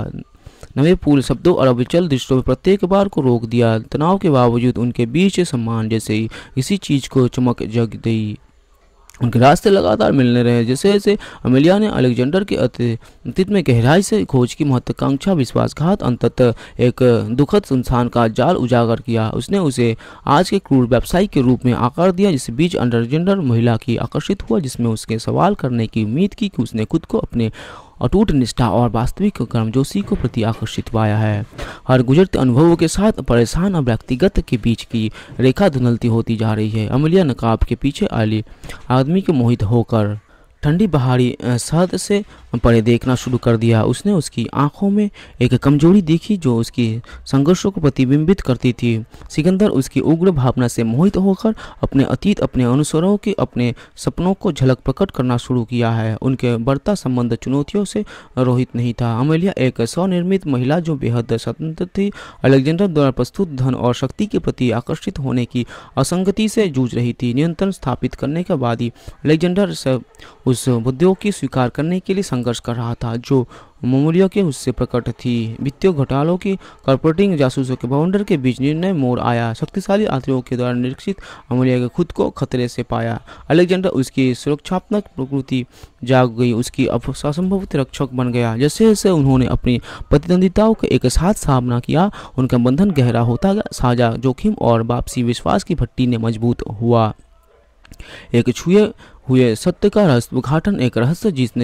नवे पुल शब्दों और अविचल दृष्टों में प्रत्येक बार को रोक दिया तनाव के बावजूद उनके बीच सम्मान जैसे ही इसी चीज को चमक जग गई उनके रास्ते लगातार मिलने रहे जैसे जैसे अमेलिया ने अलेक्जेंडर के अतीत में गहराई से खोज की महत्वाकांक्षा विश्वासघात अंततः एक दुखद संसान का जाल उजागर किया उसने उसे आज के क्रूर व्यवसायी के रूप में आकार दिया जिस बीच अंडरजेंडर महिला की आकर्षित हुआ जिसमें उसके सवाल करने की उम्मीद की कि उसने खुद को अपने अटूट निष्ठा और वास्तविक गर्मजोशी को प्रति आकर्षित पाया है हर गुजरते अनुभवों के साथ परेशान और व्यक्तिगत के बीच की रेखा धुंधलती होती जा रही है अमलिया नकाब के पीछे आली आदमी के मोहित होकर ठंडी पहाड़ी सर्द से परे देखना शुरू कर दिया उसने उसकी आंखों में एक कमजोरी देखी जो उसकी संघर्षों को प्रतिबिंबित करती थी सिकंदर उसकी उग्र भावना से मोहित होकर अपने अतीत अपने अनुसरों के अपने सपनों को झलक प्रकट करना शुरू किया है उनके बढ़ता संबंध चुनौतियों से रोहित नहीं था अमेलिया एक स्वनिर्मित महिला जो बेहद स्वतंत्र थी अलेक्जेंडर द्वारा प्रस्तुत धन और शक्ति के प्रति आकर्षित होने की असंगति से जूझ रही थी नियंत्रण स्थापित करने के बाद ही अलेक्जेंडर उस उद्योग की स्वीकार करने के लिए संघर्ष कर रहा था जो मूल्यों के उससे प्रकट थी वित्तीय घोटालों की कॉर्पोरेटिंग जासूसों के बाउंडर के बीच निर्णय मोड़ आया शक्तिशाली आतंकियों के द्वारा निरीक्षित अमूल्य के खुद को खतरे से पाया अलेक्जेंडर उसकी सुरक्षात्मक प्रकृति जाग गई उसकी असंभवित रक्षक बन गया जैसे जैसे उन्होंने अपनी प्रतिद्वंदिताओं के एक साथ सामना किया उनका बंधन गहरा होता गया साझा जोखिम और वापसी विश्वास की भट्टी ने मजबूत हुआ एक छुए हुए सत्य का रहस्य उद्घाटन एक रहस्य जिसने